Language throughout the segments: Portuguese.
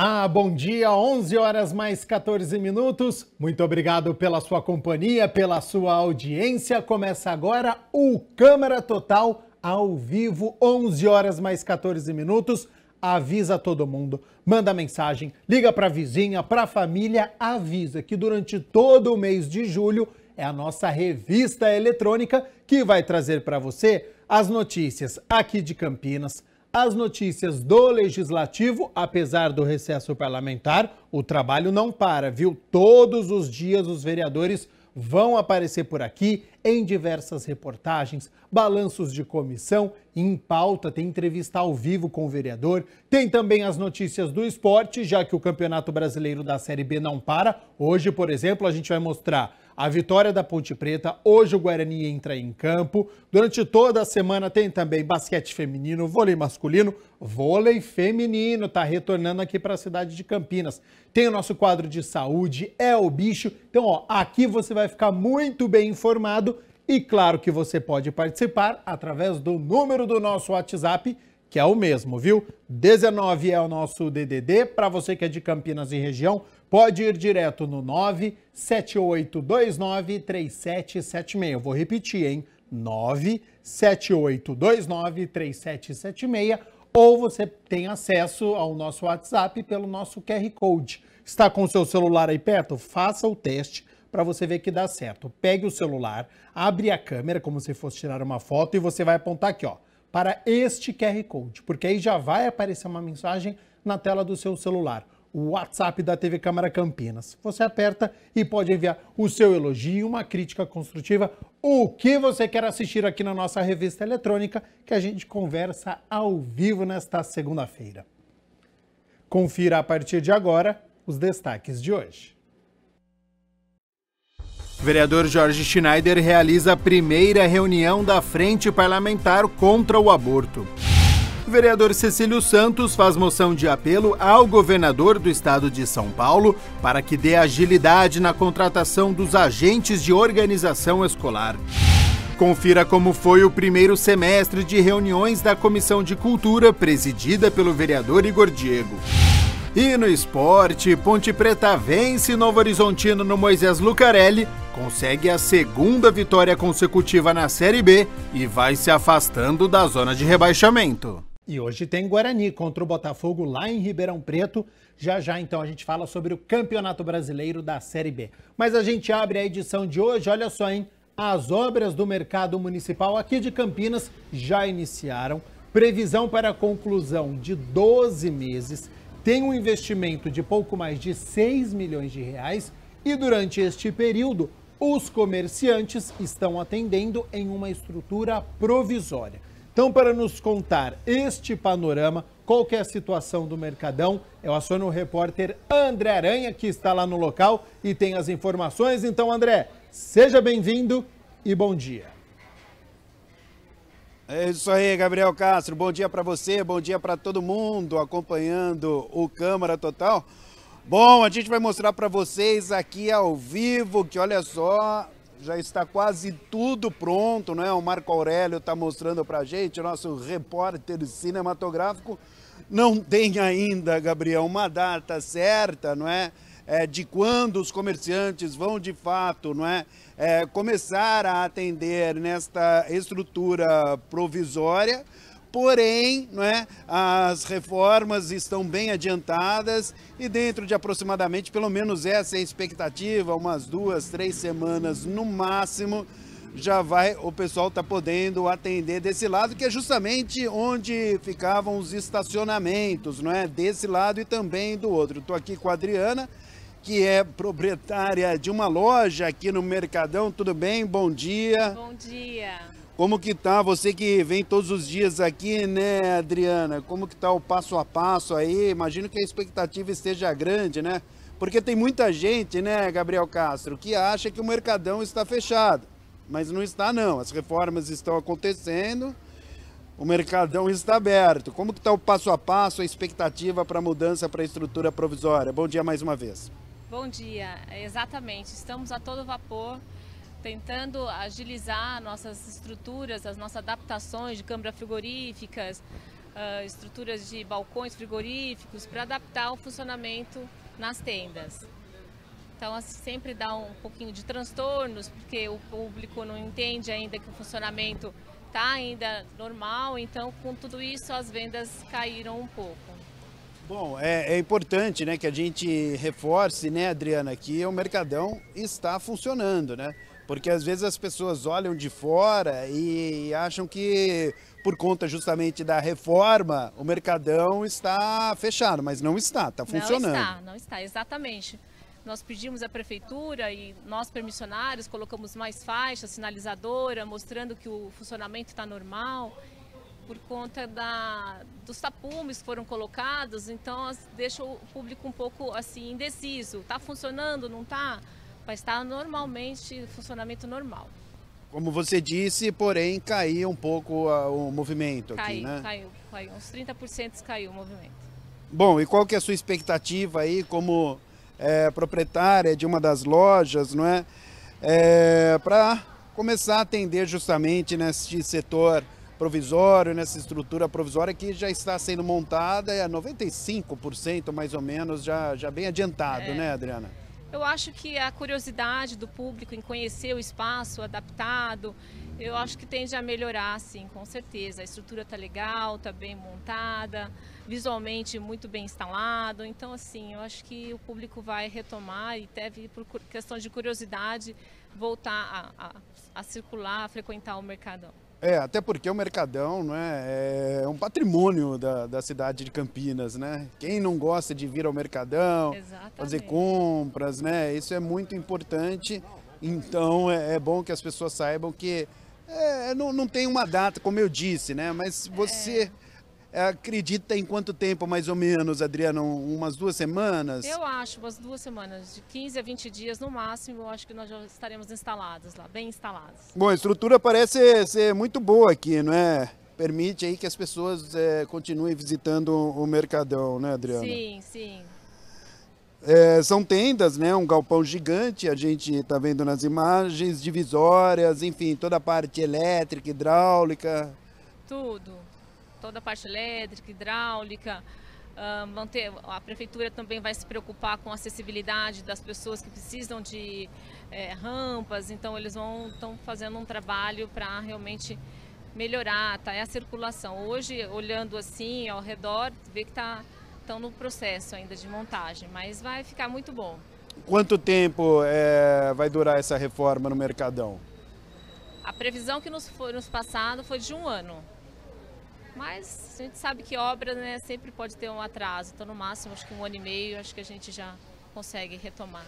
Olá, bom dia, 11 horas mais 14 minutos. Muito obrigado pela sua companhia, pela sua audiência. Começa agora o Câmara Total ao vivo, 11 horas mais 14 minutos. Avisa todo mundo, manda mensagem, liga para a vizinha, para a família, avisa que durante todo o mês de julho é a nossa revista eletrônica que vai trazer para você as notícias aqui de Campinas, as notícias do Legislativo, apesar do recesso parlamentar, o trabalho não para, viu? Todos os dias os vereadores vão aparecer por aqui em diversas reportagens, balanços de comissão, em pauta, tem entrevista ao vivo com o vereador, tem também as notícias do esporte, já que o Campeonato Brasileiro da Série B não para. Hoje, por exemplo, a gente vai mostrar a vitória da Ponte Preta. Hoje o Guarani entra em campo. Durante toda a semana tem também basquete feminino, vôlei masculino, vôlei feminino. Está retornando aqui para a cidade de Campinas. Tem o nosso quadro de saúde, é o bicho. Então, ó, aqui você vai ficar muito bem informado. E claro que você pode participar através do número do nosso WhatsApp, que é o mesmo, viu? 19 é o nosso DDD. Para você que é de Campinas e região, pode ir direto no 978293776. Eu vou repetir, hein? 978293776 ou você tem acesso ao nosso WhatsApp pelo nosso QR Code. Está com o seu celular aí perto? Faça o teste para você ver que dá certo. Pegue o celular, abre a câmera como se fosse tirar uma foto e você vai apontar aqui, ó, para este QR Code, porque aí já vai aparecer uma mensagem na tela do seu celular o WhatsApp da TV Câmara Campinas. Você aperta e pode enviar o seu elogio, uma crítica construtiva, o que você quer assistir aqui na nossa revista eletrônica, que a gente conversa ao vivo nesta segunda-feira. Confira a partir de agora os destaques de hoje. Vereador Jorge Schneider realiza a primeira reunião da Frente Parlamentar contra o Aborto. Vereador Cecílio Santos faz moção de apelo ao governador do estado de São Paulo para que dê agilidade na contratação dos agentes de organização escolar. Confira como foi o primeiro semestre de reuniões da Comissão de Cultura, presidida pelo vereador Igor Diego. E no esporte, Ponte Preta vence Novo Horizontino no Moisés Lucarelli, consegue a segunda vitória consecutiva na Série B e vai se afastando da zona de rebaixamento. E hoje tem Guarani contra o Botafogo lá em Ribeirão Preto. Já já então a gente fala sobre o Campeonato Brasileiro da Série B. Mas a gente abre a edição de hoje, olha só, hein? As obras do mercado municipal aqui de Campinas já iniciaram. Previsão para conclusão de 12 meses. Tem um investimento de pouco mais de 6 milhões de reais e durante este período os comerciantes estão atendendo em uma estrutura provisória. Então, para nos contar este panorama, qual é a situação do Mercadão, eu aciono o repórter André Aranha, que está lá no local e tem as informações. Então, André, seja bem-vindo e bom dia. É isso aí, Gabriel Castro. Bom dia para você, bom dia para todo mundo acompanhando o Câmara Total. Bom, a gente vai mostrar para vocês aqui ao vivo que olha só, já está quase tudo pronto, né? O Marco Aurélio está mostrando para a gente, nosso repórter cinematográfico. Não tem ainda, Gabriel, uma data certa, não é? é de quando os comerciantes vão de fato, não é? é começar a atender nesta estrutura provisória Porém, não é, as reformas estão bem adiantadas e dentro de aproximadamente, pelo menos essa é a expectativa, umas duas, três semanas no máximo, já vai o pessoal está podendo atender desse lado, que é justamente onde ficavam os estacionamentos, não é? Desse lado e também do outro. Estou aqui com a Adriana, que é proprietária de uma loja aqui no Mercadão. Tudo bem? Bom dia. Bom dia. Como que tá? Você que vem todos os dias aqui, né, Adriana? Como que tá o passo a passo aí? Imagino que a expectativa esteja grande, né? Porque tem muita gente, né, Gabriel Castro, que acha que o mercadão está fechado. Mas não está não. As reformas estão acontecendo. O mercadão está aberto. Como que está o passo a passo, a expectativa para a mudança para a estrutura provisória? Bom dia mais uma vez. Bom dia. Exatamente. Estamos a todo vapor tentando agilizar nossas estruturas, as nossas adaptações de câmaras frigoríficas, uh, estruturas de balcões frigoríficos, para adaptar o funcionamento nas tendas. Então, assim, sempre dá um pouquinho de transtornos, porque o público não entende ainda que o funcionamento está ainda normal, então com tudo isso as vendas caíram um pouco. Bom, é, é, importante né, que a gente reforce, né, Adriana, que o Mercadão está funcionando, né? Porque às vezes as pessoas olham de fora e acham que por conta justamente da reforma, o Mercadão está fechado, mas não está, está funcionando. Não está, não está, exatamente. Nós pedimos à prefeitura e nós permissionários colocamos mais faixa sinalizadora, mostrando que o funcionamento está normal por conta da, dos tapumes que foram colocados, então deixa o público um pouco assim indeciso. Está funcionando, não está? para estar normalmente funcionamento normal. Como você disse, porém caiu um pouco ah, o movimento caiu, aqui, né? Caiu, caiu, uns 30% caiu o movimento. Bom, e qual que é a sua expectativa aí como é, proprietária de uma das lojas, não é? é para começar a atender justamente neste setor provisório, nessa estrutura provisória que já está sendo montada, é 95% mais ou menos, já, já bem adiantado, é. né, Adriana? Eu acho que a curiosidade do público em conhecer o espaço adaptado, eu acho que tende a melhorar, sim, com certeza. A estrutura está legal, está bem montada, visualmente muito bem instalado. Então, assim, eu acho que o público vai retomar e deve, por questão de curiosidade, voltar a, a, a circular, a frequentar o mercadão. É, até porque o Mercadão né, é um patrimônio da, da cidade de Campinas, né? Quem não gosta de vir ao Mercadão, Exatamente. fazer compras, né? Isso é muito importante. Então é, é bom que as pessoas saibam que é, não, não tem uma data, como eu disse, né? Mas você. É acredita em quanto tempo, mais ou menos, Adriana? Umas duas semanas? Eu acho, umas duas semanas, de 15 a 20 dias no máximo, eu acho que nós já estaremos instalados lá, bem instalados. Bom, a estrutura parece ser muito boa aqui, não é? Permite aí que as pessoas é, continuem visitando o mercadão, né, Adriana? Sim, sim. É, são tendas, né? Um galpão gigante, a gente está vendo nas imagens, divisórias, enfim, toda a parte elétrica, hidráulica. Tudo toda a parte elétrica, hidráulica. Uh, a prefeitura também vai se preocupar com a acessibilidade das pessoas que precisam de é, rampas, então eles vão estão fazendo um trabalho para realmente melhorar tá? é a circulação. Hoje, olhando assim ao redor, vê que tá, estão no processo ainda de montagem, mas vai ficar muito bom. Quanto tempo é, vai durar essa reforma no Mercadão? A previsão que nos foi nos passado foi de um ano. Mas a gente sabe que obra né, sempre pode ter um atraso, então no máximo acho que um ano e meio acho que a gente já consegue retomar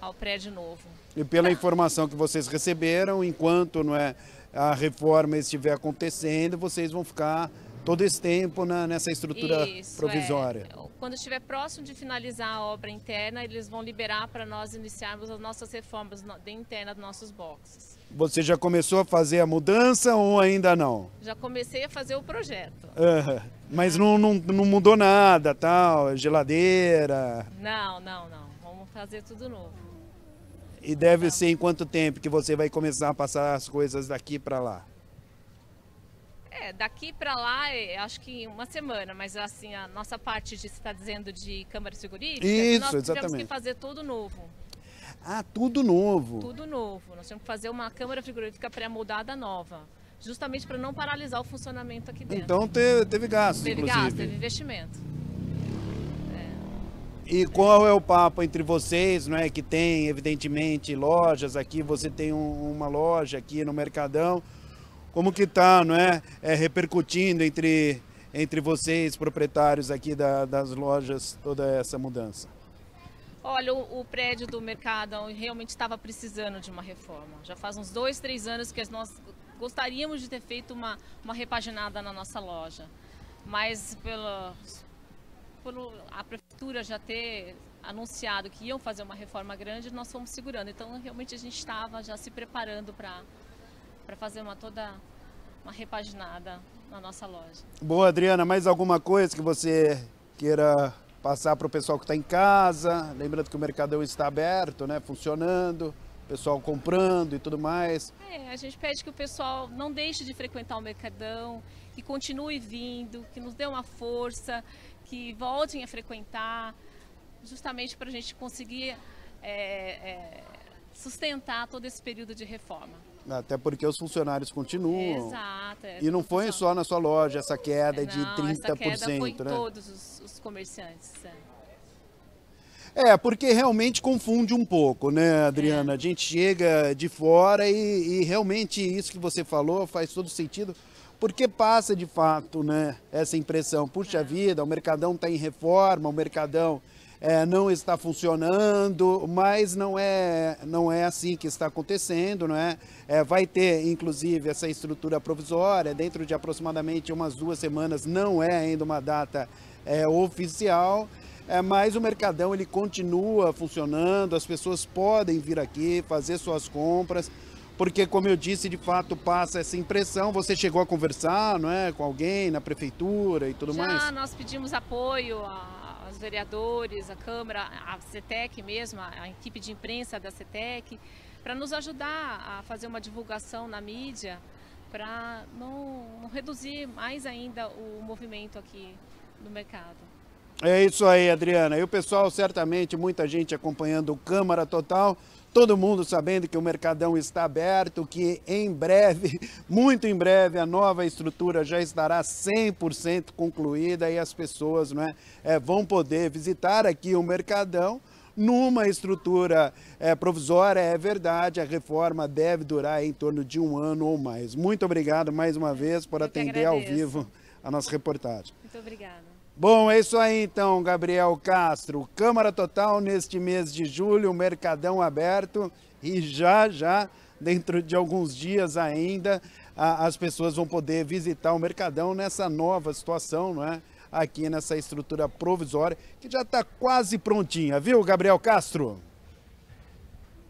ao prédio novo. E pela informação que vocês receberam, enquanto não é, a reforma estiver acontecendo, vocês vão ficar todo esse tempo na, nessa estrutura Isso, é. provisória. É. Quando estiver próximo de finalizar a obra interna, eles vão liberar para nós iniciarmos as nossas reformas de interna dos nossos boxes. Você já começou a fazer a mudança ou ainda não? Já comecei a fazer o projeto. Mas não, não, não, mudou nada, tal, geladeira. Não, não, não. Vamos fazer tudo novo. E deve ser em quanto tempo que você vai começar a passar as coisas daqui para lá? É, daqui para lá, é, acho que uma semana, mas assim, a nossa parte de, estar está dizendo de câmara frigorífica, é Isso, nós exatamente. tivemos que fazer tudo novo. Ah, tudo novo. Tudo novo. Nós tínhamos que fazer uma câmara frigorífica pré-moldada nova, justamente para não paralisar o funcionamento aqui dentro. Então teve, teve gasto, Teve inclusive. gasto, teve investimento. E qual é o papo entre vocês, não é? Que tem, evidentemente, lojas aqui, você tem um, uma loja aqui no Mercadão. Como que está, não é? é repercutindo entre, entre vocês, proprietários aqui da, das lojas, toda essa mudança? Olha, o, o prédio do Mercadão realmente estava precisando de uma reforma. Já faz uns dois, três anos que nós gostaríamos de ter feito uma, uma repaginada na nossa loja. Mas pela, pelo, a prefeitura já ter anunciado que iam fazer uma reforma grande, nós fomos segurando. Então, realmente, a gente estava já se preparando para fazer uma toda uma repaginada na nossa loja. Boa, Adriana. Mais alguma coisa que você queira passar para o pessoal que está em casa. Lembrando que o Mercadão está aberto, né? Funcionando, pessoal comprando e tudo mais. É, a gente pede que o pessoal não deixe de frequentar o Mercadão, que continue vindo, que nos dê uma força, que voltem a frequentar, justamente para a gente conseguir é, é, sustentar todo esse período de reforma. Até porque os funcionários continuam. Exato. É, e não foi só na sua loja essa queda é, não, de 30%. Essa queda foi em né? todos os, comerciantes. É, porque realmente confunde um pouco, né, Adriana? É. A gente chega de fora e, e, realmente isso que você falou faz todo sentido, porque passa de fato, né, essa impressão. Puxa é. vida, o Mercadão está em reforma, o Mercadão é, não está funcionando, mas não é, não é assim que está acontecendo, não é? é? Vai ter, inclusive, essa estrutura provisória dentro de aproximadamente umas duas semanas, não é ainda uma data é, oficial, é, mas o Mercadão ele continua funcionando, as pessoas podem vir aqui fazer suas compras, porque como eu disse, de fato passa essa impressão. Você chegou a conversar, não é, com alguém na prefeitura e tudo Já mais? nós pedimos apoio aos vereadores, à Câmara, à CETEC mesmo, a equipe de imprensa da CETEC, para nos ajudar a fazer uma divulgação na mídia para não, não reduzir mais ainda o movimento aqui do mercado. É isso aí, Adriana. E o pessoal, certamente, muita gente acompanhando o Câmara Total. Todo mundo sabendo que o Mercadão está aberto, que em breve, muito em breve, a nova estrutura já estará 100% concluída e as pessoas né, é, vão poder visitar aqui o Mercadão numa estrutura é, provisória, é verdade, a reforma deve durar em torno de um ano ou mais. Muito obrigado mais uma vez por Eu atender ao vivo a nossa reportagem. Muito obrigada. Bom, é isso aí então, Gabriel Castro. Câmara Total neste mês de julho, Mercadão aberto e já já, dentro de alguns dias ainda, a, as pessoas vão poder visitar o Mercadão nessa nova situação, não é? Aqui nessa estrutura provisória que já está quase prontinha, viu, Gabriel Castro?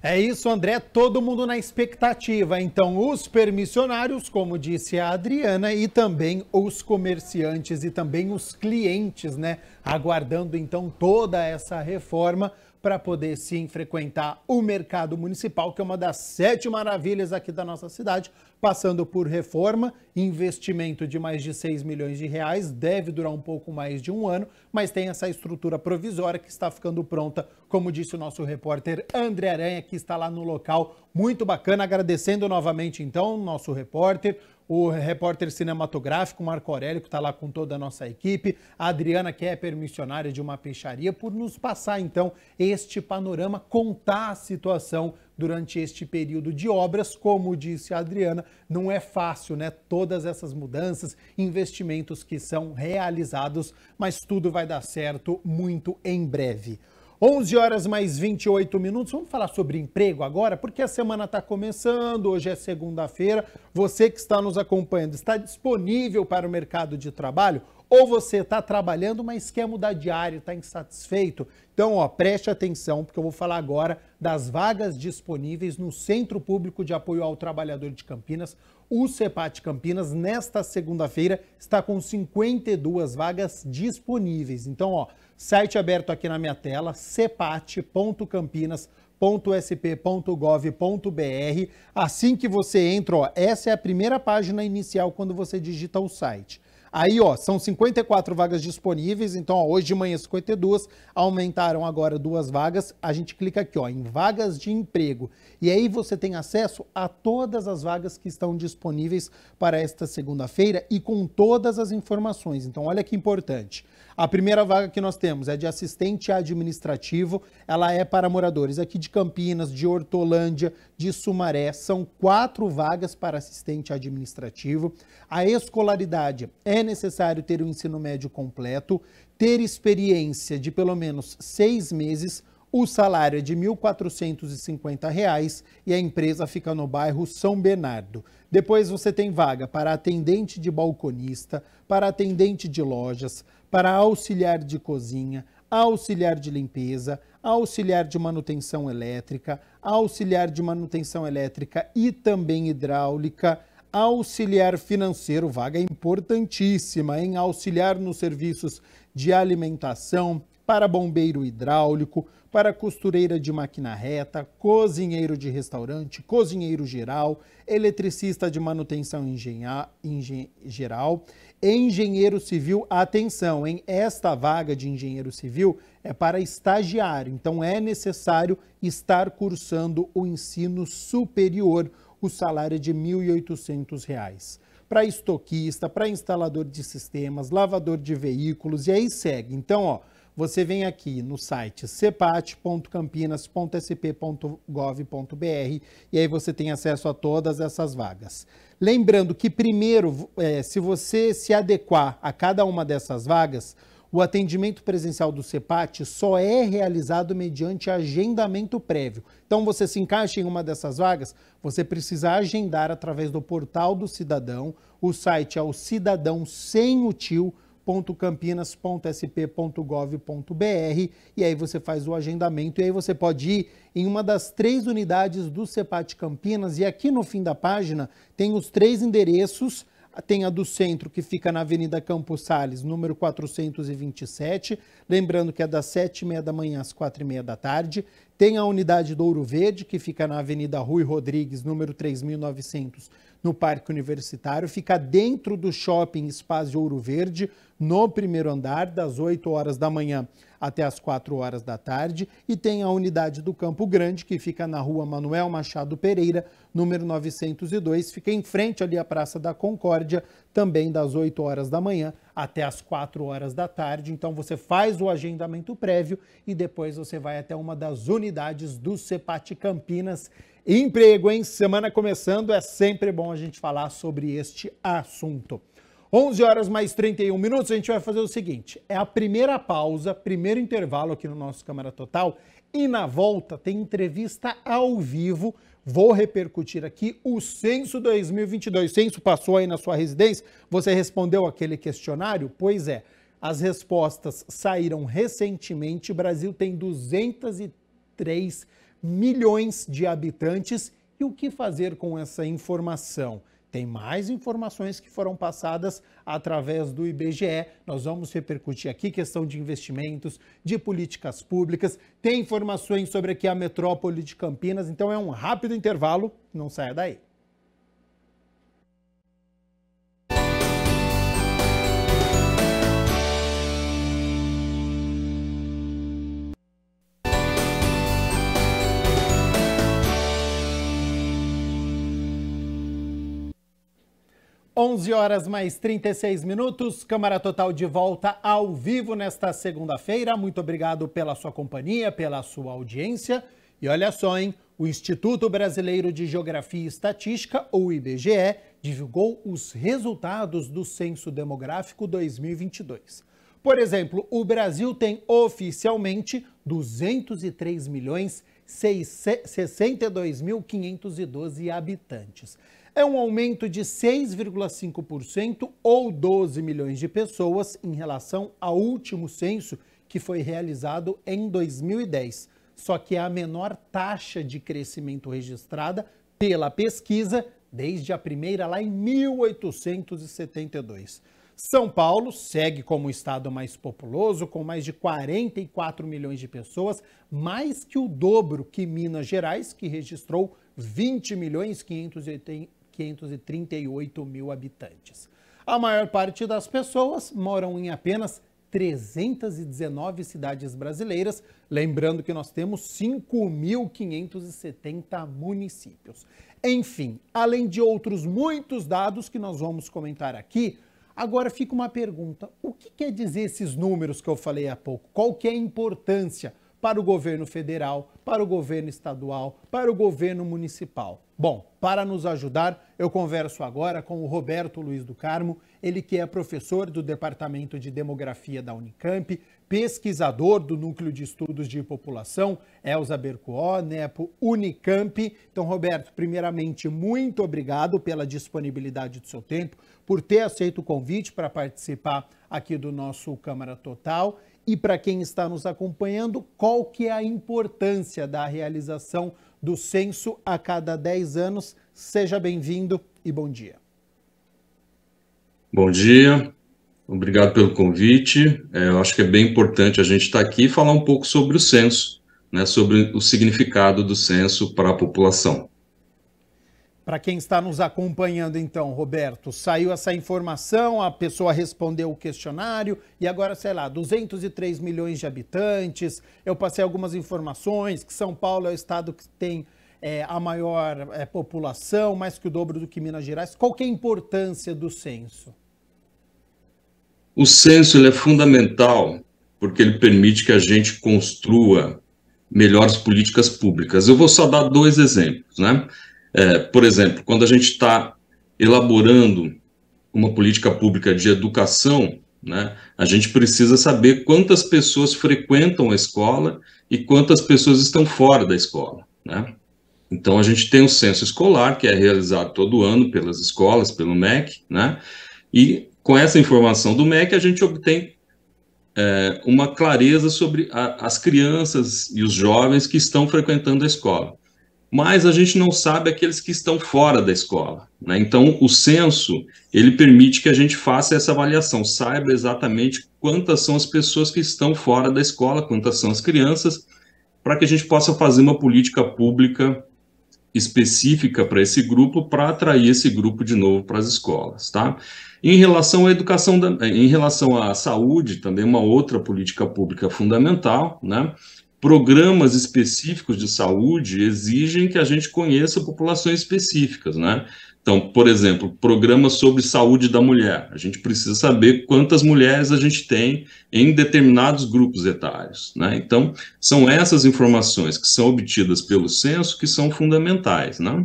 É isso, André. Todo mundo na expectativa. Então, os permissionários, como disse a Adriana, e também os comerciantes e também os clientes, né? Aguardando então toda essa reforma para poder sim frequentar o mercado municipal, que é uma das sete maravilhas aqui da nossa cidade, passando por reforma, investimento de mais de 6 milhões de reais, deve durar um pouco mais de um ano, mas tem essa estrutura provisória que está ficando pronta, como disse o nosso repórter André Aranha, que está lá no local, muito bacana, agradecendo novamente então o nosso repórter, o repórter cinematográfico Marco Aurélio, que está lá com toda a nossa equipe, a Adriana, que é permissionária de uma peixaria, por nos passar então este panorama, contar a situação durante este período de obras. Como disse a Adriana, não é fácil, né? Todas essas mudanças, investimentos que são realizados, mas tudo vai dar certo muito em breve. 11 horas mais 28 minutos. Vamos falar sobre emprego agora, porque a semana está começando, hoje é segunda-feira. Você que está nos acompanhando, está disponível para o mercado de trabalho? Ou você está trabalhando, mas quer mudar de área, está insatisfeito? Então, ó, preste atenção, porque eu vou falar agora das vagas disponíveis no Centro Público de Apoio ao Trabalhador de Campinas. O CEPAT Campinas, nesta segunda-feira, está com 52 vagas disponíveis. Então, ó, Site aberto aqui na minha tela, cepate.campinas.sp.gov.br. Assim que você entra, ó, essa é a primeira página inicial quando você digita o site. Aí, ó, são 54 vagas disponíveis, então ó, hoje de manhã 52, aumentaram agora duas vagas. A gente clica aqui, ó, em vagas de emprego. E aí você tem acesso a todas as vagas que estão disponíveis para esta segunda-feira e com todas as informações. Então, olha que importante. A primeira vaga que nós temos é de assistente administrativo, ela é para moradores aqui de Campinas, de Hortolândia, de Sumaré. São quatro vagas para assistente administrativo. A escolaridade é necessário ter o um ensino médio completo, ter experiência de pelo menos seis meses. O salário é de R$ 1.450 e a empresa fica no bairro São Bernardo. Depois você tem vaga para atendente de balconista, para atendente de lojas, para auxiliar de cozinha, auxiliar de limpeza, auxiliar de manutenção elétrica, auxiliar de manutenção elétrica e também hidráulica, auxiliar financeiro, vaga importantíssima em auxiliar nos serviços de alimentação, para bombeiro hidráulico, para costureira de máquina reta, cozinheiro de restaurante, cozinheiro geral, eletricista de manutenção engenha, geral, engenheiro civil, atenção, em Esta vaga de engenheiro civil é para estagiário, então é necessário estar cursando o ensino superior. O salário é de R$ 1.800. Para estoquista, para instalador de sistemas, lavador de veículos, e aí segue. Então, ó, você vem aqui no site cepat.campinas.sp.gov.br e aí você tem acesso a todas essas vagas. Lembrando que, primeiro, é, se você se adequar a cada uma dessas vagas, o atendimento presencial do CEPAT só é realizado mediante agendamento prévio. Então, você se encaixa em uma dessas vagas, você precisa agendar através do portal do cidadão. O site é o cidadão sem o www.campinas.sp.gov.br e aí você faz o agendamento e aí você pode ir em uma das três unidades do CEPAT Campinas e aqui no fim da página tem os três endereços tem a do centro, que fica na Avenida Campos Sales, número 427. Lembrando que é das sete e meia da manhã às quatro e meia da tarde. Tem a unidade do Ouro Verde, que fica na Avenida Rui Rodrigues, número 3900, no Parque Universitário, fica dentro do Shopping Espaço de Ouro Verde, no primeiro andar, das 8 horas da manhã até as 4 horas da tarde, e tem a unidade do Campo Grande, que fica na rua Manuel Machado Pereira, número 902, fica em frente ali à Praça da Concórdia, também das 8 horas da manhã até as 4 horas da tarde. Então você faz o agendamento prévio e depois você vai até uma das unidades do CEPAT Campinas Emprego, hein? Semana começando, é sempre bom a gente falar sobre este assunto. 11 horas mais 31 minutos, a gente vai fazer o seguinte: é a primeira pausa, primeiro intervalo aqui no nosso Câmara Total, e na volta tem entrevista ao vivo. Vou repercutir aqui o censo 2022. O censo passou aí na sua residência? Você respondeu aquele questionário? Pois é. As respostas saíram recentemente. O Brasil tem 203 milhões de habitantes. E o que fazer com essa informação? Tem mais informações que foram passadas através do IBGE. Nós vamos repercutir aqui questão de investimentos, de políticas públicas. Tem informações sobre aqui a metrópole de Campinas. Então é um rápido intervalo. Não saia daí. 11 horas mais 36 minutos, Câmara Total de volta ao vivo nesta segunda-feira. Muito obrigado pela sua companhia, pela sua audiência. E olha só, hein? O Instituto Brasileiro de Geografia e Estatística, ou IBGE, divulgou os resultados do Censo Demográfico 2022. Por exemplo, o Brasil tem oficialmente 203 milhões 62.512 habitantes é um aumento de 6,5% ou 12 milhões de pessoas em relação ao último censo que foi realizado em 2010. Só que é a menor taxa de crescimento registrada pela pesquisa desde a primeira lá em 1872. São Paulo segue como o estado mais populoso, com mais de 44 milhões de pessoas, mais que o dobro que Minas Gerais, que registrou 20 milhões 580 538 mil habitantes. A maior parte das pessoas moram em apenas 319 cidades brasileiras, lembrando que nós temos 5.570 municípios. Enfim, além de outros muitos dados que nós vamos comentar aqui, agora fica uma pergunta: o que quer dizer esses números que eu falei há pouco? Qual que é a importância para o governo federal, para o governo estadual, para o governo municipal. Bom, para nos ajudar, eu converso agora com o Roberto Luiz do Carmo, ele que é professor do Departamento de Demografia da Unicamp, pesquisador do Núcleo de Estudos de População, Elza Bercuó, NEPO Unicamp. Então, Roberto, primeiramente, muito obrigado pela disponibilidade do seu tempo, por ter aceito o convite para participar aqui do nosso Câmara Total e para quem está nos acompanhando, qual que é a importância da realização do censo a cada 10 anos? Seja bem-vindo e bom dia. Bom dia, obrigado pelo convite. É, eu acho que é bem importante a gente estar tá aqui e falar um pouco sobre o censo, né, sobre o significado do censo para a população. Para quem está nos acompanhando, então, Roberto, saiu essa informação, a pessoa respondeu o questionário e agora, sei lá, 203 milhões de habitantes. Eu passei algumas informações que São Paulo é o estado que tem é, a maior é, população, mais que o dobro do que Minas Gerais. Qual é a importância do censo? O censo é fundamental porque ele permite que a gente construa melhores políticas públicas. Eu vou só dar dois exemplos, né? É, por exemplo, quando a gente está elaborando uma política pública de educação, né, a gente precisa saber quantas pessoas frequentam a escola e quantas pessoas estão fora da escola. Né? Então, a gente tem o censo escolar, que é realizado todo ano pelas escolas, pelo MEC, né? e com essa informação do MEC, a gente obtém é, uma clareza sobre a, as crianças e os jovens que estão frequentando a escola mas a gente não sabe aqueles que estão fora da escola. Né? Então, o censo ele permite que a gente faça essa avaliação, saiba exatamente quantas são as pessoas que estão fora da escola, quantas são as crianças, para que a gente possa fazer uma política pública específica para esse grupo, para atrair esse grupo de novo para as escolas, tá? Em relação à educação, da, em relação à saúde, também uma outra política pública fundamental, né? programas específicos de saúde exigem que a gente conheça populações específicas, né? Então, por exemplo, programas sobre saúde da mulher. A gente precisa saber quantas mulheres a gente tem em determinados grupos etários. Né? Então, são essas informações que são obtidas pelo censo que são fundamentais. Né?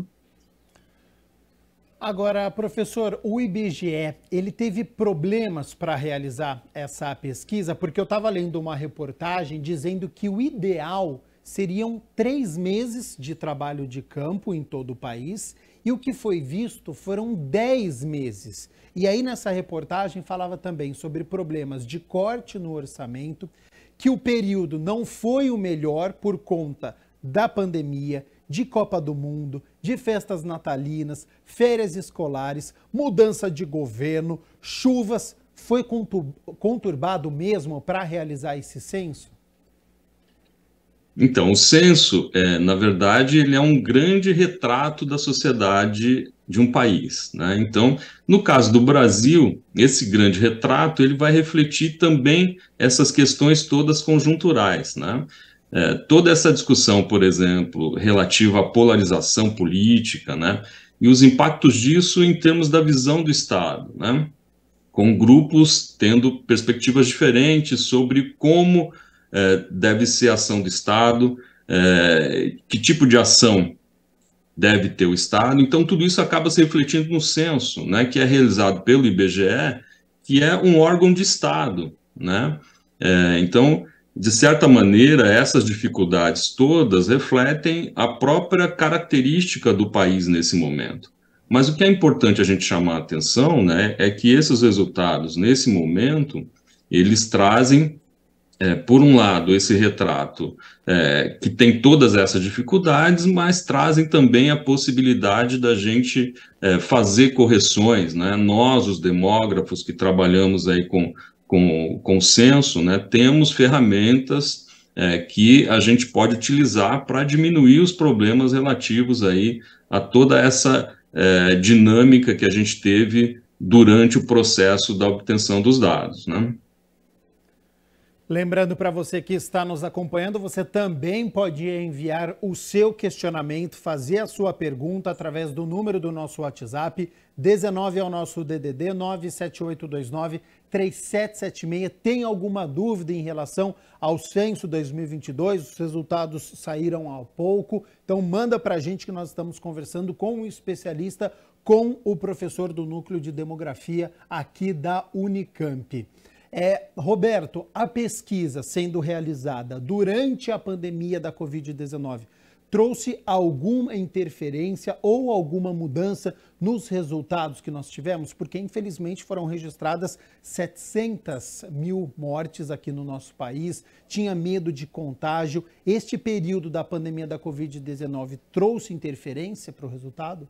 Agora, professor, o IBGE, ele teve problemas para realizar essa pesquisa, porque eu estava lendo uma reportagem dizendo que o ideal seriam três meses de trabalho de campo em todo o país, e o que foi visto foram dez meses. E aí, nessa reportagem, falava também sobre problemas de corte no orçamento, que o período não foi o melhor por conta da pandemia, de Copa do Mundo, de festas natalinas, férias escolares, mudança de governo, chuvas. Foi conturbado mesmo para realizar esse censo? Então, o censo, é, na verdade, ele é um grande retrato da sociedade de um país. Né? Então, no caso do Brasil, esse grande retrato ele vai refletir também essas questões todas conjunturais. Né? É, toda essa discussão, por exemplo, relativa à polarização política, né, e os impactos disso em termos da visão do Estado, né, com grupos tendo perspectivas diferentes sobre como é, deve ser a ação do Estado, é, que tipo de ação deve ter o Estado. Então, tudo isso acaba se refletindo no censo, né, que é realizado pelo IBGE, que é um órgão de Estado. Né? É, então, de certa maneira, essas dificuldades todas refletem a própria característica do país nesse momento. Mas o que é importante a gente chamar a atenção né, é que esses resultados, nesse momento, eles trazem, é, por um lado, esse retrato é, que tem todas essas dificuldades, mas trazem também a possibilidade da gente é, fazer correções. Né? Nós, os demógrafos que trabalhamos aí com com consenso, né, temos ferramentas é, que a gente pode utilizar para diminuir os problemas relativos aí a toda essa é, dinâmica que a gente teve durante o processo da obtenção dos dados. Né? Lembrando para você que está nos acompanhando, você também pode enviar o seu questionamento, fazer a sua pergunta através do número do nosso WhatsApp, 19 é o nosso DDD 97829 3776. Tem alguma dúvida em relação ao censo 2022? Os resultados saíram há pouco, então manda para a gente que nós estamos conversando com um especialista, com o professor do Núcleo de Demografia aqui da Unicamp. É, Roberto, a pesquisa sendo realizada durante a pandemia da Covid-19 trouxe alguma interferência ou alguma mudança nos resultados que nós tivemos? Porque, infelizmente, foram registradas 700 mil mortes aqui no nosso país, tinha medo de contágio. Este período da pandemia da Covid-19 trouxe interferência para o resultado?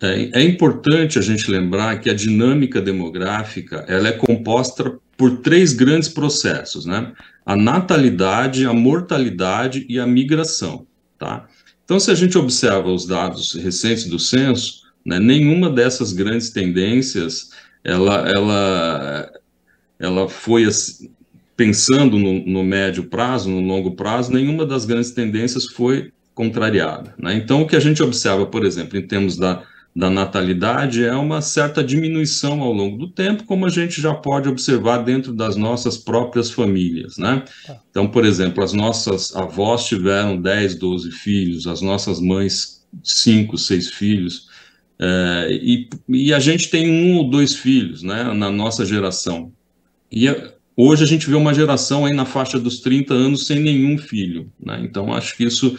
É, é importante a gente lembrar que a dinâmica demográfica ela é composta por três grandes processos, né? A natalidade, a mortalidade e a migração, tá? Então, se a gente observa os dados recentes do censo, né, nenhuma dessas grandes tendências ela, ela, ela foi assim, pensando no, no, médio prazo, no longo prazo, nenhuma das grandes tendências foi contrariada. Né? Então, o que a gente observa, por exemplo, em termos da da natalidade é uma certa diminuição ao longo do tempo, como a gente já pode observar dentro das nossas próprias famílias, né? Tá. Então, por exemplo, as nossas avós tiveram 10, 12 filhos, as nossas mães 5, 6 filhos, é, e, e, a gente tem um ou dois filhos, né, na nossa geração. E hoje a gente vê uma geração aí na faixa dos 30 anos sem nenhum filho, né? Então, acho que isso,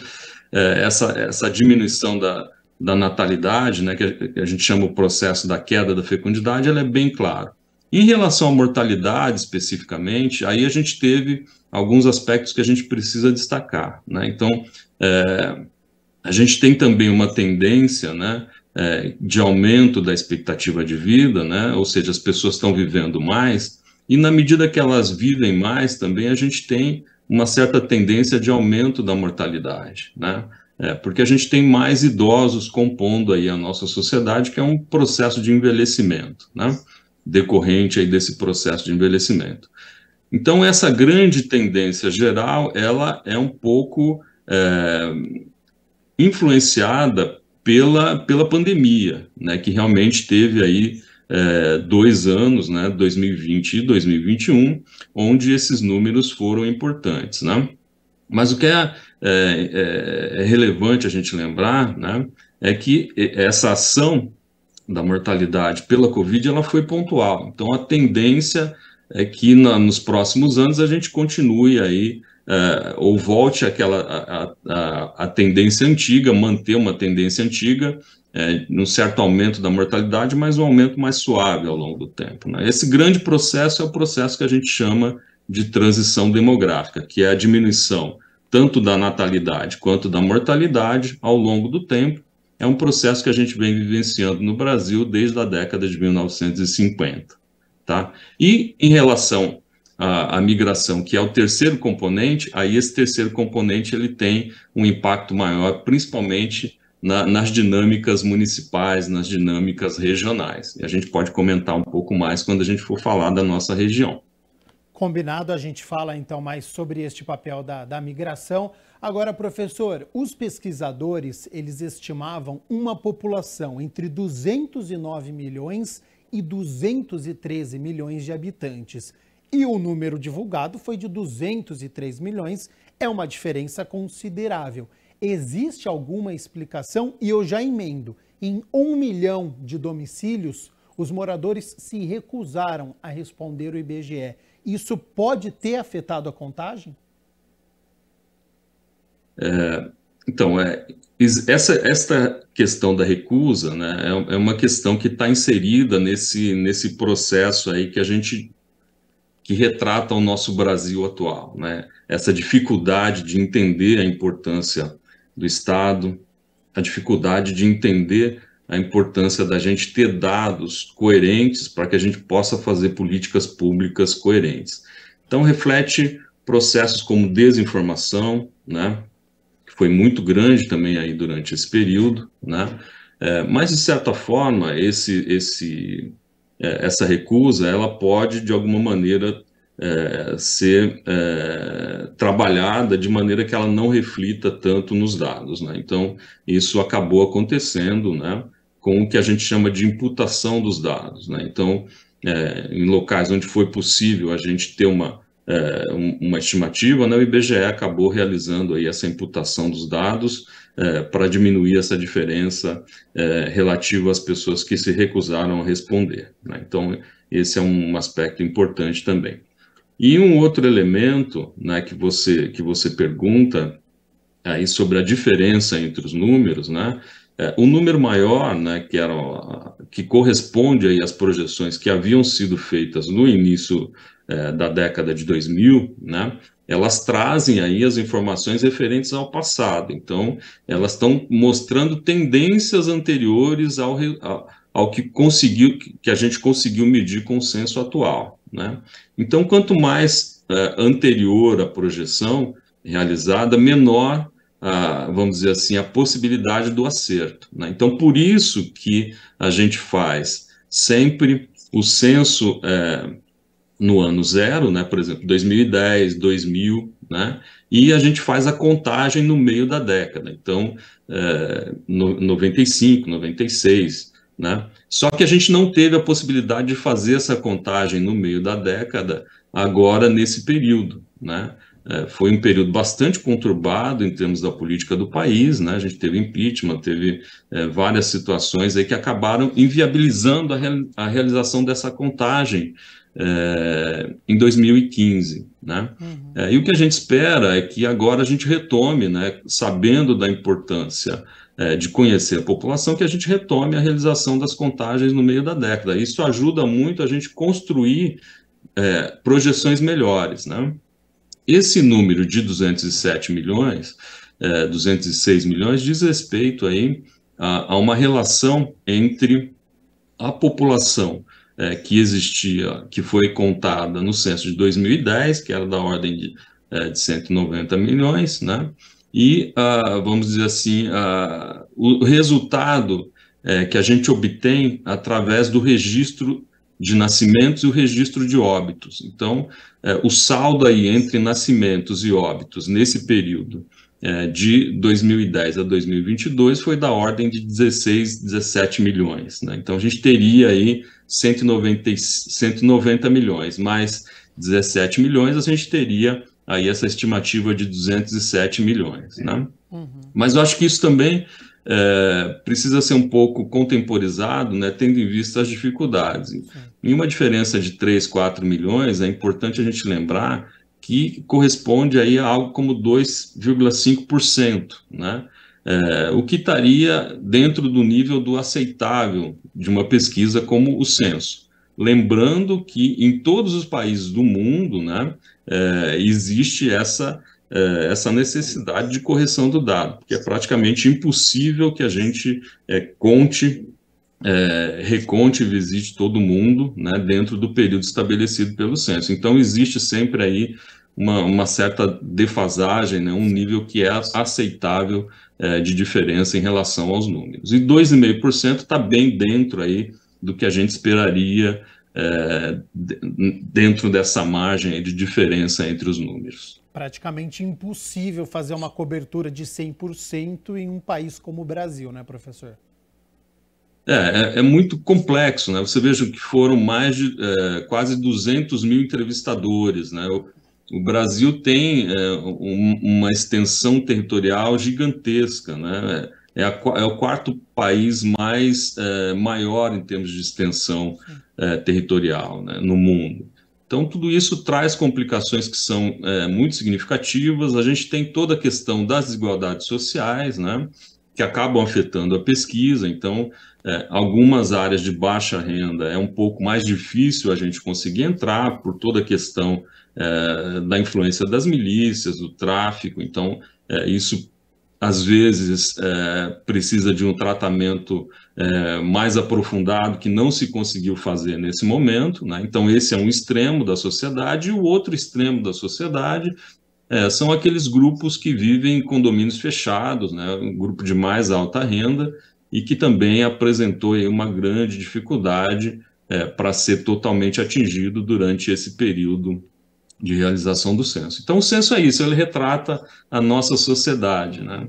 é, essa, essa diminuição da da natalidade, né, que a gente chama o processo da queda da fecundidade, ela é bem clara. Em relação à mortalidade especificamente, aí a gente teve alguns aspectos que a gente precisa destacar. Né? Então, é, a gente tem também uma tendência né, é, de aumento da expectativa de vida, né? ou seja, as pessoas estão vivendo mais, e na medida que elas vivem mais também, a gente tem uma certa tendência de aumento da mortalidade. Né? É, porque a gente tem mais idosos compondo aí a nossa sociedade, que é um processo de envelhecimento, né? decorrente aí desse processo de envelhecimento. Então, essa grande tendência geral, ela é um pouco é, influenciada pela, pela pandemia, né, que realmente teve aí é, dois anos, né, 2020 e 2021, onde esses números foram importantes, né? Mas o que é é, é, é relevante a gente lembrar, né, é que essa ação da mortalidade pela Covid ela foi pontual. Então, a tendência é que na, nos próximos anos a gente continue aí é, ou volte àquela a, a, a, tendência antiga, manter uma tendência antiga, é, um certo aumento da mortalidade, mas um aumento mais suave ao longo do tempo. Né? Esse grande processo é o processo que a gente chama de transição demográfica, que é a diminuição tanto da natalidade quanto da mortalidade ao longo do tempo, é um processo que a gente vem vivenciando no Brasil desde a década de 1950. Tá? E em relação à, à migração, que é o terceiro componente, aí esse terceiro componente ele tem um impacto maior, principalmente na, nas dinâmicas municipais, nas dinâmicas regionais. E a gente pode comentar um pouco mais quando a gente for falar da nossa região. Combinado, a gente fala então mais sobre este papel da, da migração. Agora, professor, os pesquisadores, eles estimavam uma população entre 209 milhões e 213 milhões de habitantes. E o número divulgado foi de 203 milhões, é uma diferença considerável. Existe alguma explicação? E eu já emendo, em um milhão de domicílios, os moradores se recusaram a responder o IBGE isso pode ter afetado a contagem? É, então, é, essa, esta questão da recusa né, é, é uma questão que está inserida nesse, nesse processo aí que a gente que retrata o nosso Brasil atual, né? Essa dificuldade de entender a importância do Estado, a dificuldade de entender a importância da gente ter dados coerentes para que a gente possa fazer políticas públicas coerentes. Então, reflete processos como desinformação, né, que foi muito grande também aí durante esse período, né, é, mas, de certa forma, esse, esse, é, essa recusa, ela pode, de alguma maneira, é, ser é, trabalhada de maneira que ela não reflita tanto nos dados. Né? Então, isso acabou acontecendo, né? com o que a gente chama de imputação dos dados. Né? Então, é, em locais onde foi possível a gente ter uma, é, uma estimativa, né? o IBGE acabou realizando aí essa imputação dos dados é, para diminuir essa diferença é, relativa às pessoas que se recusaram a responder. Né? Então, esse é um aspecto importante também. E um outro elemento né, que, você, que você pergunta aí sobre a diferença entre os números, né? É, o número maior, né, que, era, que corresponde aí às projeções que haviam sido feitas no início é, da década de 2000, né, elas trazem aí as informações referentes ao passado. Então, elas estão mostrando tendências anteriores ao, ao, ao, que conseguiu, que a gente conseguiu medir com o censo atual. Né? Então, quanto mais é, anterior a projeção realizada, menor a, vamos dizer assim, a possibilidade do acerto. Né? Então, por isso que a gente faz sempre o censo é, no ano zero, né? por exemplo, 2010, 2000, né? e a gente faz a contagem no meio da década, então, é, no, 95, 96, né? Só que a gente não teve a possibilidade de fazer essa contagem no meio da década, agora nesse período, né? É, foi um período bastante conturbado em termos da política do país, né? A gente teve impeachment, teve é, várias situações aí que acabaram inviabilizando a, real, a realização dessa contagem é, em 2015, né? Uhum. É, e o que a gente espera é que agora a gente retome, né? Sabendo da importância é, de conhecer a população, que a gente retome a realização das contagens no meio da década. Isso ajuda muito a gente construir é, projeções melhores, né? Esse número de 207 milhões, é, 206 milhões, diz respeito aí a, a uma relação entre a população é, que existia, que foi contada no censo de 2010, que era da ordem de, é, de 190 milhões, né? E, vamos dizer assim, o resultado é, que a gente obtém através do registro de nascimentos e o registro de óbitos. Então, é, o saldo aí entre nascimentos e óbitos nesse período é, de 2010 a 2022 foi da ordem de 16, 17 milhões. Né? Então, a gente teria aí 190, 190 milhões, mais 17 milhões, a gente teria aí essa estimativa de 207 milhões. Né? Uhum. Mas eu acho que isso também é, precisa ser um pouco contemporizado, né, tendo em vista as dificuldades. Em uma diferença de 3, 4 milhões, é importante a gente lembrar que corresponde aí a algo como 2,5%, né? É, o que estaria dentro do nível do aceitável de uma pesquisa como o censo. Lembrando que em todos os países do mundo né, é, existe essa é, essa necessidade de correção do dado, porque é praticamente impossível que a gente é, conte, é, reconte e visite todo mundo né, dentro do período estabelecido pelo censo. Então, existe sempre aí uma, uma certa defasagem, né, um nível que é aceitável é, de diferença em relação aos números. E 2,5% está bem dentro aí do que a gente esperaria é, dentro dessa margem de diferença entre os números praticamente impossível fazer uma cobertura de 100% em um país como o Brasil, né, professor? É, é, é muito complexo, né? Você veja que foram mais de é, quase 200 mil entrevistadores, né? O, o Brasil tem é, um, uma extensão territorial gigantesca, né? É, é a, é o quarto país mais é, maior em termos de extensão territorial né, no mundo. Então, tudo isso traz complicações que são é, muito significativas. A gente tem toda a questão das desigualdades sociais, né, que acabam afetando a pesquisa. Então, é, algumas áreas de baixa renda é um pouco mais difícil a gente conseguir entrar por toda a questão é, da influência das milícias, do tráfico. Então, é, isso às vezes é, precisa de um tratamento é, mais aprofundado que não se conseguiu fazer nesse momento. Né? Então, esse é um extremo da sociedade, e o outro extremo da sociedade é, são aqueles grupos que vivem em condomínios fechados, né? um grupo de mais alta renda, e que também apresentou aí, uma grande dificuldade é, para ser totalmente atingido durante esse período de realização do censo. Então, o censo é isso, ele retrata a nossa sociedade. Né?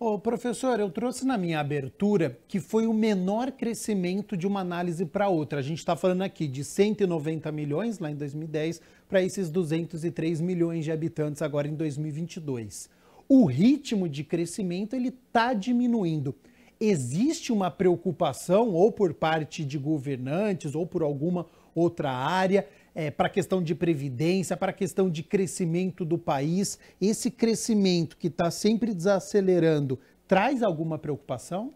Ô, professor, eu trouxe na minha abertura que foi o menor crescimento de uma análise para outra. A gente está falando aqui de 190 milhões lá em 2010 para esses 203 milhões de habitantes agora em 2022. O ritmo de crescimento ele está diminuindo. Existe uma preocupação ou por parte de governantes ou por alguma outra área é, para a questão de previdência, para a questão de crescimento do país, esse crescimento que está sempre desacelerando traz alguma preocupação?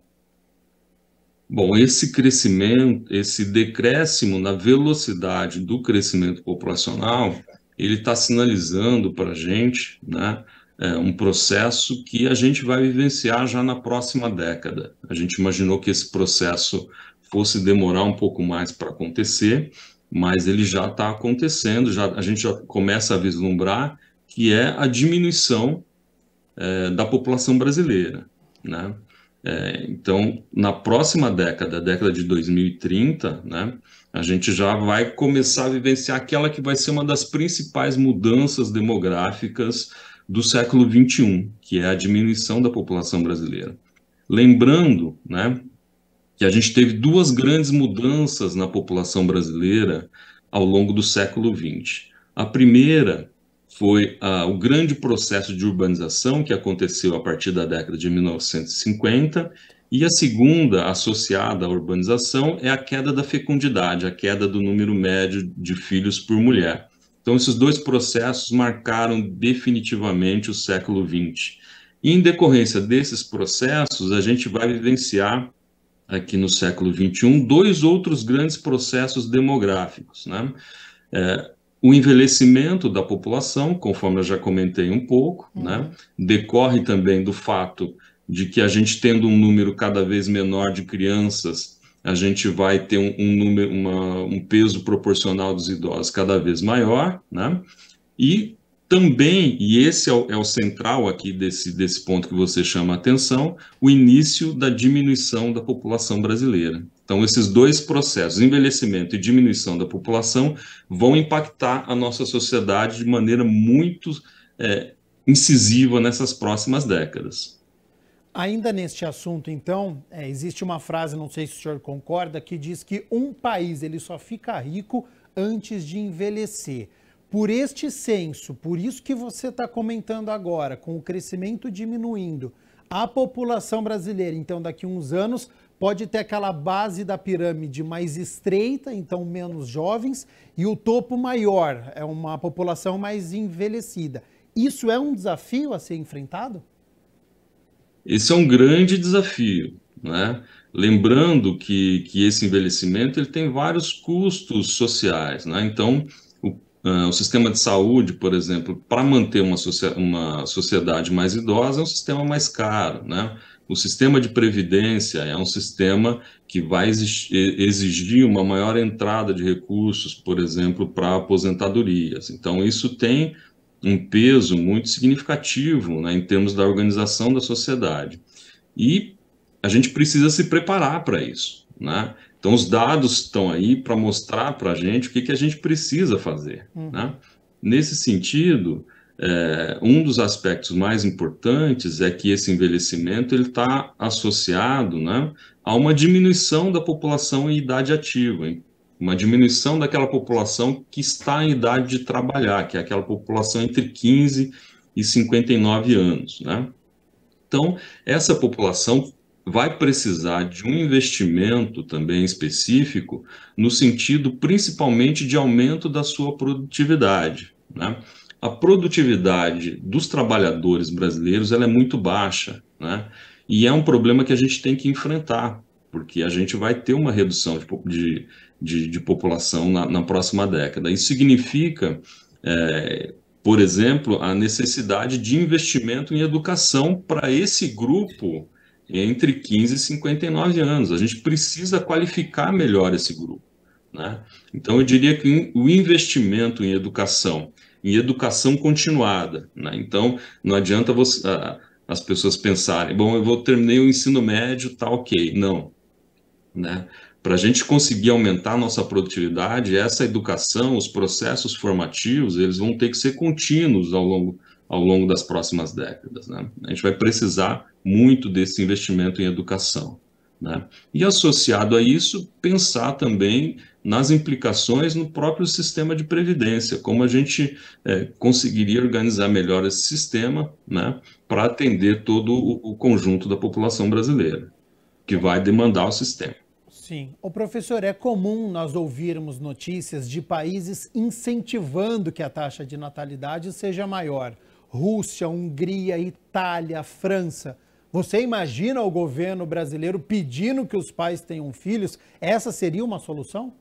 Bom, esse crescimento, esse decréscimo na velocidade do crescimento populacional, ele está sinalizando para a gente né, é, um processo que a gente vai vivenciar já na próxima década. A gente imaginou que esse processo fosse demorar um pouco mais para acontecer, mas ele já está acontecendo, já, a gente já começa a vislumbrar que é a diminuição é, da população brasileira. Né? É, então, na próxima década, década de 2030, né, a gente já vai começar a vivenciar aquela que vai ser uma das principais mudanças demográficas do século 21, que é a diminuição da população brasileira. Lembrando né, que a gente teve duas grandes mudanças na população brasileira ao longo do século XX. A primeira foi ah, o grande processo de urbanização que aconteceu a partir da década de 1950, e a segunda, associada à urbanização, é a queda da fecundidade, a queda do número médio de filhos por mulher. Então, esses dois processos marcaram definitivamente o século XX. E, em decorrência desses processos, a gente vai vivenciar aqui no século XXI, dois outros grandes processos demográficos. Né? É, o envelhecimento da população, conforme eu já comentei um pouco, uhum. né? decorre também do fato de que a gente tendo um número cada vez menor de crianças, a gente vai ter um, um número, uma, um peso proporcional dos idosos cada vez maior, né? E também, e esse é o, é o, central aqui desse, desse ponto que você chama a atenção, o início da diminuição da população brasileira. Então, esses dois processos, envelhecimento e diminuição da população, vão impactar a nossa sociedade de maneira muito é, incisiva nessas próximas décadas. Ainda neste assunto, então, é, existe uma frase, não sei se o senhor concorda, que diz que um país ele só fica rico antes de envelhecer. Por este censo, por isso que você está comentando agora, com o crescimento diminuindo, a população brasileira, então, daqui a uns anos, pode ter aquela base da pirâmide mais estreita, então menos jovens, e o topo maior, é uma população mais envelhecida. Isso é um desafio a ser enfrentado? Esse é um grande desafio, né? Lembrando que, que esse envelhecimento ele tem vários custos sociais, né? Então, Uh, o sistema de saúde, por exemplo, para manter uma, uma sociedade mais idosa é um sistema mais caro, né? O sistema de previdência é um sistema que vai exigir uma maior entrada de recursos, por exemplo, para aposentadorias. Então, isso tem um peso muito significativo né, em termos da organização da sociedade. E a gente precisa se preparar para isso. Né? Então, os dados estão aí para mostrar para a gente o que, que a gente precisa fazer. Uhum. Né? Nesse sentido, é, um dos aspectos mais importantes é que esse envelhecimento está associado né, a uma diminuição da população em idade ativa, hein? uma diminuição daquela população que está em idade de trabalhar, que é aquela população entre 15 e 59 anos. Né? Então, essa população vai precisar de um investimento também específico, no sentido principalmente de aumento da sua produtividade. Né? A produtividade dos trabalhadores brasileiros ela é muito baixa, né? e é um problema que a gente tem que enfrentar, porque a gente vai ter uma redução de, de, de, de população na, na, próxima década. Isso significa. É, por exemplo, a necessidade de investimento em educação para esse grupo entre 15 e 59 anos. A gente precisa qualificar melhor esse grupo. Né? Então, eu diria que o investimento em educação, em educação continuada, né? então não adianta você, as pessoas pensarem, bom, eu vou terminei o ensino médio, tá ok. Não. Né? Para a gente conseguir aumentar nossa produtividade, essa educação, os processos formativos, eles vão ter que ser contínuos ao longo, ao longo das próximas décadas. Né? A gente vai precisar muito desse investimento em educação. Né? E associado a isso, pensar também nas implicações no próprio sistema de previdência, como a gente é, conseguiria organizar melhor esse sistema né, para atender todo o, o, conjunto da população brasileira, que vai demandar o sistema. Sim. O professor, é comum nós ouvirmos notícias de países incentivando que a taxa de natalidade seja maior. Rússia, Hungria, Itália, França. Você imagina o governo brasileiro pedindo que os pais tenham filhos? Essa seria uma solução?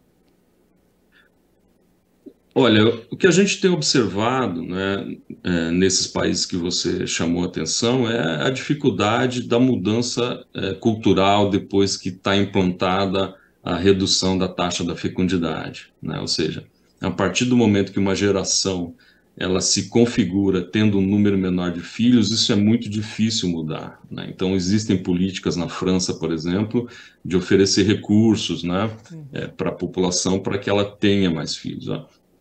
Olha, o que a gente tem observado né, é, nesses países que você chamou atenção é a dificuldade da mudança é, cultural depois que está implantada a redução da taxa da fecundidade. Né? Ou seja, a partir do momento que uma geração ela se configura tendo um número menor de filhos, isso é muito difícil mudar. Né? Então, existem políticas na França, por exemplo, de oferecer recursos né, é, para a população para que ela tenha mais filhos.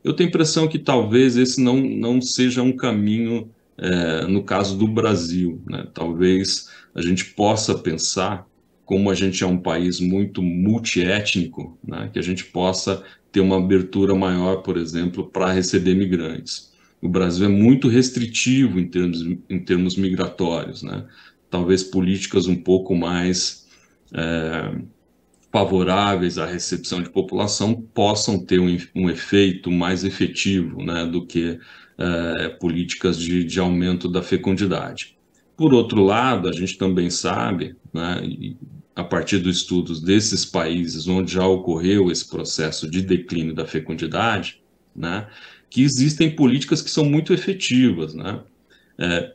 Eu tenho a impressão que talvez esse não, não seja um caminho é, no caso do Brasil. Né? Talvez a gente possa pensar, como a gente é um país muito multiétnico, né? que a gente possa ter uma abertura maior, por exemplo, para receber migrantes o Brasil é muito restritivo em termos, em termos migratórios, né? Talvez políticas um pouco mais é, favoráveis à recepção de população possam ter um, um efeito mais efetivo, né, do que é, políticas de, de aumento da fecundidade. Por outro lado, a gente também sabe, né, a partir dos estudos desses países onde já ocorreu esse processo de declínio da fecundidade, né, que existem políticas que são muito efetivas, né? É,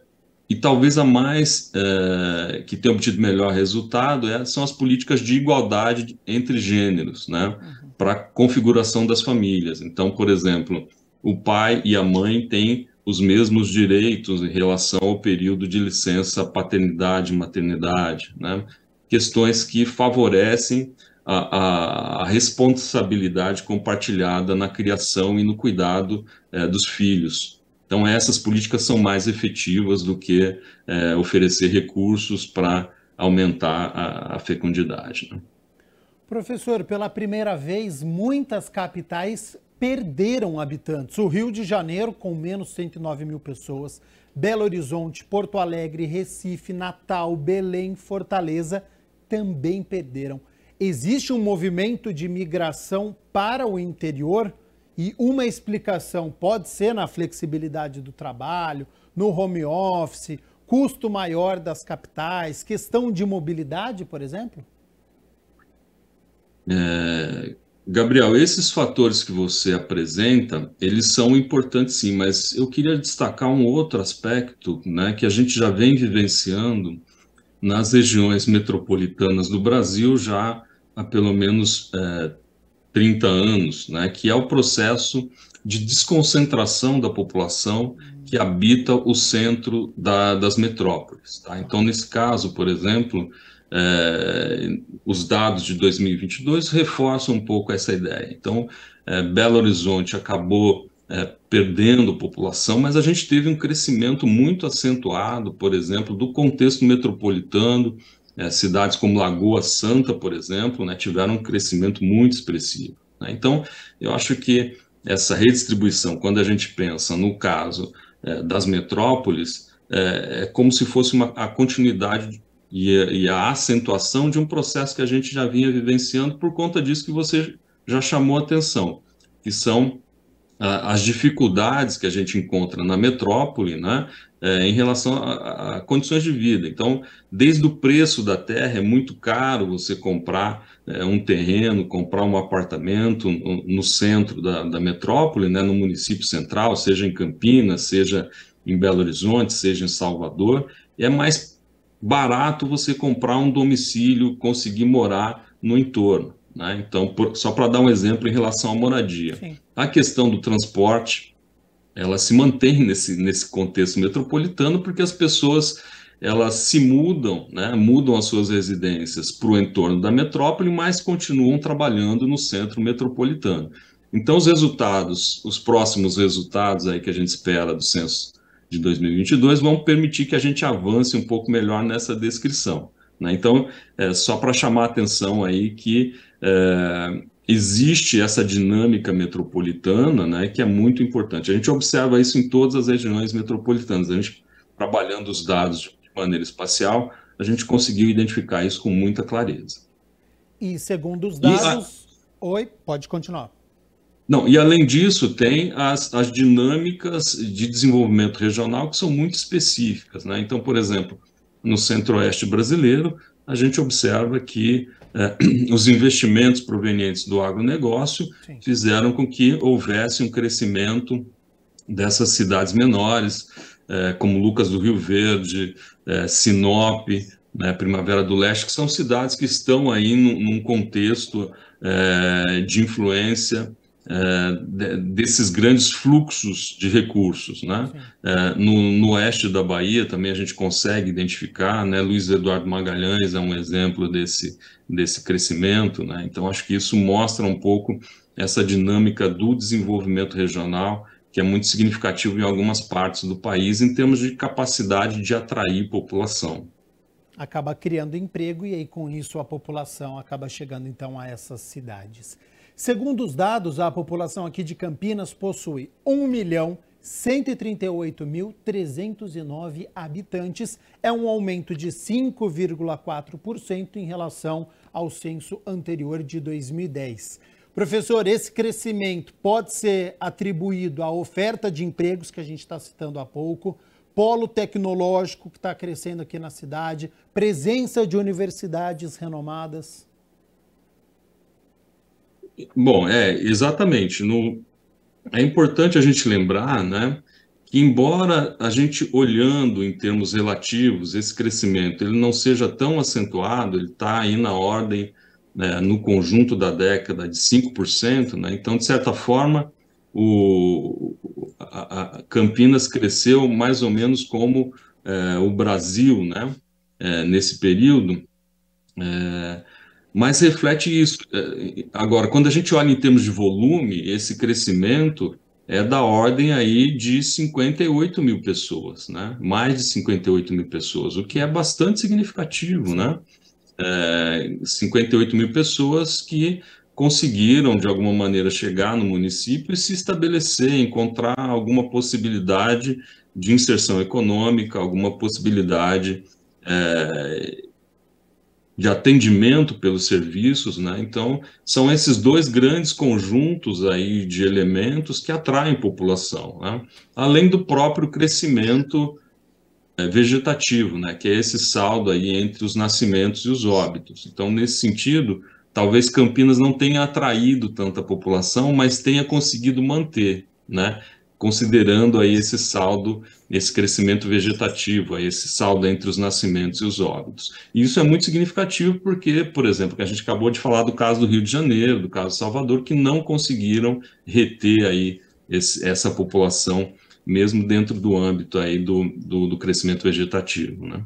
e talvez a mais é, que tenha obtido melhor resultado é, são as políticas de igualdade entre gêneros, né? Uhum. Para configuração das famílias. Então, por exemplo, o pai e a mãe têm os mesmos direitos em relação ao período de licença paternidade e maternidade, né? Questões que favorecem a, a, responsabilidade compartilhada na criação e no cuidado é, dos filhos. Então, essas políticas são mais efetivas do que é, oferecer recursos para aumentar a, a fecundidade. Né? Professor, pela primeira vez, muitas capitais perderam habitantes. O Rio de Janeiro, com menos 109 mil pessoas, Belo Horizonte, Porto Alegre, Recife, Natal, Belém, Fortaleza também perderam Existe um movimento de migração para o interior e uma explicação pode ser na flexibilidade do trabalho, no home office, custo maior das capitais, questão de mobilidade, por exemplo? É, Gabriel, esses fatores que você apresenta, eles são importantes sim, mas eu queria destacar um outro aspecto, né, que a gente já vem vivenciando nas regiões metropolitanas do Brasil já há pelo menos é, 30 anos, né, que é o processo de desconcentração da população que habita o centro da, das metrópoles. Tá? Então, nesse caso, por exemplo, é, os dados de 2022 reforçam um pouco essa ideia. Então, é, Belo Horizonte acabou é, perdendo população, mas a gente teve um crescimento muito acentuado, por exemplo, do contexto metropolitano, é, cidades como Lagoa Santa, por exemplo, né, tiveram um crescimento muito expressivo. Né? Então, eu acho que essa redistribuição, quando a gente pensa no caso é, das metrópoles, é, é como se fosse uma, a continuidade e e a acentuação de um processo que a gente já vinha vivenciando por conta disso que você já chamou atenção, que são as dificuldades que a gente encontra na metrópole, né, é, em relação a, a, condições de vida. Então, desde o preço da terra, é muito caro você comprar é, um terreno, comprar um apartamento no, no centro da, da metrópole, né, no município central, seja em Campinas, seja em Belo Horizonte, seja em Salvador. É mais barato você comprar um domicílio, conseguir morar no entorno. Né? Então, por, só para dar um exemplo em relação à moradia. Sim. A questão do transporte, ela se mantém nesse, nesse contexto metropolitano porque as pessoas elas se mudam, né? mudam as suas residências para o entorno da metrópole, mas continuam trabalhando no centro metropolitano. Então, os resultados, os próximos resultados aí que a gente espera do censo de 2022 vão permitir que a gente avance um pouco melhor nessa descrição. Né? Então, é só para chamar a atenção aí que é, existe essa dinâmica metropolitana, né, que é muito importante. A gente observa isso em todas as regiões metropolitanas. A gente, trabalhando os dados de maneira espacial, a gente conseguiu identificar isso com muita clareza. E segundo os dados. A... Oi, pode continuar. Não, e além disso, tem as, as dinâmicas de desenvolvimento regional que são muito específicas. Né? Então, por exemplo, no centro-oeste brasileiro, a gente observa que é, os investimentos provenientes do agronegócio Sim. fizeram com que houvesse um crescimento dessas cidades menores, é, como Lucas do Rio Verde, é, Sinop, né, Primavera do Leste, que são cidades que estão aí num, num contexto é, de influência eh, desses grandes fluxos de recursos. Né? Eh, no, no, oeste da Bahia também a gente consegue identificar, né? Luiz Eduardo Magalhães é um exemplo desse, desse crescimento, né? então acho que isso mostra um pouco essa dinâmica do desenvolvimento regional, que é muito significativo em algumas partes do país em termos de capacidade de atrair população. Acaba criando emprego e aí com isso a população acaba chegando então a essas cidades. Segundo os dados, a população aqui de Campinas possui 1 milhão 138.309 habitantes, é um aumento de 5,4% em relação ao censo anterior de 2010. Professor, esse crescimento pode ser atribuído à oferta de empregos que a gente está citando há pouco, polo tecnológico que está crescendo aqui na cidade, presença de universidades renomadas? Bom, é, exatamente. No, é importante a gente lembrar, né, que embora a gente olhando em termos relativos, esse crescimento ele não seja tão acentuado, ele está aí na ordem, né, no conjunto da década, de 5%, né, então, de certa forma, o, a, a Campinas cresceu mais ou menos como é, o Brasil, né, é, nesse período, é, mas reflete isso. É, agora, quando a gente olha em termos de volume, esse crescimento é da ordem aí de 58 mil pessoas, né? Mais de 58 mil pessoas, o que é bastante significativo, né? É, 58 mil pessoas que conseguiram, de alguma maneira, chegar no município e se estabelecer, encontrar alguma possibilidade de inserção econômica, alguma possibilidade é, de atendimento pelos serviços, né? Então, são esses dois grandes conjuntos aí de elementos que atraem população, né? Além do próprio crescimento eh, vegetativo, né? Que é esse saldo aí entre os nascimentos e os óbitos. Então, nesse sentido, talvez Campinas não tenha atraído tanta população, mas tenha conseguido manter, né? Considerando aí esse saldo esse crescimento vegetativo, a esse saldo entre os nascimentos e os óbitos. E isso é muito significativo porque, por exemplo, que a gente acabou de falar do caso do Rio de Janeiro, do caso Salvador, que não conseguiram reter aí esse, essa população, mesmo dentro do âmbito aí do, do, do crescimento vegetativo, né?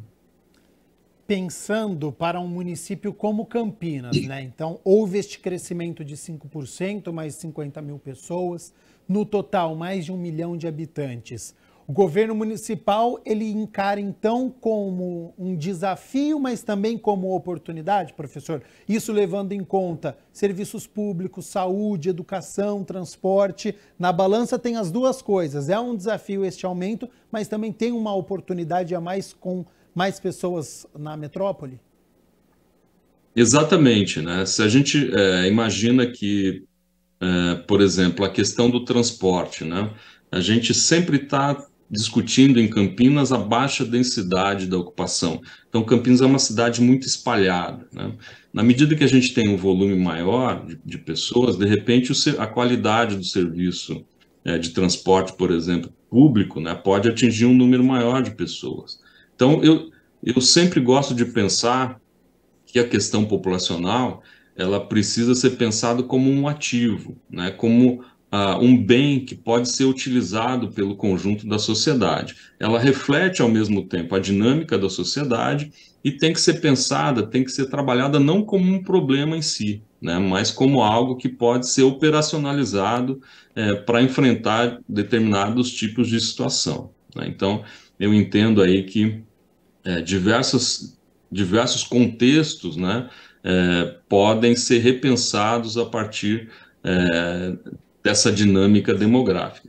pensando para um município como Campinas, né? Então, houve este crescimento de 5%, mais 50 mil pessoas, no total, mais de um milhão de habitantes. O governo municipal ele encara então como um desafio, mas também como oportunidade, professor. Isso levando em conta serviços públicos, saúde, educação, transporte. Na balança tem as duas coisas. É um desafio este aumento, mas também tem uma oportunidade a mais com mais pessoas na metrópole. Exatamente, né? Se a gente é, imagina que, é, por exemplo, a questão do transporte, né? A gente sempre está discutindo em Campinas a baixa densidade da ocupação. Então, Campinas é uma cidade muito espalhada. Né? Na medida que a gente tem um volume maior de, de pessoas, de repente o, a qualidade do serviço é, de transporte, por exemplo, público, né, pode atingir um número maior de pessoas. Então, eu, eu sempre gosto de pensar que a questão populacional ela precisa ser pensada como um ativo, né, como uh, um bem que pode ser utilizado pelo conjunto da sociedade. Ela reflete, ao mesmo tempo, a dinâmica da sociedade e tem que ser pensada, tem que ser trabalhada não como um problema em si, né, mas como algo que pode ser operacionalizado é, para enfrentar determinados tipos de situação. Né? Então, eu entendo aí que é, diversos contextos né, é, podem ser repensados a partir é, dessa dinâmica demográfica.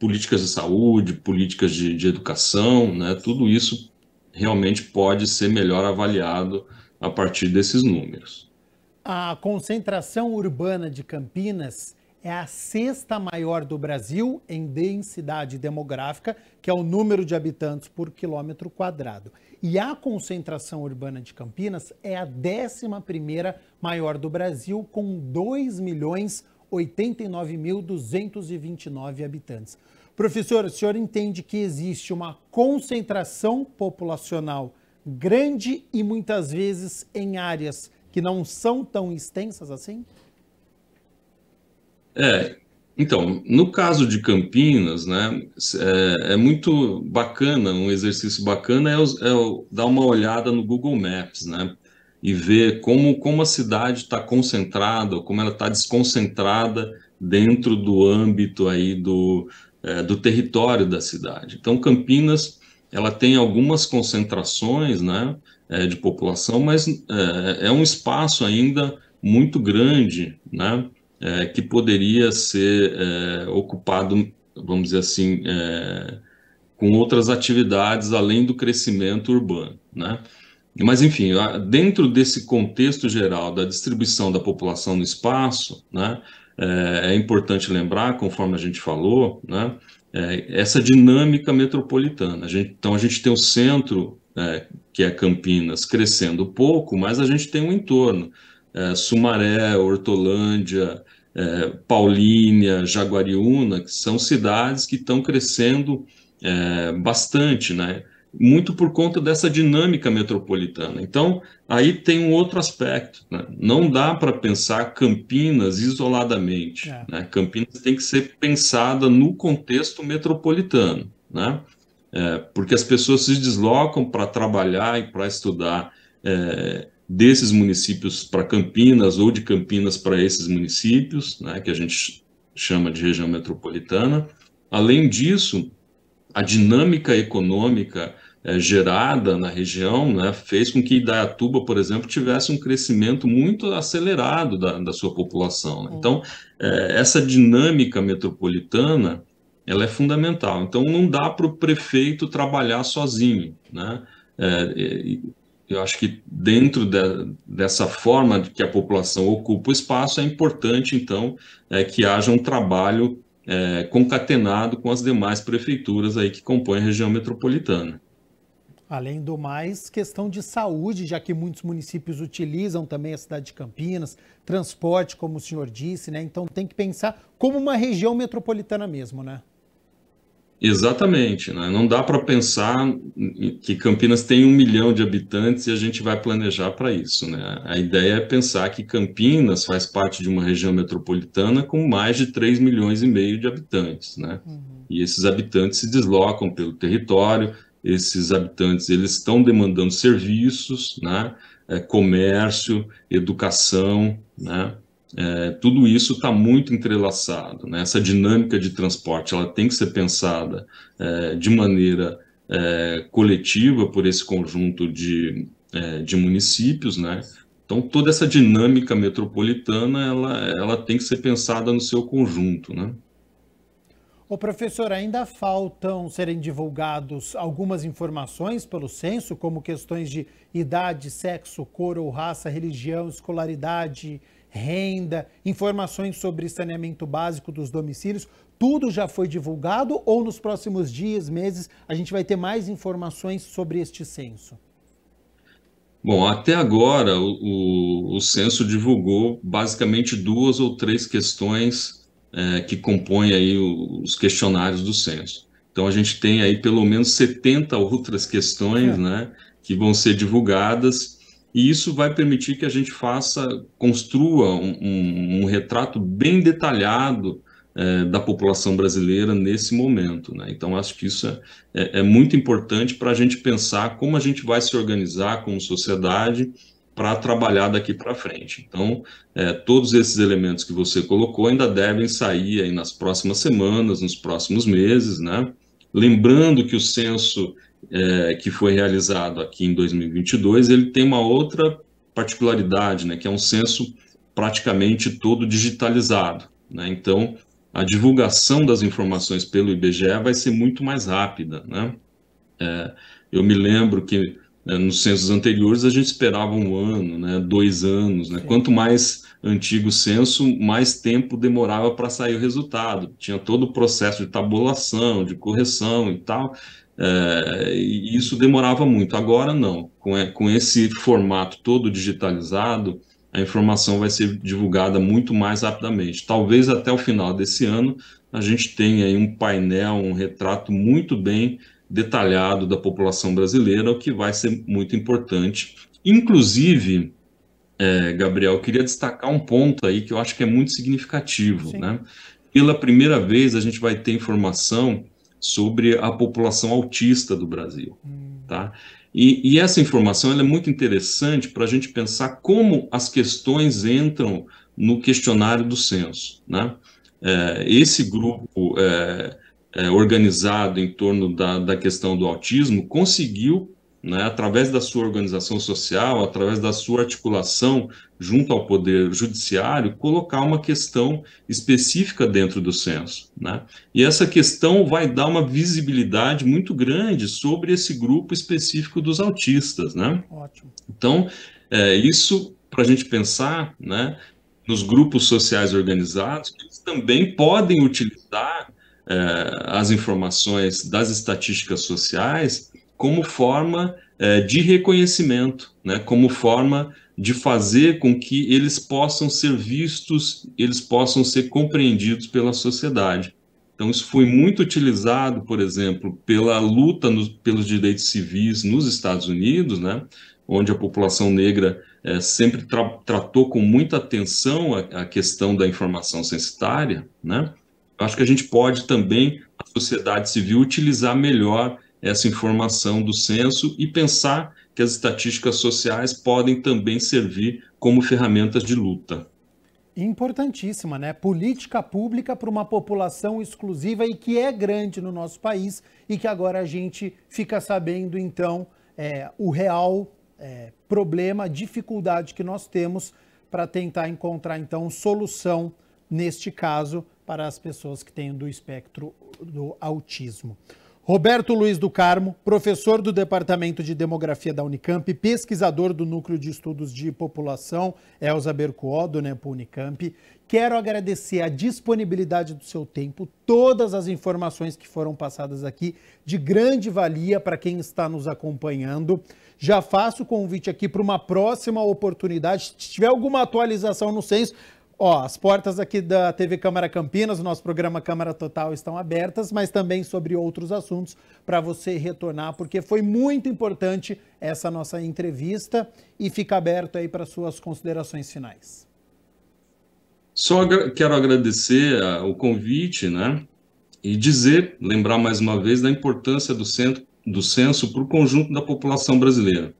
Políticas de saúde, políticas de, de educação, né, tudo isso realmente pode ser melhor avaliado a partir desses números. A concentração urbana de Campinas é a sexta maior do Brasil em densidade demográfica, que é o número de habitantes por quilômetro quadrado. E a concentração urbana de Campinas é a décima primeira maior do Brasil, com 2 milhões 89.229 habitantes. Professor, o senhor entende que existe uma concentração populacional grande e muitas vezes em áreas que não são tão extensas assim? É, então, no caso de Campinas, né, é, é, muito bacana, um exercício bacana é, é dar uma olhada no Google Maps, né? e ver como, como a cidade está concentrada, como ela está desconcentrada dentro do âmbito aí do, é, do território da cidade. Então, Campinas, ela tem algumas concentrações né, é, de população, mas é, é, um espaço ainda muito grande, né, é, que poderia ser é, ocupado, vamos dizer assim, é, com outras atividades além do crescimento urbano, né? Mas, enfim, dentro desse contexto geral da distribuição da população no espaço, né, é, é importante lembrar, conforme a gente falou, né, é, essa dinâmica metropolitana. A gente, então, a gente tem o centro, é, que é Campinas, crescendo pouco, mas a gente tem um entorno. É, Sumaré, Hortolândia, é, Paulínia, Jaguariúna, que são cidades que estão crescendo é, bastante, né? muito por conta dessa dinâmica metropolitana. Então, aí tem um outro aspecto. Né? Não dá para pensar Campinas isoladamente. É. Né? Campinas tem que ser pensada no contexto metropolitano, né? É, porque as pessoas se deslocam para trabalhar e para estudar é, desses municípios para Campinas ou de Campinas para esses municípios, né? que a gente chama de região metropolitana. Além disso, a dinâmica econômica é, gerada na região né, fez com que Idaiatuba, por exemplo, tivesse um crescimento muito acelerado da, da sua população. Né? Então, é, essa dinâmica metropolitana ela é fundamental. Então, não dá para o prefeito trabalhar sozinho. Né? É, eu acho que dentro de, dessa forma que a população ocupa o espaço, é importante, então, é, que haja um trabalho é, concatenado com as demais prefeituras aí que compõem a região metropolitana. Além do mais, questão de saúde, já que muitos municípios utilizam também a cidade de Campinas, transporte, como o senhor disse, né? Então tem que pensar como uma região metropolitana mesmo, né? Exatamente, né? Não dá para pensar que Campinas tem um milhão de habitantes e a gente vai planejar para isso, né? A ideia é pensar que Campinas faz parte de uma região metropolitana com mais de 3 milhões e meio de habitantes, né? Uhum. E esses habitantes se deslocam pelo território, esses habitantes eles estão demandando serviços, né? É, comércio, educação, né? É, tudo isso está muito entrelaçado. Né? Essa dinâmica de transporte ela tem que ser pensada é, de maneira é, coletiva por esse conjunto de, é, de municípios. Né? Então, toda essa dinâmica metropolitana ela, ela tem que ser pensada no seu conjunto. Né? O professor, ainda faltam serem divulgados algumas informações pelo censo, como questões de idade, sexo, cor ou raça, religião, escolaridade, renda, informações sobre saneamento básico dos domicílios. Tudo já foi divulgado ou nos próximos dias, meses, a gente vai ter mais informações sobre este censo? Bom, até agora o, o, o censo divulgou basicamente duas ou três questões é, que compõem aí os questionários do censo. Então a gente tem aí pelo menos 70 outras questões, é. né, que vão ser divulgadas e isso vai permitir que a gente faça, construa um, um, um retrato bem detalhado é, da população brasileira nesse momento. Né? Então, acho que isso é, é, é muito importante para a gente pensar como a gente vai se organizar como sociedade para trabalhar daqui para frente. Então, é, todos esses elementos que você colocou ainda devem sair aí nas próximas semanas, nos próximos meses, né? Lembrando que o censo é, que foi realizado aqui em 2022, ele tem uma outra particularidade, né? Que é um censo praticamente todo digitalizado, né? Então, a divulgação das informações pelo IBGE vai ser muito mais rápida, né? É, eu me lembro que né? Nos censos anteriores, a gente esperava um ano, né? dois anos. Né? Quanto mais antigo o censo, mais tempo demorava para sair o resultado. Tinha todo o processo de tabulação, de correção e tal. É, e isso demorava muito. Agora, não. Com, com esse formato todo digitalizado, a informação vai ser divulgada muito mais rapidamente. Talvez até o final desse ano a gente tenha aí um painel, um retrato muito bem detalhado da população brasileira, o que vai ser muito importante. Inclusive, é, Gabriel, eu queria destacar um ponto aí que eu acho que é muito significativo. Né? Pela primeira vez, a gente vai ter informação sobre a população autista do Brasil. Hum. Tá? E, e, essa informação é muito interessante para a gente pensar como as questões entram no questionário do censo. Né? É, esse grupo é, é, organizado em torno da, da questão do autismo conseguiu, né, através da sua organização social, através da sua articulação junto ao Poder Judiciário, colocar uma questão específica dentro do censo. Né? E essa questão vai dar uma visibilidade muito grande sobre esse grupo específico dos autistas. Né? Ótimo. Então, é, isso para a gente pensar, né, nos grupos sociais organizados, eles também podem utilizar é, as informações das estatísticas sociais como forma é, de reconhecimento, né, como forma de fazer com que eles possam ser vistos, eles possam ser compreendidos pela sociedade. Então, isso foi muito utilizado, por exemplo, pela luta no, pelos direitos civis nos Estados Unidos, né, onde a população negra é, sempre tra tratou com muita atenção a, a, questão da informação censitária, né, eu acho que a gente pode também, a sociedade civil, utilizar melhor essa informação do censo e pensar que as estatísticas sociais podem também servir como ferramentas de luta. Importantíssima, né? Política pública para uma população exclusiva e que é grande no nosso país e que agora a gente fica sabendo, então, é, o real é, problema, dificuldade que nós temos para tentar encontrar, então, solução neste caso para as pessoas que têm do espectro do autismo. Roberto Luiz do Carmo, professor do Departamento de Demografia da Unicamp, pesquisador do Núcleo de Estudos de População, Elza Bercuó, do NEPO Unicamp. Quero agradecer a disponibilidade do seu tempo, todas as informações que foram passadas aqui, de grande valia para quem está nos acompanhando. Já faço o convite aqui para uma próxima oportunidade. Se tiver alguma atualização no censo, Ó, as portas aqui da TV Câmara Campinas, nosso programa Câmara Total, estão abertas, mas também sobre outros assuntos para você retornar, porque foi muito importante essa nossa entrevista e fica aberto aí para suas considerações finais. Só quero agradecer ah, o convite, né? E dizer, lembrar mais uma vez da importância do, centro, do censo para o conjunto da população brasileira.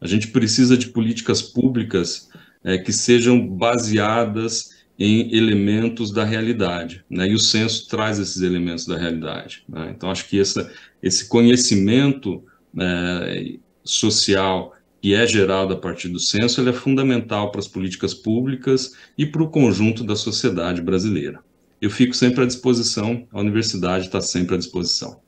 A gente precisa de políticas públicas é, que sejam baseadas em elementos da realidade, né? E o censo traz esses elementos da realidade. Né? Então acho que essa, esse conhecimento é, social que é gerado a partir do censo, ele é fundamental para as políticas públicas e para o conjunto da sociedade brasileira. Eu fico sempre à disposição, a universidade está sempre à disposição.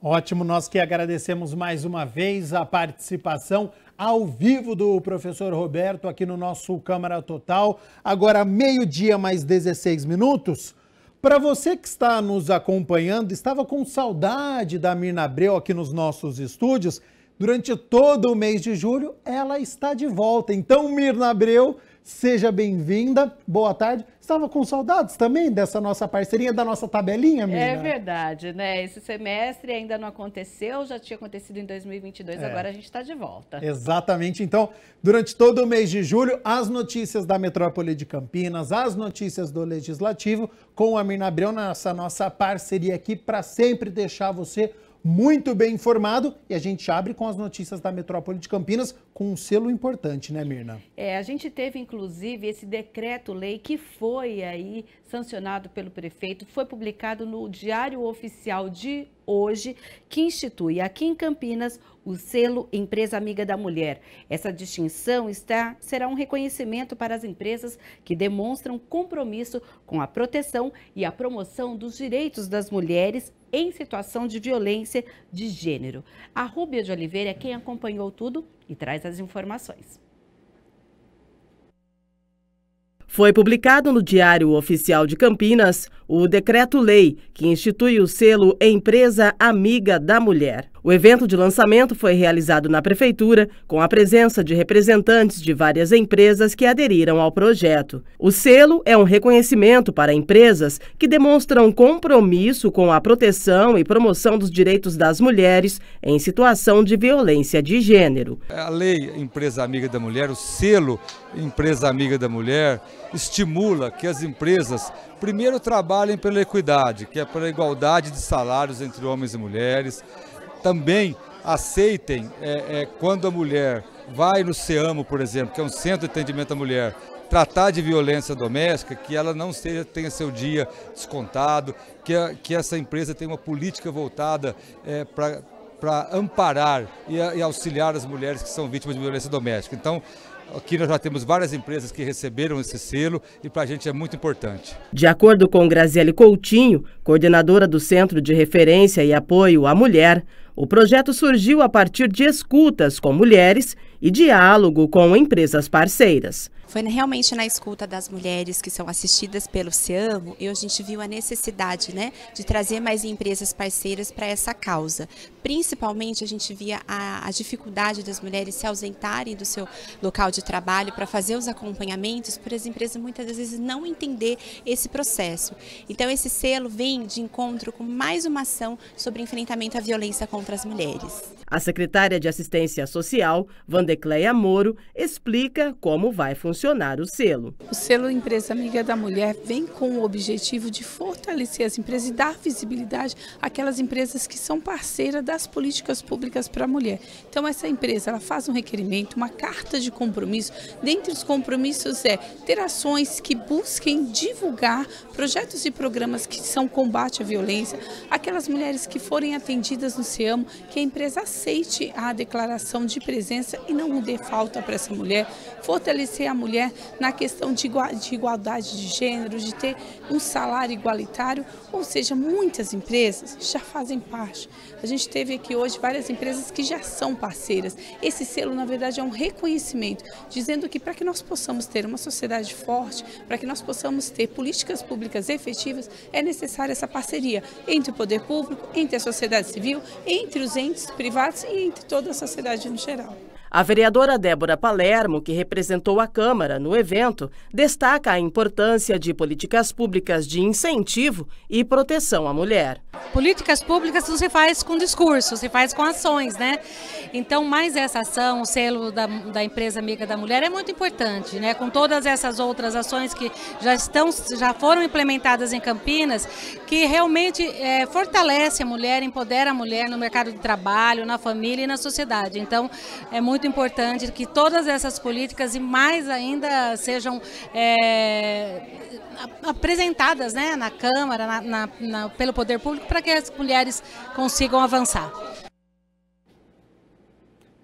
Ótimo, nós que agradecemos mais uma vez a participação ao vivo do professor Roberto aqui no nosso Câmara Total, agora meio-dia mais 16 minutos. Para você que está nos acompanhando, estava com saudade da Mirna Abreu aqui nos nossos estúdios. Durante todo o mês de julho, ela está de volta. Então, Mirna Abreu seja bem-vinda, boa tarde. Estava com saudades também dessa nossa parceria, da nossa tabelinha, minha. É verdade, né? Esse semestre ainda não aconteceu, já tinha acontecido em 2022, é. agora a gente está de volta. Exatamente. Então, durante todo o mês de julho, as notícias da metrópole de Campinas, as notícias do Legislativo, com a Mirna Abreu, nessa nossa parceria aqui, para sempre deixar você muito bem informado e a gente abre com as notícias da metrópole de Campinas com um selo importante, né, Mirna? É, a gente teve inclusive esse decreto-lei que foi aí sancionado pelo prefeito, foi publicado no Diário Oficial de hoje, que institui aqui em Campinas o selo Empresa Amiga da Mulher. Essa distinção está, será um reconhecimento para as empresas que demonstram compromisso com a proteção e a promoção dos direitos das mulheres em situação de violência de gênero. A Rúbia de Oliveira é quem acompanhou tudo e traz as informações. Foi publicado no Diário Oficial de Campinas o decreto-lei que institui o selo Empresa Amiga da Mulher. O evento de lançamento foi realizado na Prefeitura, com a presença de representantes de várias empresas que aderiram ao projeto. O selo é um reconhecimento para empresas que demonstram compromisso com a proteção e promoção dos direitos das mulheres em situação de violência de gênero. É a lei Empresa Amiga da Mulher, o selo Empresa Amiga da Mulher, estimula que as empresas Primeiro, trabalhem pela equidade, que é pela igualdade de salários entre homens e mulheres. Também aceitem é, é, quando a mulher vai no CEAMO, por exemplo, que é um centro de atendimento à mulher, tratar de violência doméstica, que ela não seja, tenha seu dia descontado, que, a, que essa empresa tenha uma política voltada é, para amparar e, a, e, auxiliar as mulheres que são vítimas de violência doméstica. Então, Aqui nós já temos várias empresas que receberam esse selo e para a gente é muito importante. De acordo com Graziele Coutinho, coordenadora do Centro de Referência e Apoio à Mulher, o projeto surgiu a partir de escutas com mulheres e diálogo com empresas parceiras. Foi realmente na escuta das mulheres que são assistidas pelo CEAMO e a gente viu a necessidade né, de trazer mais empresas parceiras para essa causa. Principalmente a gente via a, a, dificuldade das mulheres se ausentarem do seu local de trabalho para fazer os acompanhamentos, por as empresas muitas vezes não entender esse processo. Então esse selo vem de encontro com mais uma ação sobre enfrentamento à violência contra contra as mulheres. A secretária de Assistência Social, Vandecleia Moro, explica como vai funcionar o selo. O selo Empresa Amiga da Mulher vem com o objetivo de fortalecer as empresas e dar visibilidade àquelas empresas que são parceiras das políticas públicas para a mulher. Então essa empresa ela faz um requerimento, uma carta de compromisso. Dentre os compromissos é ter ações que busquem divulgar projetos e programas que são combate à violência, aquelas mulheres que forem atendidas no selo que a empresa aceite a declaração de presença e não dê falta para essa mulher, fortalecer a mulher na questão de, igualdade de gênero, de ter um salário igualitário, ou seja, muitas empresas já fazem parte a gente teve aqui hoje várias empresas que já são parceiras. Esse selo, na verdade, é um reconhecimento, dizendo que para que nós possamos ter uma sociedade forte, para que nós possamos ter políticas públicas efetivas, é necessária essa parceria entre o poder público, entre a sociedade civil, entre os entes privados e entre toda a sociedade no geral. A vereadora Débora Palermo, que representou a Câmara no evento, destaca a importância de políticas públicas de incentivo e proteção à mulher. Políticas públicas não se faz com discurso, se faz com ações, né? Então, mais essa ação, o selo da, da empresa amiga da mulher é muito importante, né? Com todas essas outras ações que já estão, já foram implementadas em Campinas, que realmente é, fortalece a mulher, empodera a mulher no mercado de trabalho, na família e na sociedade. Então, é muito muito importante que todas essas políticas e mais ainda sejam é, apresentadas né, na Câmara, na, na, na, pelo poder público, para que as mulheres consigam avançar.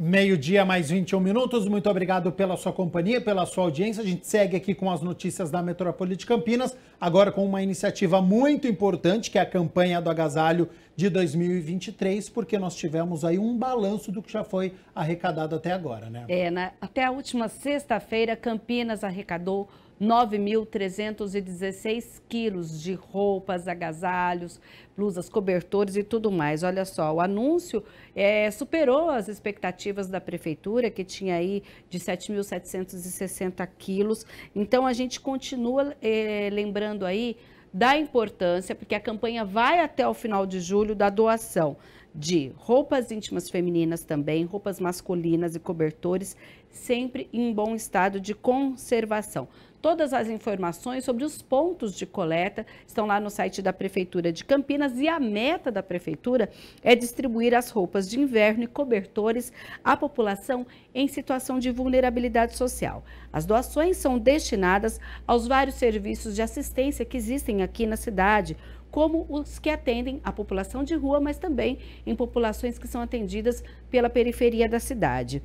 Meio-dia, mais 21 minutos. Muito obrigado pela sua companhia, pela sua audiência. A gente segue aqui com as notícias da Metrópole de Campinas, agora com uma iniciativa muito importante, que é a campanha do agasalho de 2023, porque nós tivemos aí um balanço do que já foi arrecadado até agora, né? É, né? até a última sexta-feira, Campinas arrecadou 9.316 quilos de roupas, agasalhos, blusas, cobertores e tudo mais. Olha só, o anúncio é, superou as expectativas da prefeitura, que tinha aí de 7.760 quilos. Então, a gente continua é, lembrando aí da importância, porque a campanha vai até o final de julho da doação de roupas íntimas femininas também, roupas masculinas e cobertores, sempre em bom estado de conservação. Todas as informações sobre os pontos de coleta estão lá no site da Prefeitura de Campinas e a meta da Prefeitura é distribuir as roupas de inverno e cobertores à população em situação de vulnerabilidade social. As doações são destinadas aos vários serviços de assistência que existem aqui na cidade, como os que atendem a população de rua, mas também em populações que são atendidas pela periferia da cidade.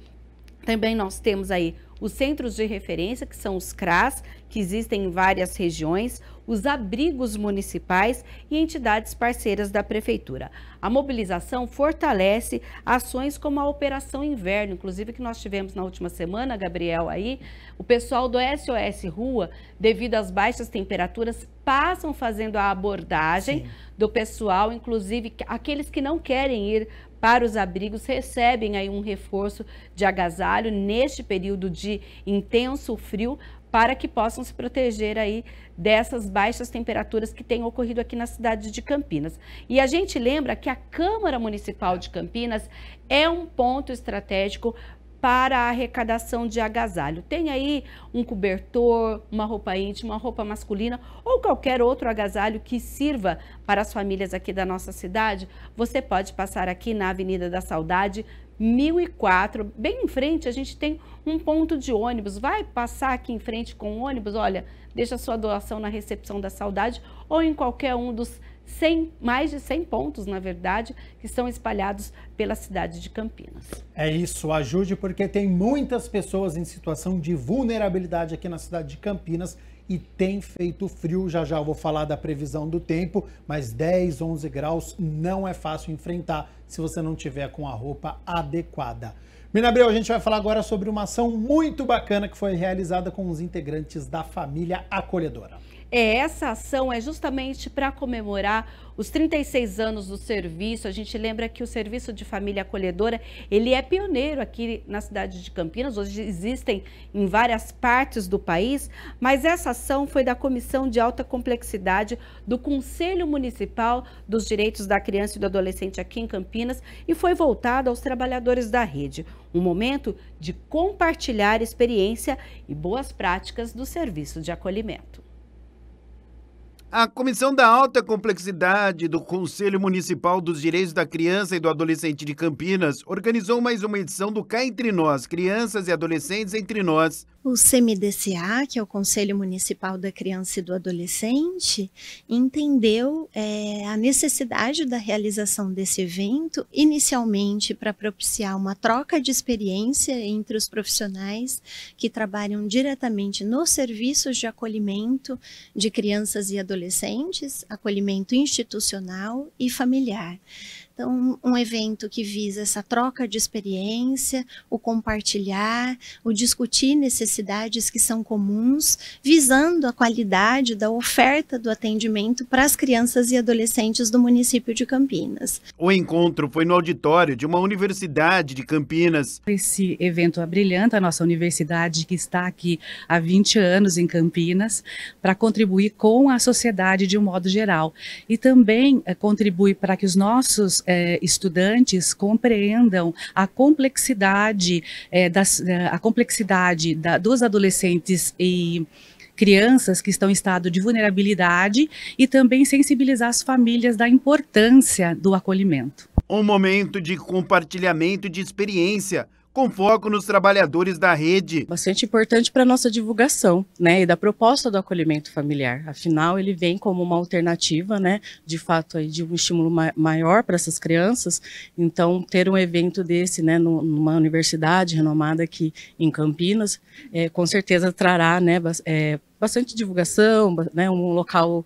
Também nós temos aí os centros de referência, que são os CRAS, que existem em várias regiões, os abrigos municipais e entidades parceiras da Prefeitura. A mobilização fortalece ações como a Operação Inverno, inclusive que nós tivemos na última semana, Gabriel, aí, o pessoal do SOS Rua, devido às baixas temperaturas, passam fazendo a abordagem Sim. do pessoal, inclusive aqueles que não querem ir para os abrigos recebem aí um reforço de agasalho neste período de intenso frio para que possam se proteger aí dessas baixas temperaturas que têm ocorrido aqui na cidade de Campinas. E a gente lembra que a Câmara Municipal de Campinas é um ponto estratégico para a arrecadação de agasalho. Tem aí um cobertor, uma roupa íntima, uma roupa masculina ou qualquer outro agasalho que sirva para as famílias aqui da nossa cidade. Você pode passar aqui na Avenida da Saudade, 1004, bem em frente a gente tem um ponto de ônibus. Vai passar aqui em frente com o ônibus? Olha, deixa sua doação na recepção da saudade ou em qualquer um dos 100, mais de 100 pontos, na verdade, que estão espalhados pela cidade de Campinas. É isso, ajude porque tem muitas pessoas em situação de vulnerabilidade aqui na cidade de Campinas e tem feito frio. Já já vou falar da previsão do tempo, mas 10, 11 graus não é fácil enfrentar se você não tiver com a roupa adequada. Minabreu, a gente vai falar agora sobre uma ação muito bacana que foi realizada com os integrantes da família acolhedora. É, essa ação é justamente para comemorar os 36 anos do serviço. A gente lembra que o Serviço de Família Acolhedora, ele é pioneiro aqui na cidade de Campinas. Hoje existem em várias partes do país, mas essa ação foi da Comissão de Alta Complexidade do Conselho Municipal dos Direitos da Criança e do Adolescente aqui em Campinas e foi voltada aos trabalhadores da rede. Um momento de compartilhar experiência e boas práticas do serviço de acolhimento. A Comissão da Alta Complexidade do Conselho Municipal dos Direitos da Criança e do Adolescente de Campinas organizou mais uma edição do Cá Entre Nós, Crianças e Adolescentes Entre Nós, o CMDCA, que é o Conselho Municipal da Criança e do Adolescente, entendeu é, a necessidade da realização desse evento, inicialmente para propiciar uma troca de experiência entre os profissionais que trabalham diretamente nos serviços de acolhimento de crianças e adolescentes, acolhimento institucional e familiar. Então, um evento que visa essa troca de experiência, o compartilhar, o discutir necessidades que são comuns, visando a qualidade da oferta do atendimento para as crianças e adolescentes do município de Campinas. O encontro foi no auditório de uma universidade de Campinas. Esse evento é brilhante, a nossa universidade, que está aqui há 20 anos em Campinas, para contribuir com a sociedade de um modo geral. E também eh, contribui para que os nossos eh, estudantes compreendam a complexidade, eh, das, eh, a complexidade da, dos adolescentes e crianças que estão em estado de vulnerabilidade e também sensibilizar as famílias da importância do acolhimento. Um momento de compartilhamento de experiência com foco nos trabalhadores da rede. Bastante importante para a nossa divulgação, né, e da proposta do acolhimento familiar. Afinal, ele vem como uma alternativa, né, de fato aí de um estímulo ma maior para essas crianças. Então, ter um evento desse, né, numa universidade renomada aqui em Campinas, é, com certeza trará, né, é, bastante divulgação, né, um local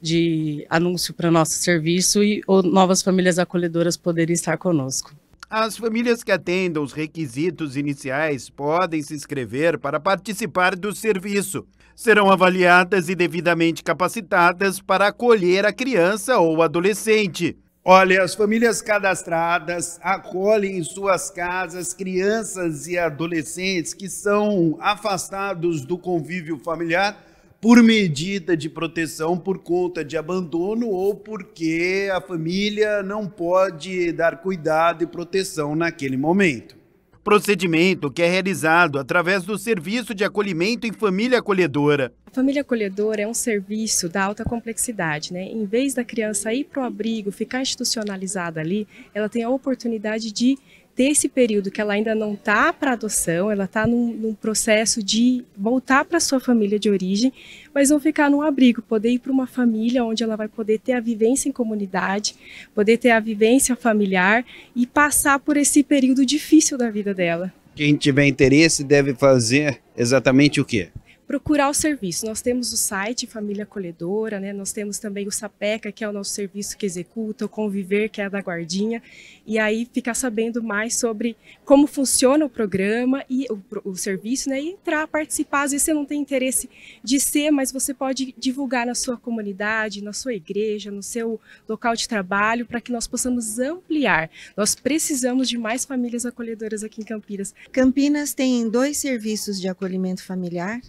de anúncio para nosso serviço e novas famílias acolhedoras poderem estar conosco. As famílias que atendam os requisitos iniciais podem se inscrever para participar do serviço. Serão avaliadas e devidamente capacitadas para acolher a criança ou adolescente. Olha, as famílias cadastradas acolhem em suas casas crianças e adolescentes que são afastados do convívio familiar por medida de proteção por conta de abandono ou porque a família não pode dar cuidado e proteção naquele momento. Procedimento que é realizado através do Serviço de Acolhimento em Família Acolhedora. A família acolhedora é um serviço da alta complexidade, né? Em vez da criança ir para o abrigo, ficar institucionalizada ali, ela tem a oportunidade de desse período que ela ainda não está para adoção, ela está num, num, processo de voltar para sua família de origem, mas vão ficar num abrigo, poder ir para uma família onde ela vai poder ter a vivência em comunidade, poder ter a vivência familiar e passar por esse período difícil da vida dela. Quem tiver interesse deve fazer exatamente o quê? procurar o serviço. Nós temos o site Família Acolhedora, né? nós temos também o SAPECA, que é o nosso serviço que executa, o Conviver, que é da Guardinha, e aí ficar sabendo mais sobre como funciona o programa e o, o serviço, né? e entrar, participar. Às vezes você não tem interesse de ser, mas você pode divulgar na sua comunidade, na sua igreja, no seu local de trabalho, para que nós possamos ampliar. Nós precisamos de mais famílias acolhedoras aqui em Campinas. Campinas tem dois serviços de acolhimento familiar,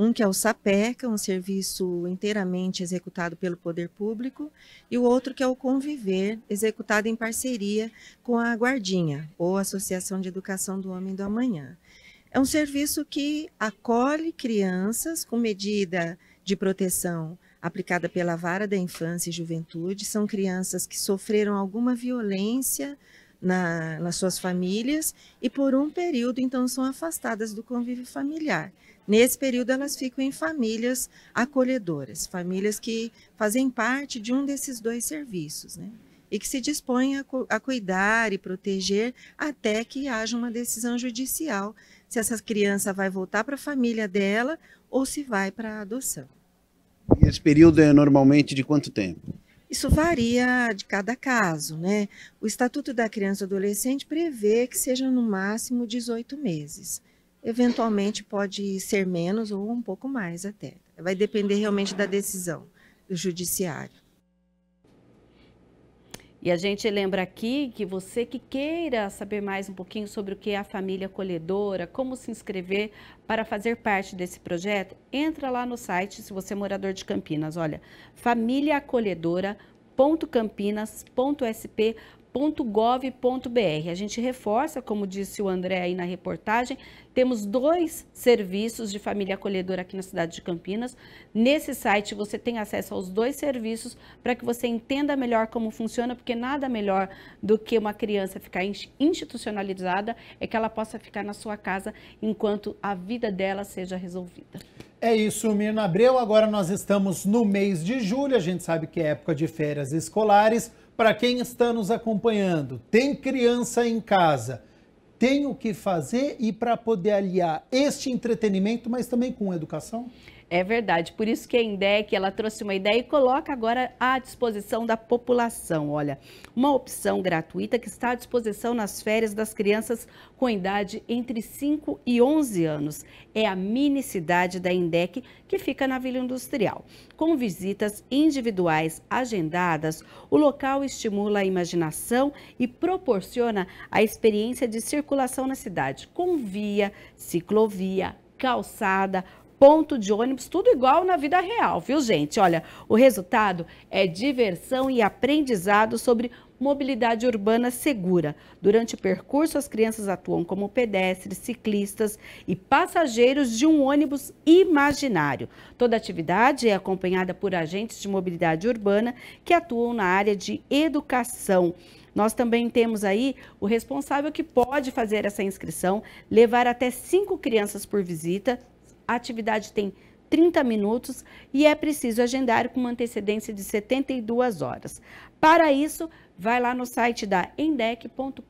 um que é o SAPECA, um serviço inteiramente executado pelo poder público, e o outro que é o Conviver, executado em parceria com a Guardinha, ou Associação de Educação do Homem do Amanhã. É um serviço que acolhe crianças com medida de proteção aplicada pela Vara da Infância e Juventude. São crianças que sofreram alguma violência na, nas suas famílias e por um período então são afastadas do convívio familiar. Nesse período, elas ficam em famílias acolhedoras, famílias que fazem parte de um desses dois serviços, né? E que se dispõem a, a cuidar e proteger até que haja uma decisão judicial se essa criança vai voltar para a família dela ou se vai para a adoção. E esse período é normalmente de quanto tempo? Isso varia de cada caso, né? O Estatuto da Criança e Adolescente prevê que seja no máximo 18 meses eventualmente pode ser menos ou um pouco mais até. Vai depender realmente da decisão do judiciário. E a gente lembra aqui que você que queira saber mais um pouquinho sobre o que é a família acolhedora, como se inscrever para fazer parte desse projeto, entra lá no site, se você é morador de Campinas, olha, famíliaacolhedora.campinas.sp.com www.gov.br. A gente reforça, como disse o André aí na reportagem, temos dois serviços de família acolhedora aqui na cidade de Campinas. Nesse site você tem acesso aos dois serviços para que você entenda melhor como funciona, porque nada melhor do que uma criança ficar institucionalizada é que ela possa ficar na sua casa enquanto a vida dela seja resolvida. É isso, Mirna Abreu. Agora nós estamos no mês de julho, a gente sabe que é época de férias escolares. Para quem está nos acompanhando, tem criança em casa, tem o que fazer e para poder aliar este entretenimento, mas também com educação? É verdade, por isso que a INDEC ela trouxe uma ideia e coloca agora à disposição da população, olha, uma opção gratuita que está à disposição nas férias das crianças com idade entre 5 e 11 anos. É a mini cidade da INDEC que fica na Vila Industrial. Com visitas individuais agendadas, o local estimula a imaginação e proporciona a experiência de circulação na cidade, com via, ciclovia, calçada, ponto de ônibus, tudo igual na vida real, viu, gente? Olha, o resultado é diversão e aprendizado sobre mobilidade urbana segura. Durante o percurso, as crianças atuam como pedestres, ciclistas e passageiros de um ônibus imaginário. Toda atividade é acompanhada por agentes de mobilidade urbana que atuam na área de educação. Nós também temos aí o responsável que pode fazer essa inscrição, levar até cinco crianças por visita a atividade tem 30 minutos e é preciso agendar com uma antecedência de 72 horas. Para isso, vai lá no site da endec.com.br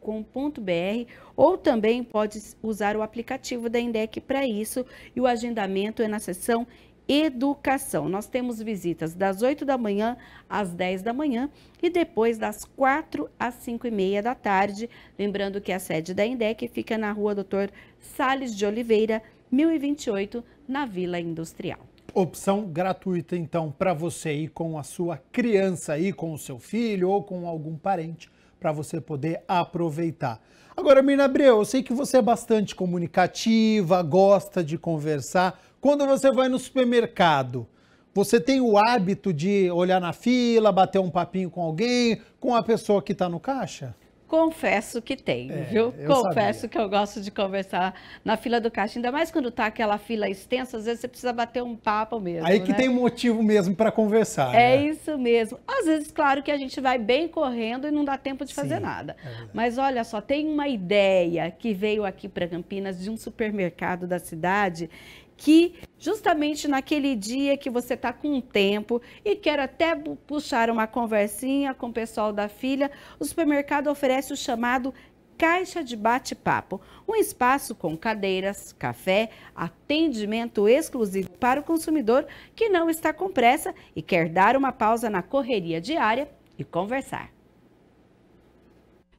ou também pode usar o aplicativo da Endec para isso e o agendamento é na seção Educação. Nós temos visitas das 8 da manhã às 10 da manhã e depois das 4 às 5 e meia da tarde. Lembrando que a sede da Endec fica na rua Doutor Sales de Oliveira, 1028, na Vila Industrial. Opção gratuita, então, para você ir com a sua criança, ir com o seu filho ou com algum parente, para você poder aproveitar. Agora, Mirna Abreu, eu sei que você é bastante comunicativa, gosta de conversar. Quando você vai no supermercado, você tem o hábito de olhar na fila, bater um papinho com alguém, com a pessoa que está no caixa? Confesso que tem, é, viu? Confesso sabia. que eu gosto de conversar na fila do caixa, ainda mais quando tá aquela fila extensa, às vezes você precisa bater um papo mesmo. Aí que né? tem motivo mesmo para conversar. É né? isso mesmo. Às vezes, claro que a gente vai bem correndo e não dá tempo de fazer Sim, nada. É Mas olha só, tem uma ideia que veio aqui para Campinas de um supermercado da cidade que justamente naquele dia que você está com tempo e quer até puxar uma conversinha com o pessoal da filha, o supermercado oferece o chamado Caixa de Bate-Papo, um espaço com cadeiras, café, atendimento exclusivo para o consumidor que não está com pressa e quer dar uma pausa na correria diária e conversar.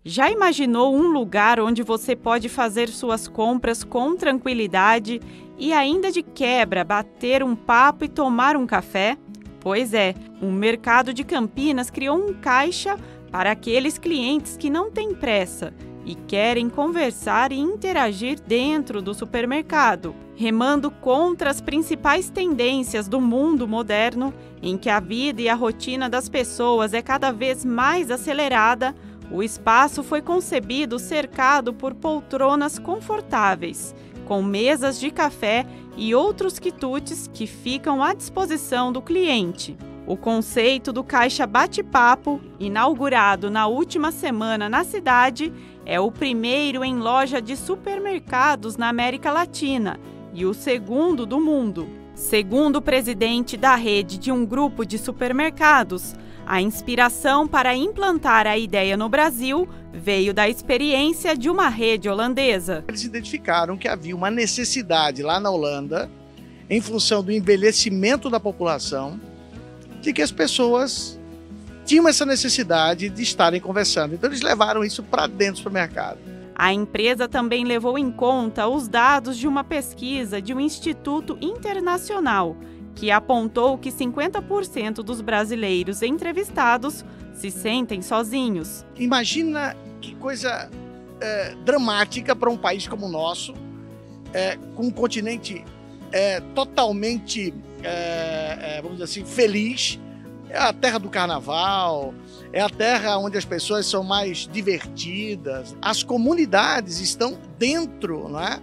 Já imaginou um lugar onde você pode fazer suas compras com tranquilidade e ainda de quebra bater um papo e tomar um café? Pois é, o mercado de Campinas criou um caixa para aqueles clientes que não têm pressa e querem conversar e interagir dentro do supermercado, remando contra as principais tendências do mundo moderno, em que a vida e a rotina das pessoas é cada vez mais acelerada o espaço foi concebido cercado por poltronas confortáveis, com mesas de café e outros quitutes que ficam à disposição do cliente. O conceito do Caixa Bate-Papo, inaugurado na última semana na cidade, é o primeiro em loja de supermercados na América Latina e o segundo do mundo. Segundo o presidente da rede de um grupo de supermercados, a inspiração para implantar a ideia no Brasil veio da experiência de uma rede holandesa. Eles identificaram que havia uma necessidade lá na Holanda, em função do envelhecimento da população, de que as pessoas tinham essa necessidade de estarem conversando. Então eles levaram isso para dentro do mercado. A empresa também levou em conta os dados de uma pesquisa de um instituto internacional que apontou que 50% dos brasileiros entrevistados se sentem sozinhos. Imagina que coisa é, dramática para um país como o nosso, é, com um continente é, totalmente, é, é, vamos dizer assim, feliz. É a terra do carnaval, é a terra onde as pessoas são mais divertidas. As comunidades estão dentro né,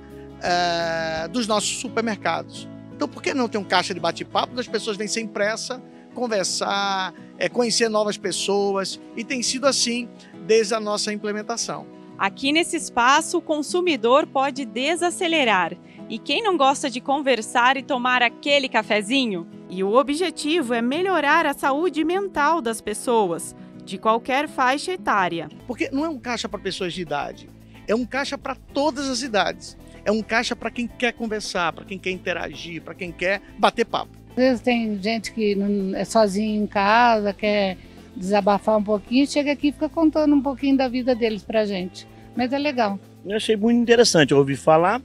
dos nossos supermercados. Então, por que não ter um caixa de bate-papo das pessoas vêm sem pressa conversar, é, conhecer novas pessoas e tem sido assim desde a nossa implementação. Aqui nesse espaço, o consumidor pode desacelerar. E quem não gosta de conversar e tomar aquele cafezinho? E o objetivo é melhorar a saúde mental das pessoas, de qualquer faixa etária. Porque não é um caixa para pessoas de idade, é um caixa para todas as idades. É um caixa para quem quer conversar, para quem quer interagir, para quem quer bater papo. Às vezes tem gente que é sozinha em casa, quer desabafar um pouquinho, chega aqui e fica contando um pouquinho da vida deles para gente. Mas é legal. Eu achei muito interessante, eu ouvi falar,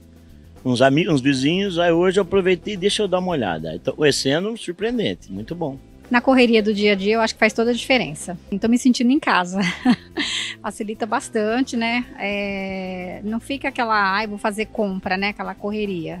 uns amigos, uns vizinhos, aí hoje eu aproveitei e deixa eu dar uma olhada. Então, Estou sendo surpreendente, muito bom na correria do dia a dia, eu acho que faz toda a diferença. Então, me sentindo em casa. Facilita bastante, né? É, não fica aquela, ai, vou fazer compra, né? Aquela correria.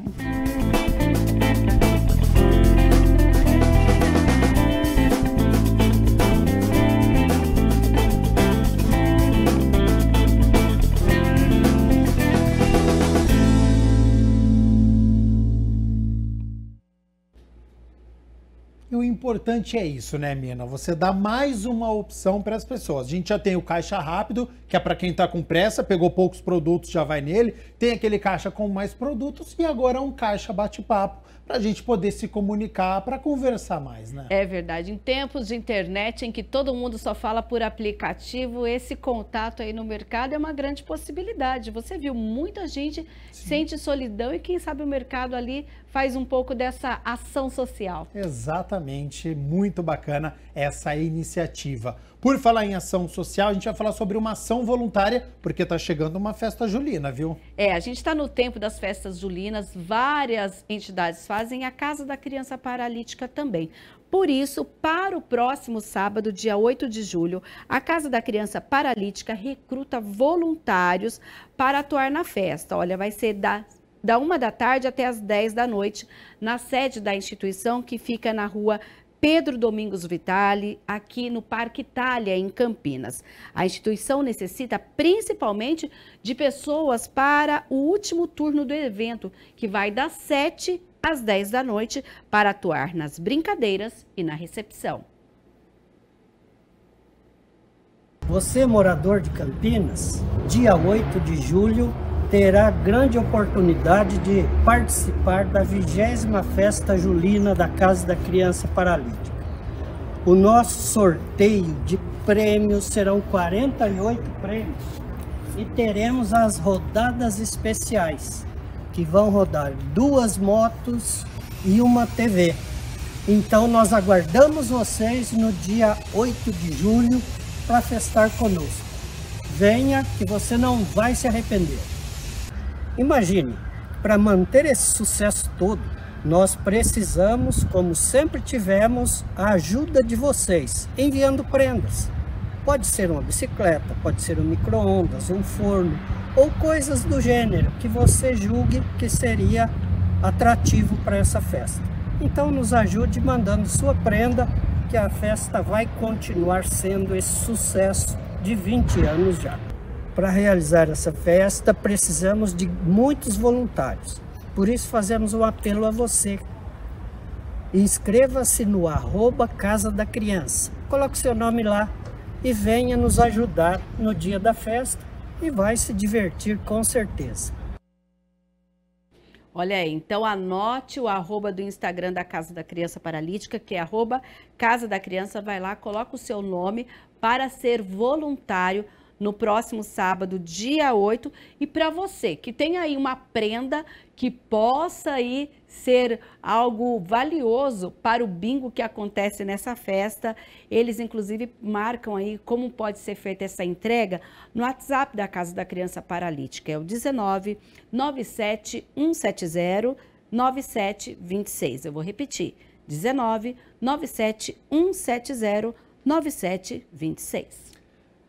o importante é isso, né, Mina? Você dá mais uma opção para as pessoas. A gente já tem o caixa rápido, que é para quem está com pressa, pegou poucos produtos, já vai nele. Tem aquele caixa com mais produtos e agora é um caixa bate-papo para a gente poder se comunicar, para conversar mais, né? É verdade. Em tempos de internet em que todo mundo só fala por aplicativo, esse contato aí no mercado é uma grande possibilidade. Você viu, muita gente Sim. sente solidão e quem sabe o mercado ali faz um pouco dessa ação social. Exatamente, muito bacana essa iniciativa. Por falar em ação social, a gente vai falar sobre uma ação voluntária, porque está chegando uma festa julina, viu? É, a gente está no tempo das festas julinas, várias entidades fazem, a Casa da Criança Paralítica também. Por isso, para o próximo sábado, dia 8 de julho, a Casa da Criança Paralítica recruta voluntários para atuar na festa. Olha, vai ser da da 1 da tarde até as 10 da noite, na sede da instituição que fica na rua Pedro Domingos Vitale, aqui no Parque Itália, em Campinas. A instituição necessita principalmente de pessoas para o último turno do evento, que vai das 7 às 10 da noite, para atuar nas brincadeiras e na recepção. Você, morador de Campinas, dia 8 de julho terá grande oportunidade de participar da vigésima festa julina da Casa da Criança Paralítica. O nosso sorteio de prêmios serão 48 prêmios e teremos as rodadas especiais, que vão rodar duas motos e uma TV. Então nós aguardamos vocês no dia 8 de julho para festar conosco. Venha que você não vai se arrepender. Imagine, para manter esse sucesso todo, nós precisamos, como sempre tivemos, a ajuda de vocês, enviando prendas. Pode ser uma bicicleta, pode ser um micro-ondas, um forno, ou coisas do gênero que você julgue que seria atrativo para essa festa. Então nos ajude mandando sua prenda, que a festa vai continuar sendo esse sucesso de 20 anos já. Para realizar essa festa, precisamos de muitos voluntários. Por isso, fazemos um apelo a você. Inscreva-se no arroba Casa da Criança. Coloque seu nome lá e venha nos ajudar no dia da festa e vai se divertir com certeza. Olha aí, então anote o arroba do Instagram da Casa da Criança Paralítica, que é arroba Casa da Criança, vai lá, coloca o seu nome para ser voluntário no próximo sábado, dia 8. E para você que tem aí uma prenda que possa aí ser algo valioso para o bingo que acontece nessa festa. Eles, inclusive, marcam aí como pode ser feita essa entrega no WhatsApp da Casa da Criança Paralítica. É o 19 97 170 9726. Eu vou repetir. 19 97 170 9726.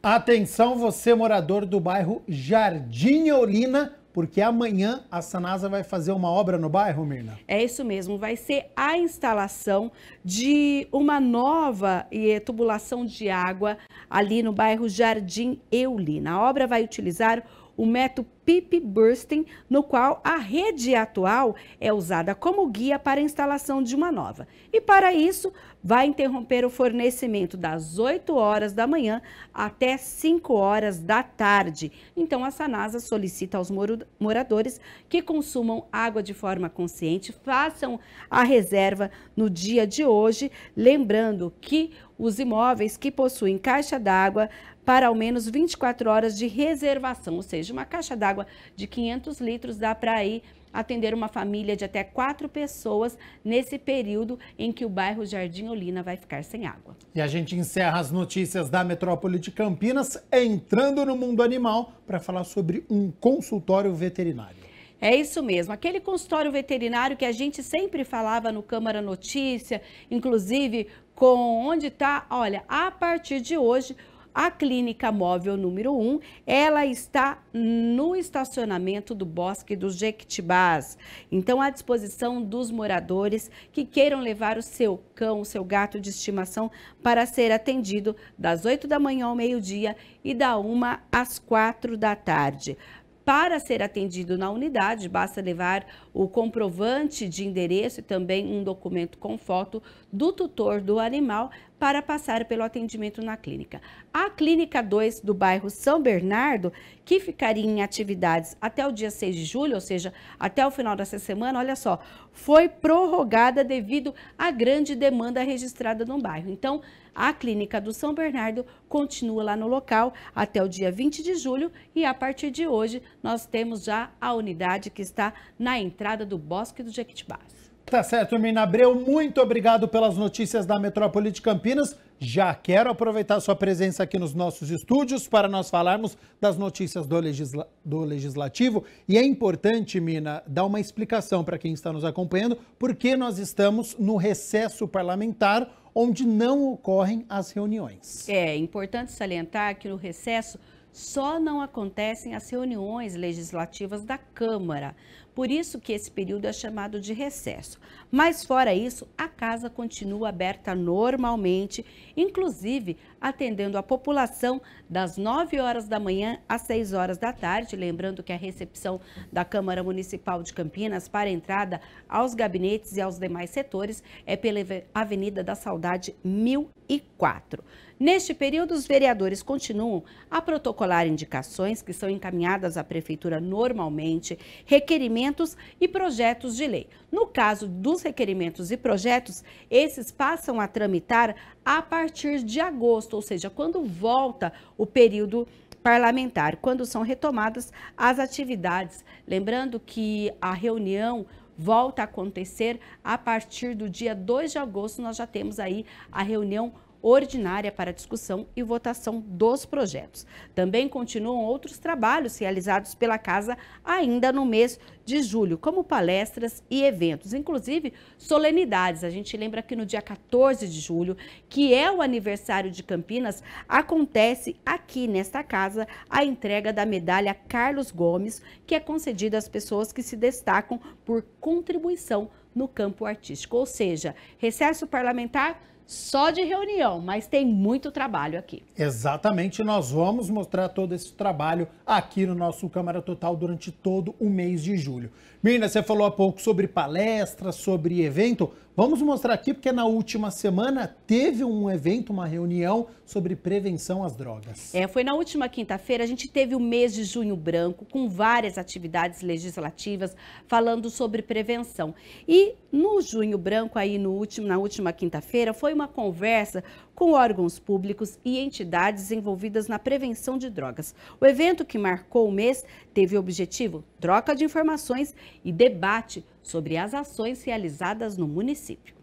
Atenção, você morador do bairro Jardim Olina, porque amanhã a Sanasa vai fazer uma obra no bairro, Mirna. É isso mesmo, vai ser a instalação de uma nova tubulação de água ali no bairro Jardim Eulina. A obra vai utilizar o método PIP Bursting, no qual a rede atual é usada como guia para a instalação de uma nova. E para isso, vai interromper o fornecimento das 8 horas da manhã até 5 horas da tarde. Então, a Sanasa solicita aos moradores que consumam água de forma consciente, façam a reserva no dia de hoje, lembrando que os imóveis que possuem caixa d'água para ao menos 24 horas de reservação, ou seja, uma caixa d'água de 500 litros dá para ir atender uma família de até quatro pessoas nesse período em que o bairro Jardim Olina vai ficar sem água. E a gente encerra as notícias da metrópole de Campinas entrando no mundo animal para falar sobre um consultório veterinário. É isso mesmo, aquele consultório veterinário que a gente sempre falava no Câmara Notícia, inclusive com onde está, olha, a partir de hoje a clínica móvel número 1, ela está no estacionamento do Bosque dos Jequitibás. Então, à disposição dos moradores que queiram levar o seu cão, o seu gato de estimação para ser atendido das 8 da manhã ao meio-dia e da 1 às 4 da tarde. Para ser atendido na unidade, basta levar o comprovante de endereço e também um documento com foto do tutor do animal para passar pelo atendimento na clínica. A Clínica 2 do bairro São Bernardo, que ficaria em atividades até o dia 6 de julho, ou seja, até o final dessa semana, olha só, foi prorrogada devido à grande demanda registrada no bairro. Então, a clínica do São Bernardo continua lá no local até o dia 20 de julho e a partir de hoje nós temos já a unidade que está na entrada do Bosque do Jequitibás. Tá certo, Mina Abreu, muito obrigado pelas notícias da Metrópole de Campinas. Já quero aproveitar sua presença aqui nos nossos estúdios para nós falarmos das notícias do, legisla... do Legislativo. E é importante, Mina, dar uma explicação para quem está nos acompanhando, porque nós estamos no recesso parlamentar onde não ocorrem as reuniões. É importante salientar que no recesso só não acontecem as reuniões legislativas da Câmara. Por isso que esse período é chamado de recesso. Mas fora isso, a casa continua aberta normalmente, inclusive atendendo a população das 9 horas da manhã às 6 horas da tarde. Lembrando que a recepção da Câmara Municipal de Campinas para entrada aos gabinetes e aos demais setores é pela Avenida da Saudade 1004. Neste período, os vereadores continuam a protocolar indicações que são encaminhadas à Prefeitura normalmente, requerimentos e projetos de lei. No caso dos requerimentos e projetos, esses passam a tramitar a partir de agosto agosto, ou seja, quando volta o período parlamentar, quando são retomadas as atividades. Lembrando que a reunião volta a acontecer a partir do dia 2 de agosto, nós já temos aí a reunião ordinária para discussão e votação dos projetos. Também continuam outros trabalhos realizados pela Casa ainda no mês de julho, como palestras e eventos, inclusive solenidades. A gente lembra que no dia 14 de julho, que é o aniversário de Campinas, acontece aqui nesta casa a entrega da medalha Carlos Gomes, que é concedida às pessoas que se destacam por contribuição no campo artístico. Ou seja, recesso parlamentar só de reunião, mas tem muito trabalho aqui. Exatamente, nós vamos mostrar todo esse trabalho aqui no nosso Câmara Total durante todo o mês de julho. Mirna, você falou há pouco sobre palestra, sobre evento. Vamos mostrar aqui porque na última semana teve um evento, uma reunião sobre prevenção às drogas. É, foi na última quinta-feira, a gente teve o mês de junho branco com várias atividades legislativas falando sobre prevenção. E no junho branco aí no último, na última quinta-feira foi uma conversa com órgãos públicos e entidades envolvidas na prevenção de drogas. O evento, que marcou o mês, teve o objetivo troca de informações e debate sobre as ações realizadas no município.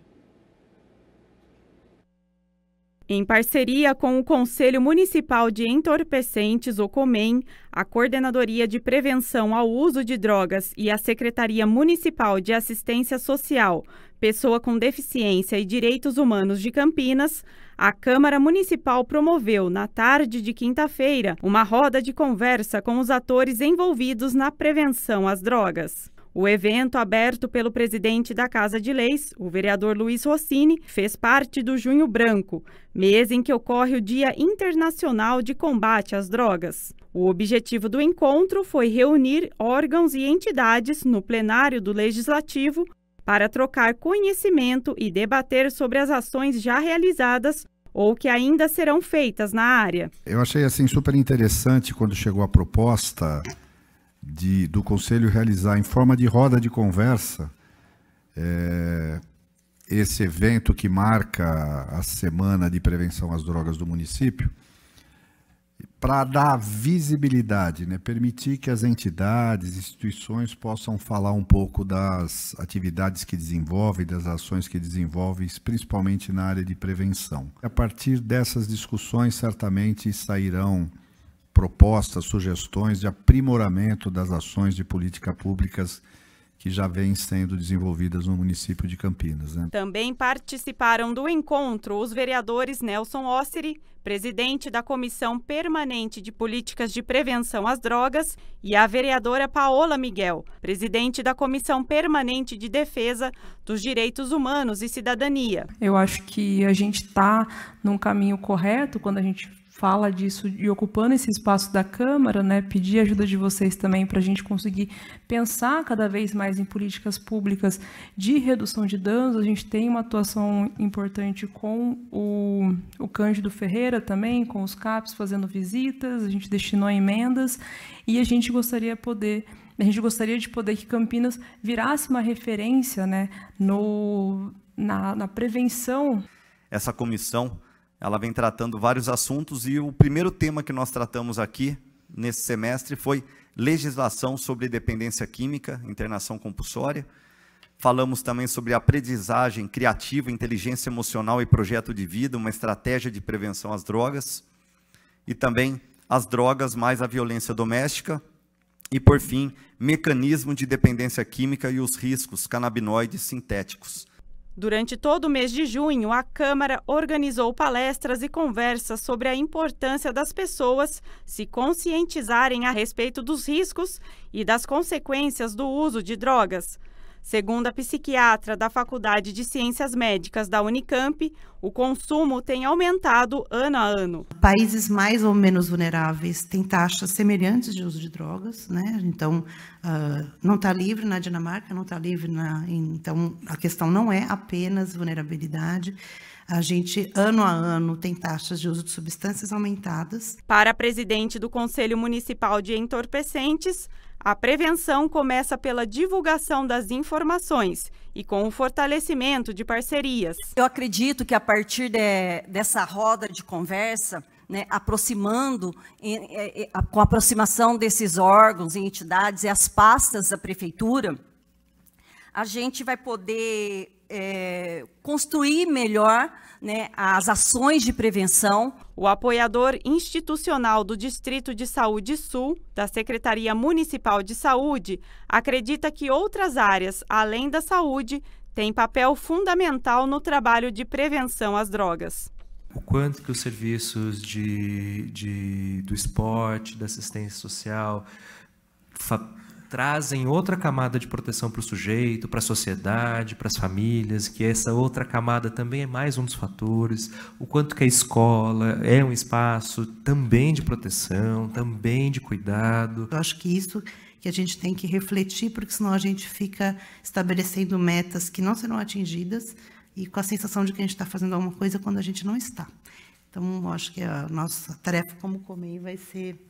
Em parceria com o Conselho Municipal de Entorpecentes, o COMEN, a Coordenadoria de Prevenção ao Uso de Drogas e a Secretaria Municipal de Assistência Social, Pessoa com Deficiência e Direitos Humanos de Campinas, a Câmara Municipal promoveu, na tarde de quinta-feira, uma roda de conversa com os atores envolvidos na prevenção às drogas. O evento, aberto pelo presidente da Casa de Leis, o vereador Luiz Rossini, fez parte do Junho Branco, mês em que ocorre o Dia Internacional de Combate às Drogas. O objetivo do encontro foi reunir órgãos e entidades no plenário do Legislativo para trocar conhecimento e debater sobre as ações já realizadas ou que ainda serão feitas na área. Eu achei assim super interessante quando chegou a proposta de, do Conselho realizar em forma de roda de conversa é, esse evento que marca a Semana de Prevenção às Drogas do município, para dar visibilidade, né? permitir que as entidades, instituições possam falar um pouco das atividades que desenvolvem, das ações que desenvolvem, principalmente na área de prevenção. A partir dessas discussões, certamente sairão propostas, sugestões de aprimoramento das ações de política públicas que já vêm sendo desenvolvidas no município de Campinas. Né? Também participaram do encontro os vereadores Nelson Osseri, presidente da Comissão Permanente de Políticas de Prevenção às Drogas, e a vereadora Paola Miguel, presidente da Comissão Permanente de Defesa dos Direitos Humanos e Cidadania. Eu acho que a gente está num caminho correto quando a gente fala disso e ocupando esse espaço da Câmara, né, pedir ajuda de vocês também para a gente conseguir pensar cada vez mais em políticas públicas de redução de danos. A gente tem uma atuação importante com o, o Cândido Ferreira também, com os CAPs fazendo visitas, a gente destinou emendas e a gente gostaria poder a gente gostaria de poder que Campinas virasse uma referência né, no, na, na prevenção. Essa comissão ela vem tratando vários assuntos e o primeiro tema que nós tratamos aqui nesse semestre foi legislação sobre dependência química, internação compulsória. Falamos também sobre aprendizagem criativa, inteligência emocional e projeto de vida, uma estratégia de prevenção às drogas. E também as drogas mais a violência doméstica. E, por fim, mecanismo de dependência química e os riscos canabinoides sintéticos. Durante todo o mês de junho, a Câmara organizou palestras e conversas sobre a importância das pessoas se conscientizarem a respeito dos riscos e das consequências do uso de drogas. Segundo a psiquiatra da Faculdade de Ciências Médicas da Unicamp, o consumo tem aumentado ano a ano. Países mais ou menos vulneráveis têm taxas semelhantes de uso de drogas, né? Então, uh, não está livre na Dinamarca, não está livre na. Então, a questão não é apenas vulnerabilidade. A gente, ano a ano, tem taxas de uso de substâncias aumentadas. Para a presidente do Conselho Municipal de Entorpecentes, a prevenção começa pela divulgação das informações e com o fortalecimento de parcerias. Eu acredito que a partir de, dessa roda de conversa, né, aproximando, com a aproximação desses órgãos e entidades e as pastas da prefeitura, a gente vai poder é, construir melhor né, as ações de prevenção. O apoiador institucional do Distrito de Saúde Sul, da Secretaria Municipal de Saúde, acredita que outras áreas, além da saúde, têm papel fundamental no trabalho de prevenção às drogas. O quanto que os serviços de, de do esporte, da assistência social, trazem outra camada de proteção para o sujeito, para a sociedade, para as famílias, que essa outra camada também é mais um dos fatores, o quanto que a escola é um espaço também de proteção, também de cuidado. Eu acho que isso que a gente tem que refletir, porque senão a gente fica estabelecendo metas que não serão atingidas e com a sensação de que a gente está fazendo alguma coisa quando a gente não está. Então, acho que a nossa tarefa como comer vai ser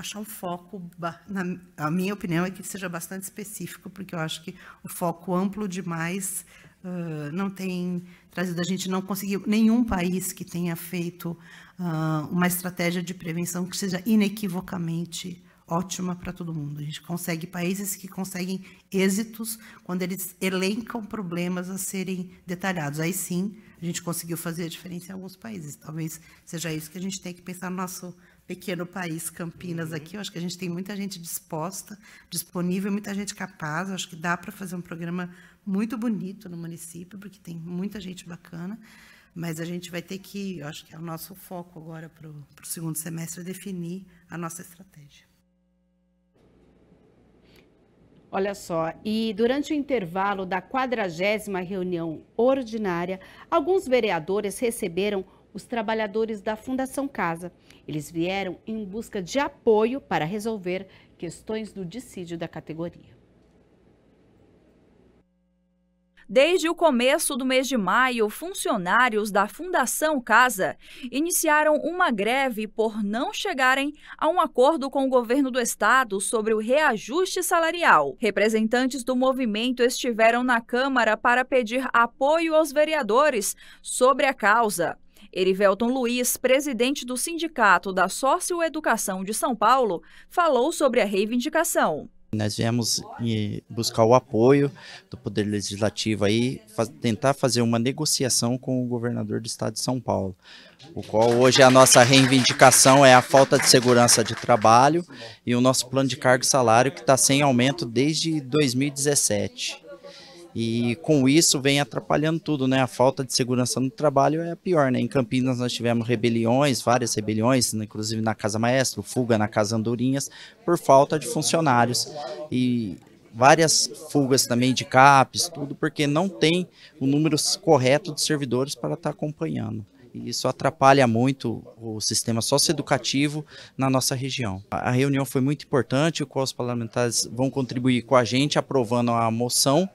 achar um foco, na, a minha opinião é que seja bastante específico, porque eu acho que o foco amplo demais uh, não tem trazido, a gente não conseguiu nenhum país que tenha feito uh, uma estratégia de prevenção que seja inequivocamente ótima para todo mundo. A gente consegue países que conseguem êxitos quando eles elencam problemas a serem detalhados. Aí sim, a gente conseguiu fazer a diferença em alguns países. Talvez seja isso que a gente tem que pensar no nosso pequeno país, Campinas, uhum. aqui. Eu acho que a gente tem muita gente disposta, disponível, muita gente capaz. Eu acho que dá para fazer um programa muito bonito no município, porque tem muita gente bacana. Mas a gente vai ter que, eu acho que é o nosso foco agora para o segundo semestre, definir a nossa estratégia. Olha só, e durante o intervalo da quadragésima reunião ordinária, alguns vereadores receberam os trabalhadores da Fundação Casa. Eles vieram em busca de apoio para resolver questões do dissídio da categoria. Desde o começo do mês de maio, funcionários da Fundação Casa iniciaram uma greve por não chegarem a um acordo com o governo do estado sobre o reajuste salarial. Representantes do movimento estiveram na Câmara para pedir apoio aos vereadores sobre a causa. Erivelton Luiz, presidente do Sindicato da Socioeducação de São Paulo, falou sobre a reivindicação. Nós viemos buscar o apoio do Poder Legislativo aí, tentar fazer uma negociação com o governador do estado de São Paulo, o qual hoje a nossa reivindicação é a falta de segurança de trabalho e o nosso plano de cargo e salário que está sem aumento desde 2017. E com isso vem atrapalhando tudo, né? A falta de segurança no trabalho é a pior, né? Em Campinas nós tivemos rebeliões, várias rebeliões, né? inclusive na Casa Maestro, fuga na Casa Andorinhas, por falta de funcionários. E várias fugas também de capes, tudo, porque não tem o número correto de servidores para estar acompanhando isso atrapalha muito o sistema socioeducativo na nossa região. A reunião foi muito importante, o qual os parlamentares vão contribuir com a gente aprovando a moção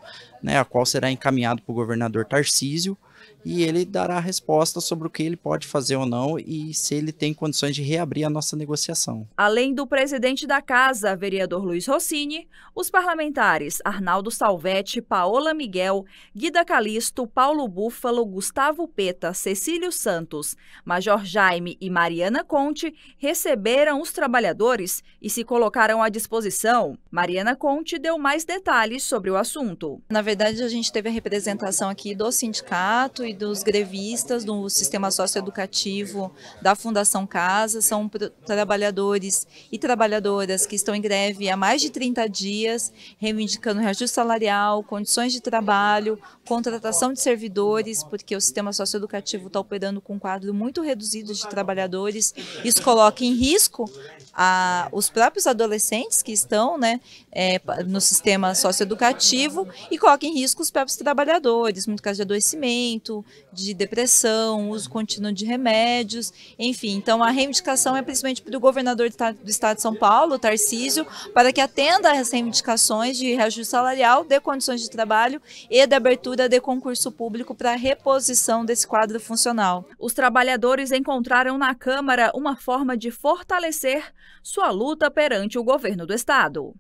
né, a qual será encaminhado para o governador Tarcísio e ele dará a resposta sobre o que ele pode fazer ou não e se ele tem condições de reabrir a nossa negociação. Além do presidente da casa, vereador Luiz Rossini, os parlamentares Arnaldo Salvetti, Paola Miguel, Guida Calisto, Paulo Búfalo, Gustavo Peta, Cecílio Santos, Major Jaime e Mariana Conte receberam os trabalhadores e se colocaram à disposição. Mariana Conte deu mais detalhes sobre o assunto. Na verdade, a gente teve a representação aqui do sindicato e dos grevistas do sistema socioeducativo da Fundação Casa. São trabalhadores e trabalhadoras que estão em greve há mais de 30 dias, reivindicando reajuste salarial, condições de trabalho, contratação de servidores, porque o sistema socioeducativo está operando com um quadro muito reduzido de trabalhadores. Isso coloca em risco a, os próprios adolescentes que estão né, é, no sistema socioeducativo e coloca em risco os próprios trabalhadores, muito caso de adoecimento, de depressão, uso contínuo de remédios, enfim. Então, a reivindicação é principalmente para o governador do Estado de São Paulo, Tarcísio, para que atenda às reivindicações de reajuste salarial, de condições de trabalho e da abertura de concurso público para a reposição desse quadro funcional. Os trabalhadores encontraram na Câmara uma forma de fortalecer sua luta perante o governo do Estado.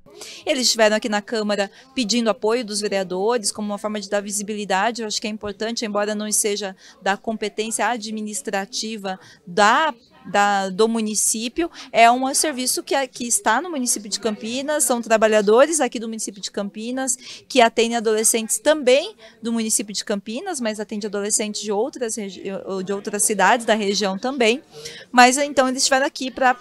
Eles estiveram aqui na Câmara pedindo apoio dos vereadores como uma forma de dar visibilidade. Eu acho que é importante, embora não seja da competência administrativa da da, do município. É um serviço que, é, que está no município de Campinas, são trabalhadores aqui do município de Campinas que atendem adolescentes também do município de Campinas, mas atende adolescentes de outras, de outras cidades da região também. Mas então eles estiveram aqui para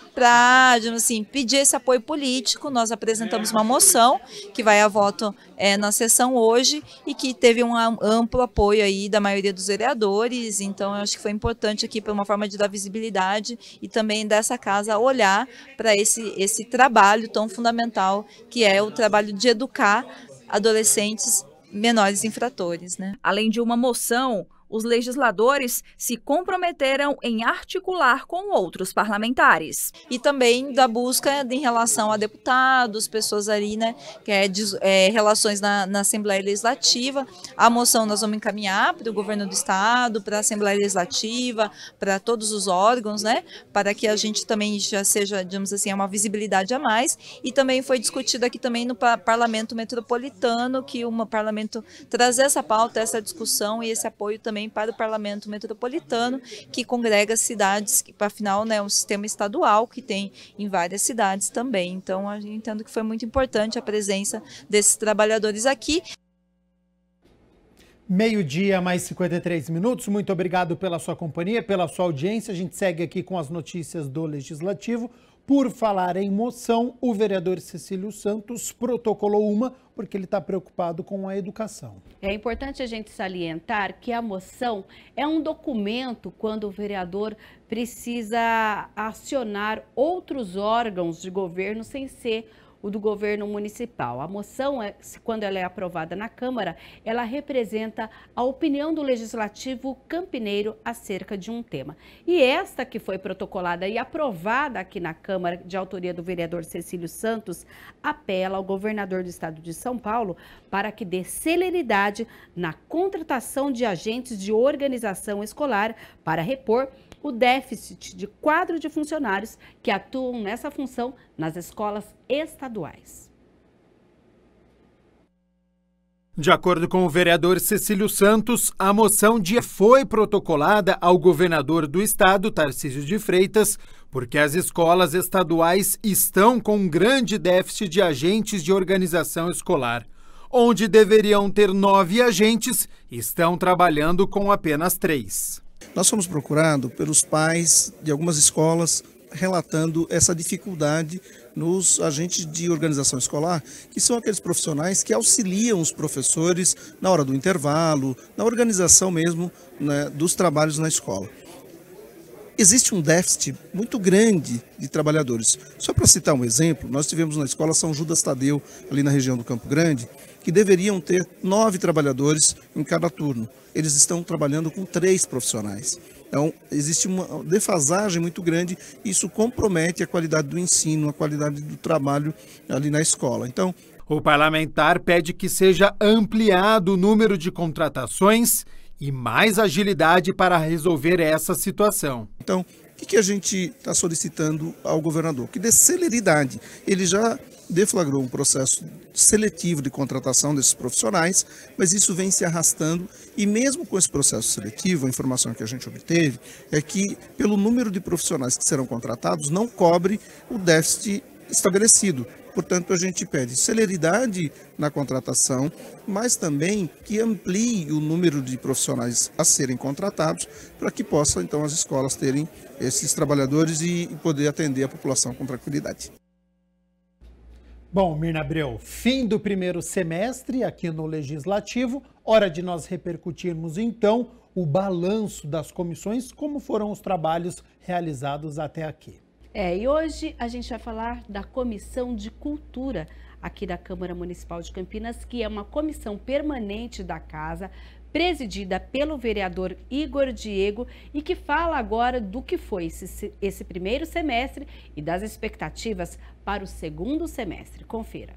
assim, pedir esse apoio político. Nós apresentamos uma moção que vai a voto é, na sessão hoje e que teve um amplo apoio aí da maioria dos vereadores. Então, eu acho que foi importante aqui, para uma forma de dar visibilidade e também dessa casa olhar para esse, esse trabalho tão fundamental que é o trabalho de educar adolescentes menores infratores. Né? Além de uma moção, os legisladores se comprometeram em articular com outros parlamentares. E também da busca em relação a deputados, pessoas ali, né, que é, é relações na, na Assembleia Legislativa. A moção nós vamos encaminhar para o governo do Estado, para a Assembleia Legislativa, para todos os órgãos, né, para que a gente também já seja, digamos assim, uma visibilidade a mais. E também foi discutido aqui também no Parlamento Metropolitano, que o Parlamento trazer essa pauta, essa discussão e esse apoio também também para o Parlamento Metropolitano, que congrega cidades, que afinal né, é um sistema estadual que tem em várias cidades também. Então, gente entendo que foi muito importante a presença desses trabalhadores aqui. Meio-dia, mais 53 minutos. Muito obrigado pela sua companhia, pela sua audiência. A gente segue aqui com as notícias do Legislativo. Por falar em moção, o vereador Cecílio Santos protocolou uma porque ele está preocupado com a educação. É importante a gente salientar que a moção é um documento quando o vereador precisa acionar outros órgãos de governo sem ser o do governo municipal. A moção, é, quando ela é aprovada na Câmara, ela representa a opinião do legislativo campineiro acerca de um tema. E esta que foi protocolada e aprovada aqui na Câmara, de autoria do vereador Cecílio Santos, apela ao governador do estado de São Paulo para que dê celeridade na contratação de agentes de organização escolar para repor o déficit de quadro de funcionários que atuam nessa função nas escolas estaduais. De acordo com o vereador Cecílio Santos, a moção de foi protocolada ao governador do estado, Tarcísio de Freitas, porque as escolas estaduais estão com um grande déficit de agentes de organização escolar. Onde deveriam ter nove agentes, estão trabalhando com apenas três. Nós fomos procurados pelos pais de algumas escolas relatando essa dificuldade nos agentes de organização escolar, que são aqueles profissionais que auxiliam os professores na hora do intervalo, na organização mesmo né, dos trabalhos na escola. Existe um déficit muito grande de trabalhadores. Só para citar um exemplo, nós tivemos na escola São Judas Tadeu, ali na região do Campo Grande, que deveriam ter nove trabalhadores em cada turno. Eles estão trabalhando com três profissionais. Então, existe uma defasagem muito grande e isso compromete a qualidade do ensino, a qualidade do trabalho ali na escola. Então, o parlamentar pede que seja ampliado o número de contratações e mais agilidade para resolver essa situação. Então, o que, a gente está solicitando ao governador? Que dê celeridade. Ele já deflagrou um processo seletivo de contratação desses profissionais, mas isso vem se arrastando e mesmo com esse processo seletivo, a informação que a gente obteve é que pelo número de profissionais que serão contratados não cobre o déficit estabelecido. Portanto, a gente pede celeridade na contratação, mas também que amplie o número de profissionais a serem contratados, para que possam então as escolas terem esses trabalhadores e poder atender a população com tranquilidade. Bom, Mirna Abreu, fim do primeiro semestre aqui no Legislativo, hora de nós repercutirmos então o balanço das comissões, como foram os trabalhos realizados até aqui. É, e hoje a gente vai falar da Comissão de Cultura aqui da Câmara Municipal de Campinas, que é uma comissão permanente da casa, presidida pelo vereador Igor Diego e que fala agora do que foi esse, esse primeiro semestre e das expectativas para o segundo semestre. Confira.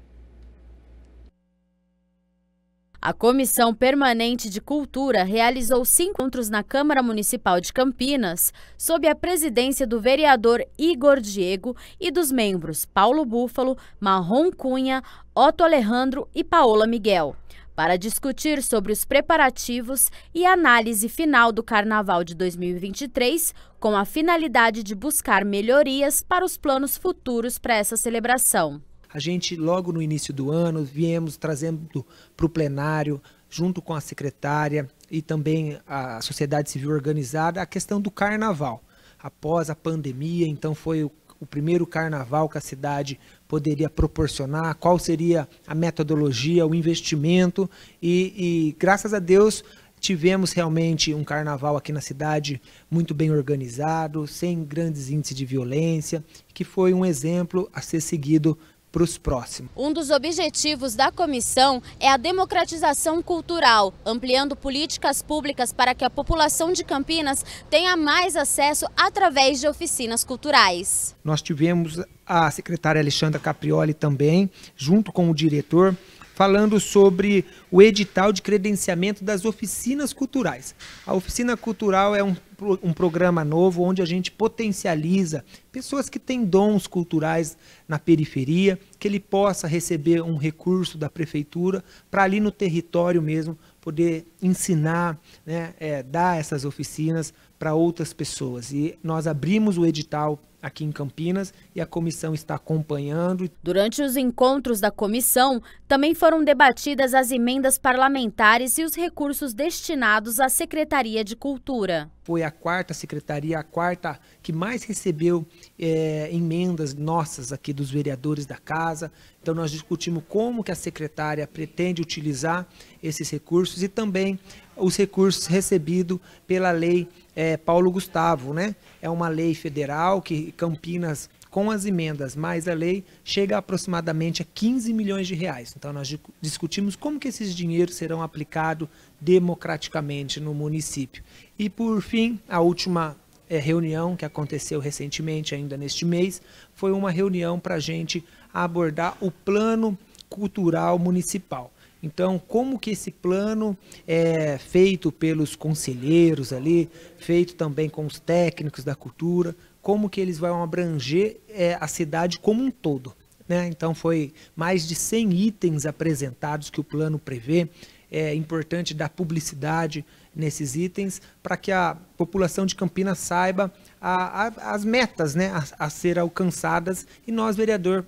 A Comissão Permanente de Cultura realizou cinco encontros na Câmara Municipal de Campinas, sob a presidência do vereador Igor Diego e dos membros Paulo Búfalo, Marrom Cunha, Otto Alejandro e Paola Miguel para discutir sobre os preparativos e análise final do Carnaval de 2023, com a finalidade de buscar melhorias para os planos futuros para essa celebração. A gente, logo no início do ano, viemos trazendo para o plenário, junto com a secretária e também a sociedade civil organizada, a questão do carnaval. Após a pandemia, então foi o o primeiro carnaval que a cidade poderia proporcionar, qual seria a metodologia, o investimento. E, e graças a Deus tivemos realmente um carnaval aqui na cidade muito bem organizado, sem grandes índices de violência, que foi um exemplo a ser seguido para os próximos. Um dos objetivos da comissão é a democratização cultural, ampliando políticas públicas para que a população de Campinas tenha mais acesso através de oficinas culturais. Nós tivemos a secretária Alexandra Caprioli também, junto com o diretor, falando sobre o edital de credenciamento das oficinas culturais. A oficina cultural é um, um programa novo onde a gente potencializa pessoas que têm dons culturais na periferia, que ele possa receber um recurso da prefeitura para ali no território mesmo poder ensinar, né, é, dar essas oficinas para outras pessoas. E nós abrimos o edital aqui em Campinas e a comissão está acompanhando. Durante os encontros da comissão, também foram debatidas as emendas parlamentares e os recursos destinados à Secretaria de Cultura. Foi a quarta secretaria, a quarta que mais recebeu é, emendas nossas aqui dos vereadores da casa. Então nós discutimos como que a secretária pretende utilizar esses recursos e também os recursos recebidos pela lei é, Paulo Gustavo, né? É uma lei federal que Campinas, com as emendas mais a lei, chega aproximadamente a 15 milhões de reais. Então nós discutimos como que esses dinheiros serão aplicados democraticamente no município. E por fim, a última é, reunião que aconteceu recentemente, ainda neste mês, foi uma reunião para a gente abordar o plano cultural municipal. Então, como que esse plano é feito pelos conselheiros ali, feito também com os técnicos da cultura, como que eles vão abranger é, a cidade como um todo. Né? Então, foi mais de 100 itens apresentados que o plano prevê. É importante dar publicidade nesses itens para que a população de Campinas saiba a, a, as metas né, a, a ser alcançadas e nós, vereador,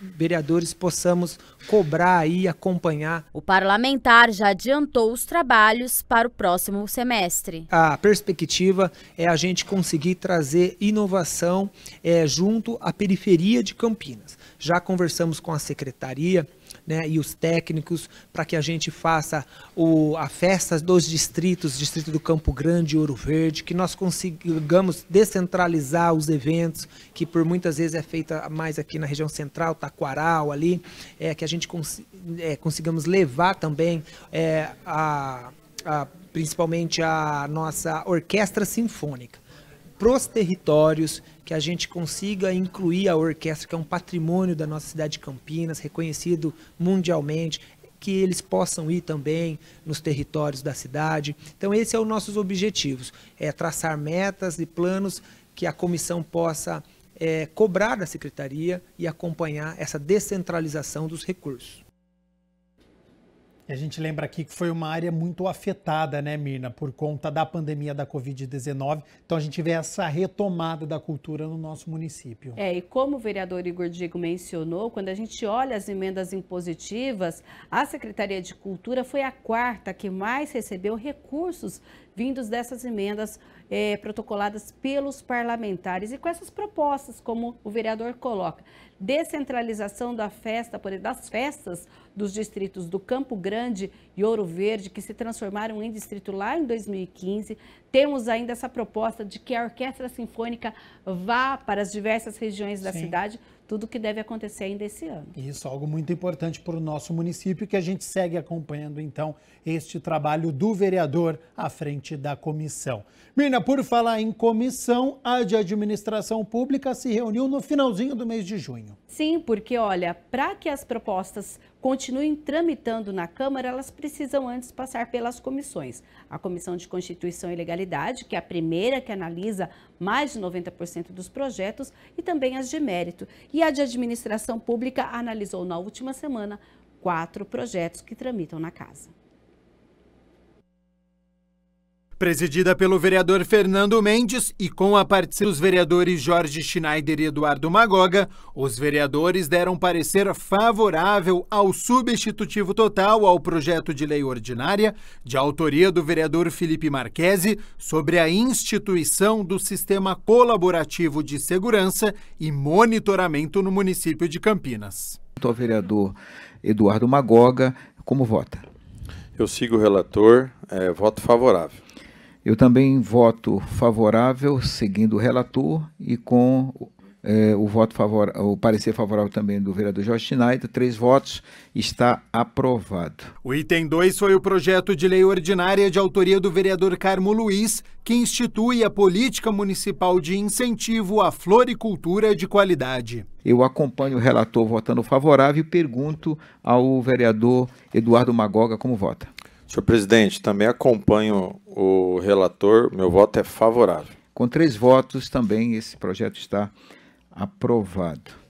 vereadores possamos cobrar e acompanhar. O parlamentar já adiantou os trabalhos para o próximo semestre. A perspectiva é a gente conseguir trazer inovação é, junto à periferia de Campinas. Já conversamos com a secretaria né, e os técnicos para que a gente faça o, a festa dos distritos, Distrito do Campo Grande e Ouro Verde, que nós consigamos descentralizar os eventos, que por muitas vezes é feita mais aqui na região central, Taquaral ali, é, que a gente cons é, consigamos levar também é, a, a, principalmente a nossa orquestra sinfônica para os territórios que a gente consiga incluir a orquestra, que é um patrimônio da nossa cidade de Campinas, reconhecido mundialmente, que eles possam ir também nos territórios da cidade. Então, esse é o nossos objetivos, é traçar metas e planos que a comissão possa é, cobrar da secretaria e acompanhar essa descentralização dos recursos. A gente lembra aqui que foi uma área muito afetada, né, Mirna, por conta da pandemia da Covid-19. Então a gente vê essa retomada da cultura no nosso município. É, e como o vereador Igor Diego mencionou, quando a gente olha as emendas impositivas, a Secretaria de Cultura foi a quarta que mais recebeu recursos vindos dessas emendas é, protocoladas pelos parlamentares e com essas propostas, como o vereador coloca, descentralização da festa, das festas dos distritos do Campo Grande e Ouro Verde, que se transformaram em distrito lá em 2015. Temos ainda essa proposta de que a Orquestra Sinfônica vá para as diversas regiões da Sim. cidade, tudo que deve acontecer ainda esse ano. Isso, algo muito importante para o nosso município, que a gente segue acompanhando, então, este trabalho do vereador à frente da comissão. Mirna, por falar em comissão, a de administração pública se reuniu no finalzinho do mês de junho. Sim, porque, olha, para que as propostas continuem tramitando na Câmara, elas precisam antes passar pelas comissões. A Comissão de Constituição e Legalidade, que é a primeira que analisa mais de 90% dos projetos, e também as de mérito. E a de Administração Pública analisou na última semana quatro projetos que tramitam na Casa presidida pelo vereador Fernando Mendes e com a participação dos vereadores Jorge Schneider e Eduardo Magoga, os vereadores deram parecer favorável ao substitutivo total ao projeto de lei ordinária, de autoria do vereador Felipe Marquesi sobre a instituição do Sistema Colaborativo de Segurança e Monitoramento no município de Campinas. O vereador Eduardo Magoga, como vota? Eu sigo o relator, é, voto favorável. Eu também voto favorável, seguindo o relator e com é, o, voto o parecer favorável também do vereador Jorge Schneider, três votos, está aprovado. O item 2 foi o projeto de lei ordinária de autoria do vereador Carmo Luiz, que institui a política municipal de incentivo à floricultura de qualidade. Eu acompanho o relator votando favorável e pergunto ao vereador Eduardo Magoga como vota. Senhor presidente, também acompanho o relator, meu voto é favorável. Com três votos, também esse projeto está aprovado.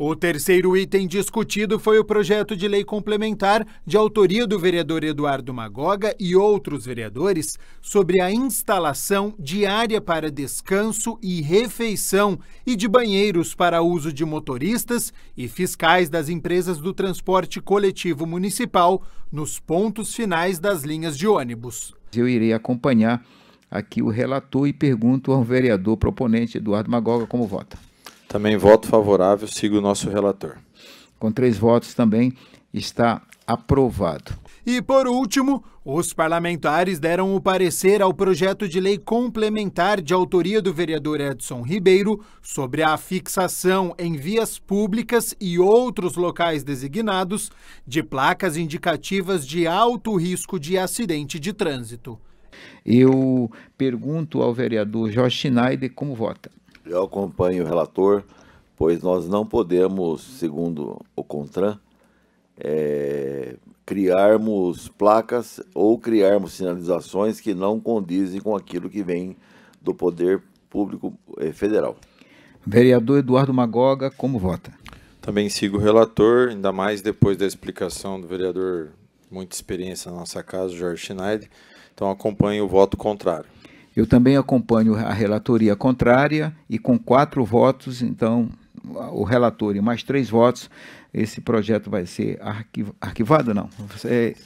O terceiro item discutido foi o projeto de lei complementar de autoria do vereador Eduardo Magoga e outros vereadores sobre a instalação de área para descanso e refeição e de banheiros para uso de motoristas e fiscais das empresas do transporte coletivo municipal nos pontos finais das linhas de ônibus. Eu irei acompanhar aqui o relator e pergunto ao vereador proponente Eduardo Magoga como vota. Também voto favorável, sigo o nosso relator. Com três votos também está aprovado. E por último, os parlamentares deram o parecer ao projeto de lei complementar de autoria do vereador Edson Ribeiro sobre a fixação em vias públicas e outros locais designados de placas indicativas de alto risco de acidente de trânsito. Eu pergunto ao vereador Jorge Schneider como vota. Eu acompanho o relator, pois nós não podemos, segundo o CONTRAN, é, criarmos placas ou criarmos sinalizações que não condizem com aquilo que vem do Poder Público é, Federal. Vereador Eduardo Magoga, como vota? Também sigo o relator, ainda mais depois da explicação do vereador, muita experiência na nossa casa, Jorge Schneider. Então acompanho o voto contrário. Eu também acompanho a relatoria contrária e com quatro votos, então, o relator e mais três votos, esse projeto vai ser arquiv arquivado, não. É,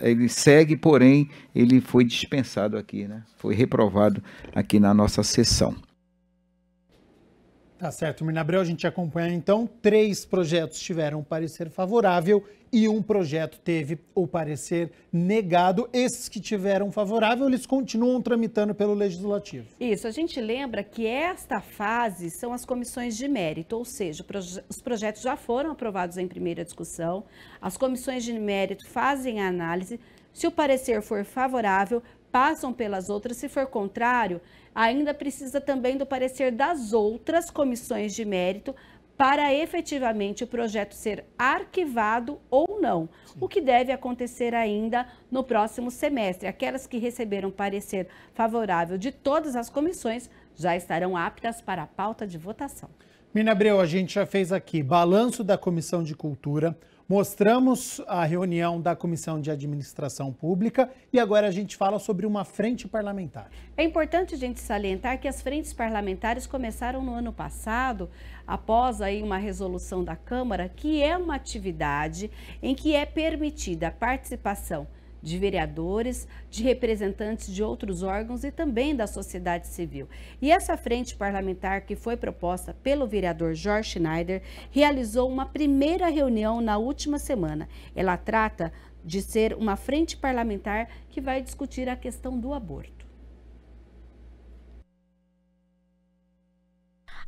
ele segue, porém, ele foi dispensado aqui, né? Foi reprovado aqui na nossa sessão. Tá certo, Mirna Abreu, a gente acompanha então. Três projetos tiveram parecer favorável e um projeto teve o parecer negado. Esses que tiveram favorável, eles continuam tramitando pelo Legislativo. Isso, a gente lembra que esta fase são as comissões de mérito, ou seja, os projetos já foram aprovados em primeira discussão, as comissões de mérito fazem a análise, se o parecer for favorável, passam pelas outras, se for contrário, ainda precisa também do parecer das outras comissões de mérito para efetivamente o projeto ser arquivado ou não, Sim. o que deve acontecer ainda no próximo semestre. Aquelas que receberam parecer favorável de todas as comissões já estarão aptas para a pauta de votação. Mina Abreu, a gente já fez aqui balanço da Comissão de Cultura, Mostramos a reunião da Comissão de Administração Pública e agora a gente fala sobre uma frente parlamentar. É importante a gente salientar que as frentes parlamentares começaram no ano passado, após aí uma resolução da Câmara, que é uma atividade em que é permitida a participação de vereadores, de representantes de outros órgãos e também da sociedade civil. E essa frente parlamentar, que foi proposta pelo vereador Jorge Schneider, realizou uma primeira reunião na última semana. Ela trata de ser uma frente parlamentar que vai discutir a questão do aborto.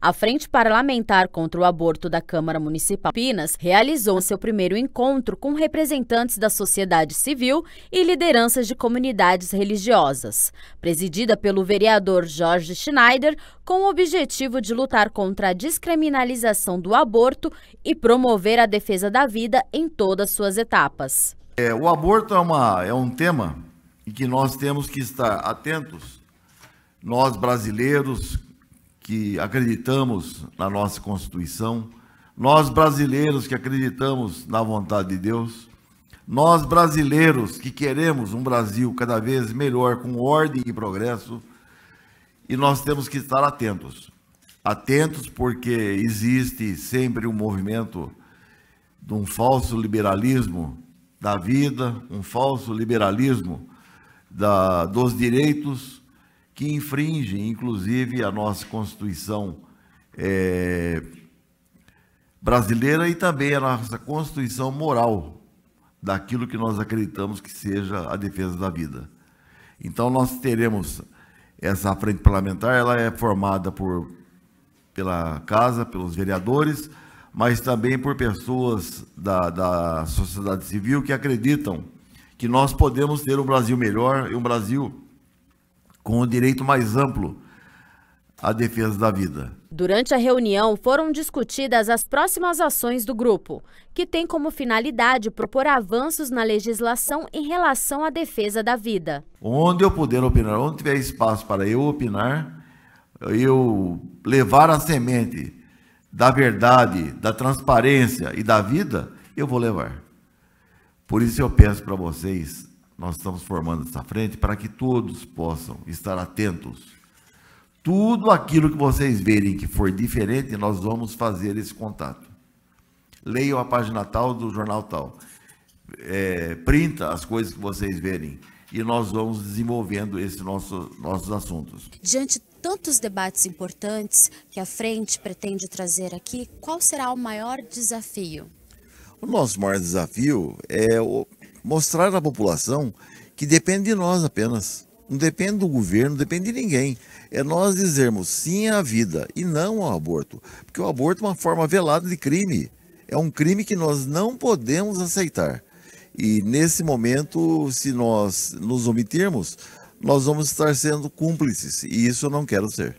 A Frente Parlamentar contra o Aborto da Câmara Municipal de Pinas realizou seu primeiro encontro com representantes da sociedade civil e lideranças de comunidades religiosas. Presidida pelo vereador Jorge Schneider, com o objetivo de lutar contra a descriminalização do aborto e promover a defesa da vida em todas suas etapas. É, o aborto é, uma, é um tema em que nós temos que estar atentos, nós brasileiros, que acreditamos na nossa Constituição, nós brasileiros que acreditamos na vontade de Deus, nós brasileiros que queremos um Brasil cada vez melhor, com ordem e progresso, e nós temos que estar atentos. Atentos porque existe sempre um movimento de um falso liberalismo da vida, um falso liberalismo da, dos direitos, que infringem, inclusive, a nossa Constituição é, brasileira e também a nossa Constituição moral, daquilo que nós acreditamos que seja a defesa da vida. Então, nós teremos essa frente parlamentar, ela é formada por, pela Casa, pelos vereadores, mas também por pessoas da, da sociedade civil que acreditam que nós podemos ter um Brasil melhor e um Brasil com o direito mais amplo à defesa da vida. Durante a reunião, foram discutidas as próximas ações do grupo, que tem como finalidade propor avanços na legislação em relação à defesa da vida. Onde eu puder opinar, onde tiver espaço para eu opinar, eu levar a semente da verdade, da transparência e da vida, eu vou levar. Por isso eu peço para vocês nós estamos formando essa frente para que todos possam estar atentos. Tudo aquilo que vocês verem que for diferente, nós vamos fazer esse contato. Leiam a página tal do jornal tal. É, printa as coisas que vocês verem e nós vamos desenvolvendo esses nosso, nossos assuntos. Diante tantos debates importantes que a frente pretende trazer aqui, qual será o maior desafio? O nosso maior desafio é o, mostrar à população que depende de nós apenas. Não depende do governo, não depende de ninguém. É nós dizermos sim à vida e não ao aborto. Porque o aborto é uma forma velada de crime. É um crime que nós não podemos aceitar. E nesse momento, se nós nos omitirmos, nós vamos estar sendo cúmplices. E isso eu não quero ser.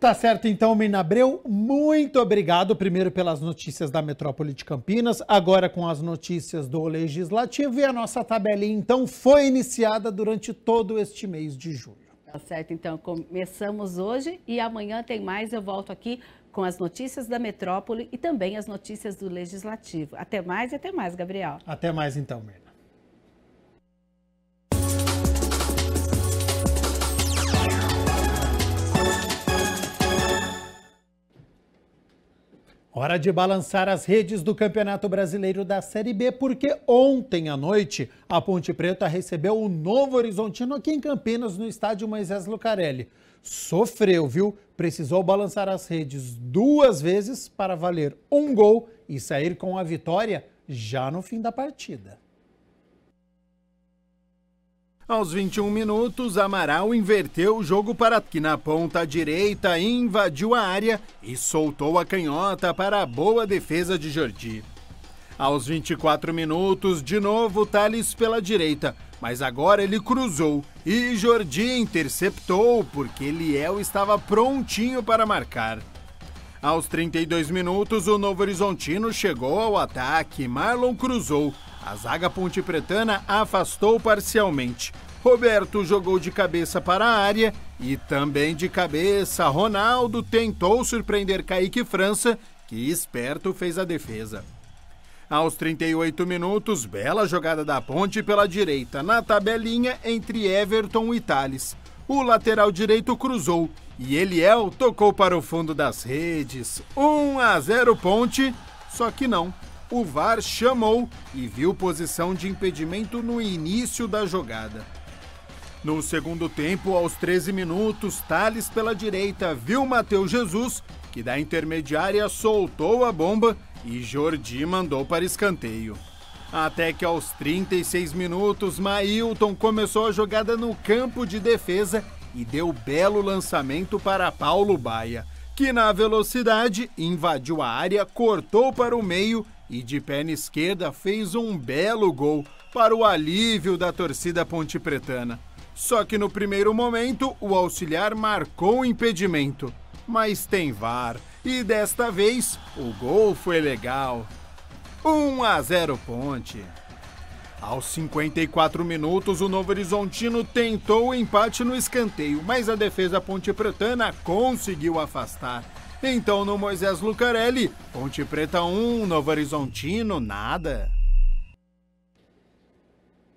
Tá certo então, Mina Abreu. Muito obrigado, primeiro pelas notícias da Metrópole de Campinas, agora com as notícias do Legislativo e a nossa tabelinha então foi iniciada durante todo este mês de julho. Tá certo, então começamos hoje e amanhã tem mais. Eu volto aqui com as notícias da Metrópole e também as notícias do Legislativo. Até mais e até mais, Gabriel. Até mais então, Mina. Hora de balançar as redes do Campeonato Brasileiro da Série B, porque ontem à noite a Ponte Preta recebeu o Novo Horizontino aqui em Campinas, no estádio Moisés Lucarelli. Sofreu, viu? Precisou balançar as redes duas vezes para valer um gol e sair com a vitória já no fim da partida. Aos 21 minutos, Amaral inverteu o jogo para que na ponta direita invadiu a área e soltou a canhota para a boa defesa de Jordi. Aos 24 minutos, de novo Thales pela direita, mas agora ele cruzou e Jordi interceptou porque Liel estava prontinho para marcar. Aos 32 minutos, o Novo Horizontino chegou ao ataque. Marlon cruzou. A zaga Ponte Pretana afastou parcialmente. Roberto jogou de cabeça para a área e também de cabeça. Ronaldo tentou surpreender Kaique França, que esperto fez a defesa. Aos 38 minutos, bela jogada da Ponte pela direita, na tabelinha entre Everton e Thales. O lateral direito cruzou e Eliel é tocou para o fundo das redes. 1 a 0 Ponte, só que não. O VAR chamou e viu posição de impedimento no início da jogada. No segundo tempo, aos 13 minutos, Thales pela direita viu Matheus Jesus, que da intermediária soltou a bomba e Jordi mandou para escanteio. Até que aos 36 minutos, Mailton começou a jogada no campo de defesa e deu belo lançamento para Paulo Baia, que na velocidade invadiu a área, cortou para o meio e de perna esquerda fez um belo gol para o alívio da torcida pontipretana. Só que no primeiro momento o auxiliar marcou o impedimento, mas tem VAR e desta vez o gol foi legal. 1 a 0 Ponte. Aos 54 minutos, o Novo Horizontino tentou o empate no escanteio, mas a defesa Ponte Pretana conseguiu afastar. Então, no Moisés Lucarelli, Ponte Preta 1, Novo Horizontino nada.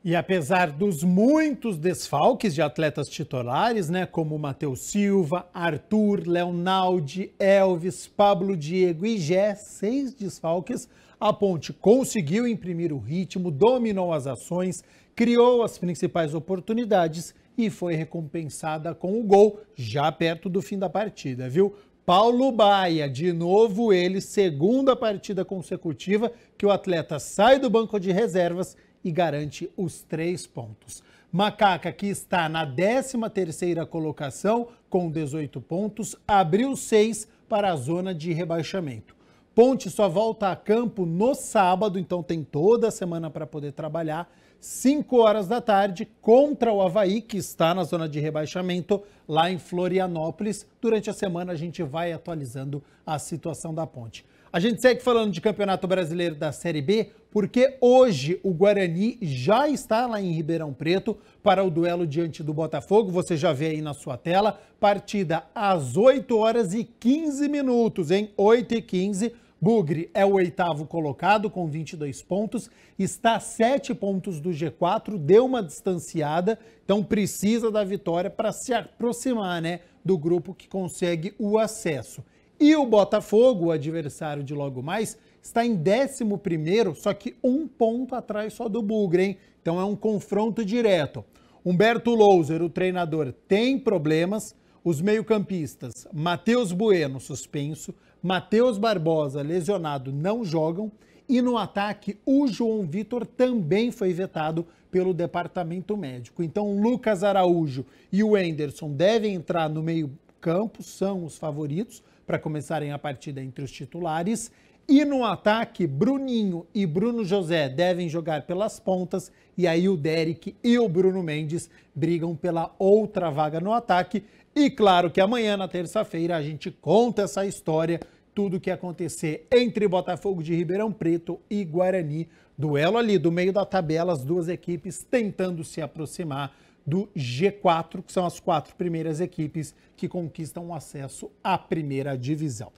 E apesar dos muitos desfalques de atletas titulares, né, como Matheus Silva, Arthur, Leonardo, Elvis, Pablo Diego e Gé, seis desfalques, a Ponte conseguiu imprimir o ritmo, dominou as ações, criou as principais oportunidades e foi recompensada com o gol já perto do fim da partida, viu? Paulo Baia, de novo ele, segunda partida consecutiva que o atleta sai do banco de reservas e garante os três pontos. Macaca, que está na 13ª colocação com 18 pontos, abriu seis para a zona de rebaixamento. Ponte só volta a campo no sábado, então tem toda a semana para poder trabalhar. 5 horas da tarde contra o Havaí, que está na zona de rebaixamento lá em Florianópolis. Durante a semana a gente vai atualizando a situação da ponte. A gente segue falando de Campeonato Brasileiro da Série B, porque hoje o Guarani já está lá em Ribeirão Preto para o duelo diante do Botafogo. Você já vê aí na sua tela. Partida às 8 horas e 15 minutos, em 8 e 15 Bugre é o oitavo colocado com 22 pontos, está a 7 pontos do G4, deu uma distanciada, então precisa da vitória para se aproximar né, do grupo que consegue o acesso. E o Botafogo, o adversário de logo mais, está em 11, só que um ponto atrás só do Bugre, hein? Então é um confronto direto. Humberto Louser, o treinador, tem problemas. Os meio-campistas, Matheus Bueno suspenso, Matheus Barbosa, lesionado, não jogam. E no ataque, o João Vitor também foi vetado pelo departamento médico. Então, o Lucas Araújo e o Enderson devem entrar no meio-campo, são os favoritos para começarem a partida entre os titulares. E no ataque, Bruninho e Bruno José devem jogar pelas pontas. E aí o Derek e o Bruno Mendes brigam pela outra vaga no ataque. E claro que amanhã, na terça-feira, a gente conta essa história, tudo o que acontecer entre Botafogo de Ribeirão Preto e Guarani. Duelo ali do meio da tabela, as duas equipes tentando se aproximar do G4, que são as quatro primeiras equipes que conquistam o acesso à primeira divisão.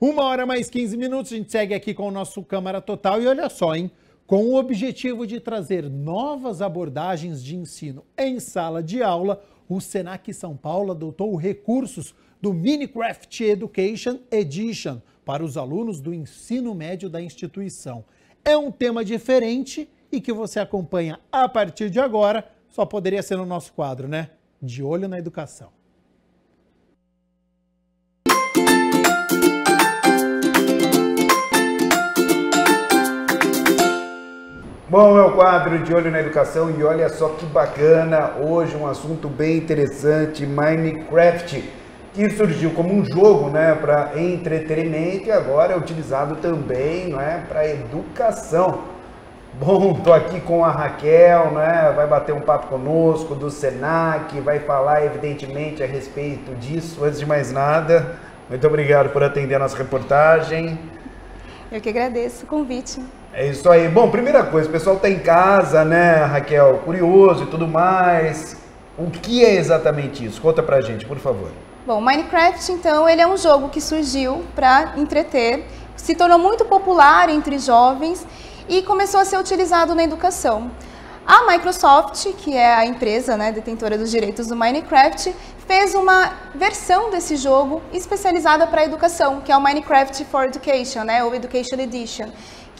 Uma hora mais 15 minutos, a gente segue aqui com o nosso Câmara Total e olha só, hein? Com o objetivo de trazer novas abordagens de ensino em sala de aula, o Senac São Paulo adotou recursos do Minecraft Education Edition para os alunos do ensino médio da instituição. É um tema diferente e que você acompanha a partir de agora. Só poderia ser no nosso quadro, né? De olho na educação. Bom, é o quadro de Olho na Educação e olha só que bacana, hoje um assunto bem interessante, Minecraft, que surgiu como um jogo né, para entretenimento e agora é utilizado também né, para educação. Bom, estou aqui com a Raquel, né? Vai bater um papo conosco do Senac, vai falar evidentemente a respeito disso. Antes de mais nada, muito obrigado por atender a nossa reportagem. Eu que agradeço o convite. É isso aí. Bom, primeira coisa, o pessoal está em casa, né, Raquel? Curioso e tudo mais. O que é exatamente isso? Conta pra gente, por favor. Bom, Minecraft, então, ele é um jogo que surgiu para entreter, se tornou muito popular entre jovens e começou a ser utilizado na educação. A Microsoft, que é a empresa né, detentora dos direitos do Minecraft, fez uma versão desse jogo especializada para a educação, que é o Minecraft for Education, né, ou Education Edition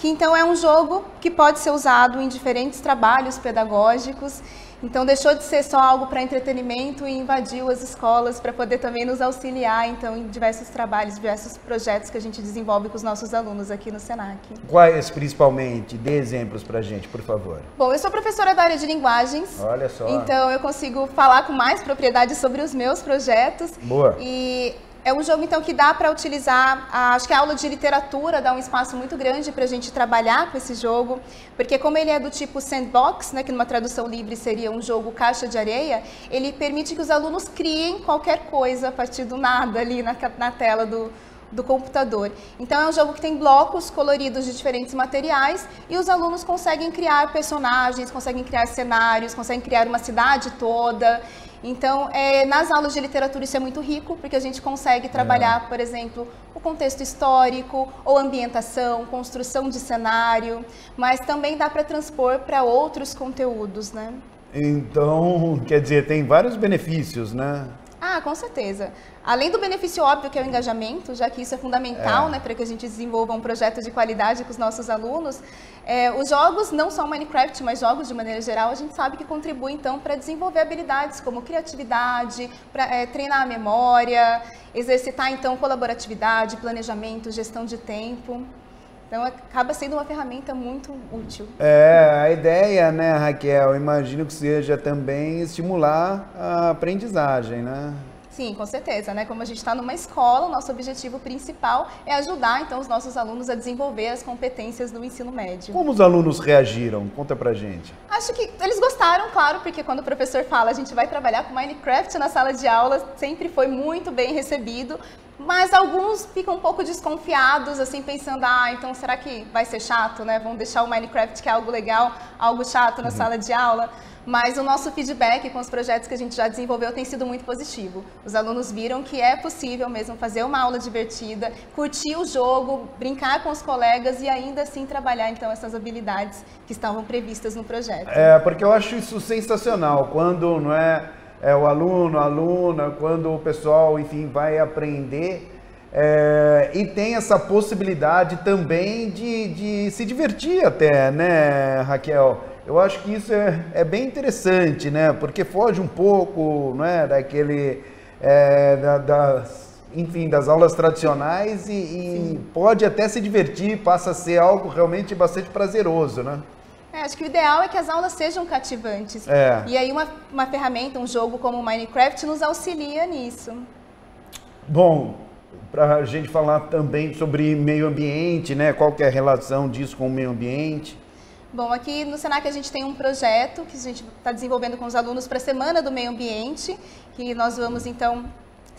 que então é um jogo que pode ser usado em diferentes trabalhos pedagógicos. Então deixou de ser só algo para entretenimento e invadiu as escolas para poder também nos auxiliar então em diversos trabalhos, diversos projetos que a gente desenvolve com os nossos alunos aqui no Senac. Quais principalmente? Dê exemplos para a gente, por favor. Bom, eu sou professora da área de linguagens. Olha só. Então eu consigo falar com mais propriedade sobre os meus projetos. Boa. E é um jogo, então, que dá para utilizar. A, acho que a aula de literatura dá um espaço muito grande para a gente trabalhar com esse jogo, porque, como ele é do tipo sandbox, né, que numa tradução livre seria um jogo caixa de areia, ele permite que os alunos criem qualquer coisa a partir do nada ali na, na tela do, do computador. Então é um jogo que tem blocos coloridos de diferentes materiais e os alunos conseguem criar personagens, conseguem criar cenários, conseguem criar uma cidade toda. Então, é, nas aulas de literatura isso é muito rico, porque a gente consegue é. trabalhar, é. por exemplo, o contexto histórico, ou ambientação, construção de cenário, mas também dá para transpor para outros conteúdos, né? Então, quer dizer, tem vários benefícios, né? Ah, com certeza. Além do benefício óbvio que é o engajamento, já que isso é fundamental é. né, para que a gente desenvolva um projeto de qualidade com os nossos alunos, é, os jogos, não só o Minecraft, mas jogos de maneira geral, a gente sabe que contribuem então para desenvolver habilidades como criatividade, para é, treinar a memória, exercitar então colaboratividade, planejamento, gestão de tempo. Então acaba sendo uma ferramenta muito útil. É, a ideia, né, Raquel, imagino que seja também estimular a aprendizagem, né? Sim, com certeza, né? Como a gente está numa escola, nosso objetivo principal é ajudar então os nossos alunos a desenvolver as competências do ensino médio. Como os alunos reagiram? Conta pra gente. Acho que eles gostaram, claro, porque quando o professor fala a gente vai trabalhar com Minecraft na sala de aula, sempre foi muito bem recebido, mas alguns ficam um pouco desconfiados, assim, pensando, ah, então será que vai ser chato, né? Vão deixar o Minecraft, que é algo legal, algo chato na uhum. sala de aula. Mas o nosso feedback com os projetos que a gente já desenvolveu tem sido muito positivo. Os alunos viram que é possível mesmo fazer uma aula divertida, curtir o jogo, brincar com os colegas e ainda assim trabalhar então essas habilidades que estavam previstas no projeto. É, porque eu acho isso sensacional quando não é é, o aluno, a aluna, quando o pessoal, enfim, vai aprender. É, e tem essa possibilidade também de, de, se divertir até, né, Raquel? Eu acho que isso é, é bem interessante, né? Porque foge um pouco, né, daquele... É, da, das, enfim, das aulas tradicionais e, e pode até se divertir, passa a ser algo realmente bastante prazeroso, né? É, acho que o ideal é que as aulas sejam cativantes. É. E aí uma, uma ferramenta, um jogo como o Minecraft nos auxilia nisso. Bom, para a gente falar também sobre meio ambiente, né? Qual é a relação disso com o meio ambiente? Bom, aqui no Senac a gente tem um projeto que a gente está desenvolvendo com os alunos para a Semana do Meio Ambiente, que nós vamos então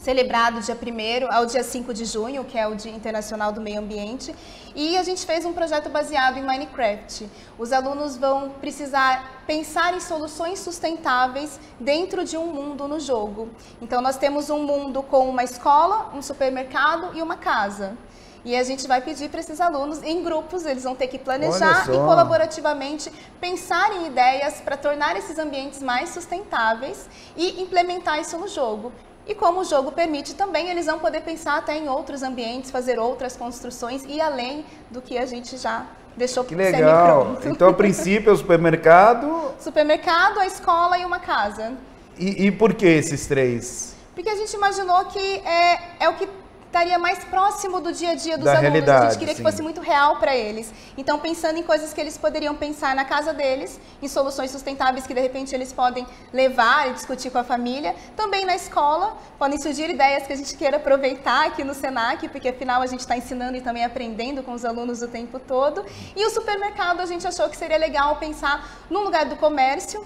celebrado dia 1 ao dia 5 de junho, que é o Dia Internacional do Meio Ambiente, e a gente fez um projeto baseado em Minecraft. Os alunos vão precisar pensar em soluções sustentáveis dentro de um mundo no jogo. Então nós temos um mundo com uma escola, um supermercado e uma casa. E a gente vai pedir para esses alunos, em grupos, eles vão ter que planejar e colaborativamente pensar em ideias para tornar esses ambientes mais sustentáveis e implementar isso no jogo. E como o jogo permite também, eles vão poder pensar até em outros ambientes, fazer outras construções e além do que a gente já deixou que legal. Então, a princípio é o supermercado. Supermercado, a escola e uma casa. E, e por que esses três? Porque a gente imaginou que é, é o que estaria mais próximo do dia a dia dos da alunos. A gente queria sim. que fosse muito real para eles. Então, pensando em coisas que eles poderiam pensar na casa deles, em soluções sustentáveis que de repente eles podem levar e discutir com a família, também na escola, podem surgir ideias que a gente queira aproveitar aqui no Senac, porque afinal a gente está ensinando e também aprendendo com os alunos o tempo todo. E o supermercado a gente achou que seria legal pensar num lugar do comércio,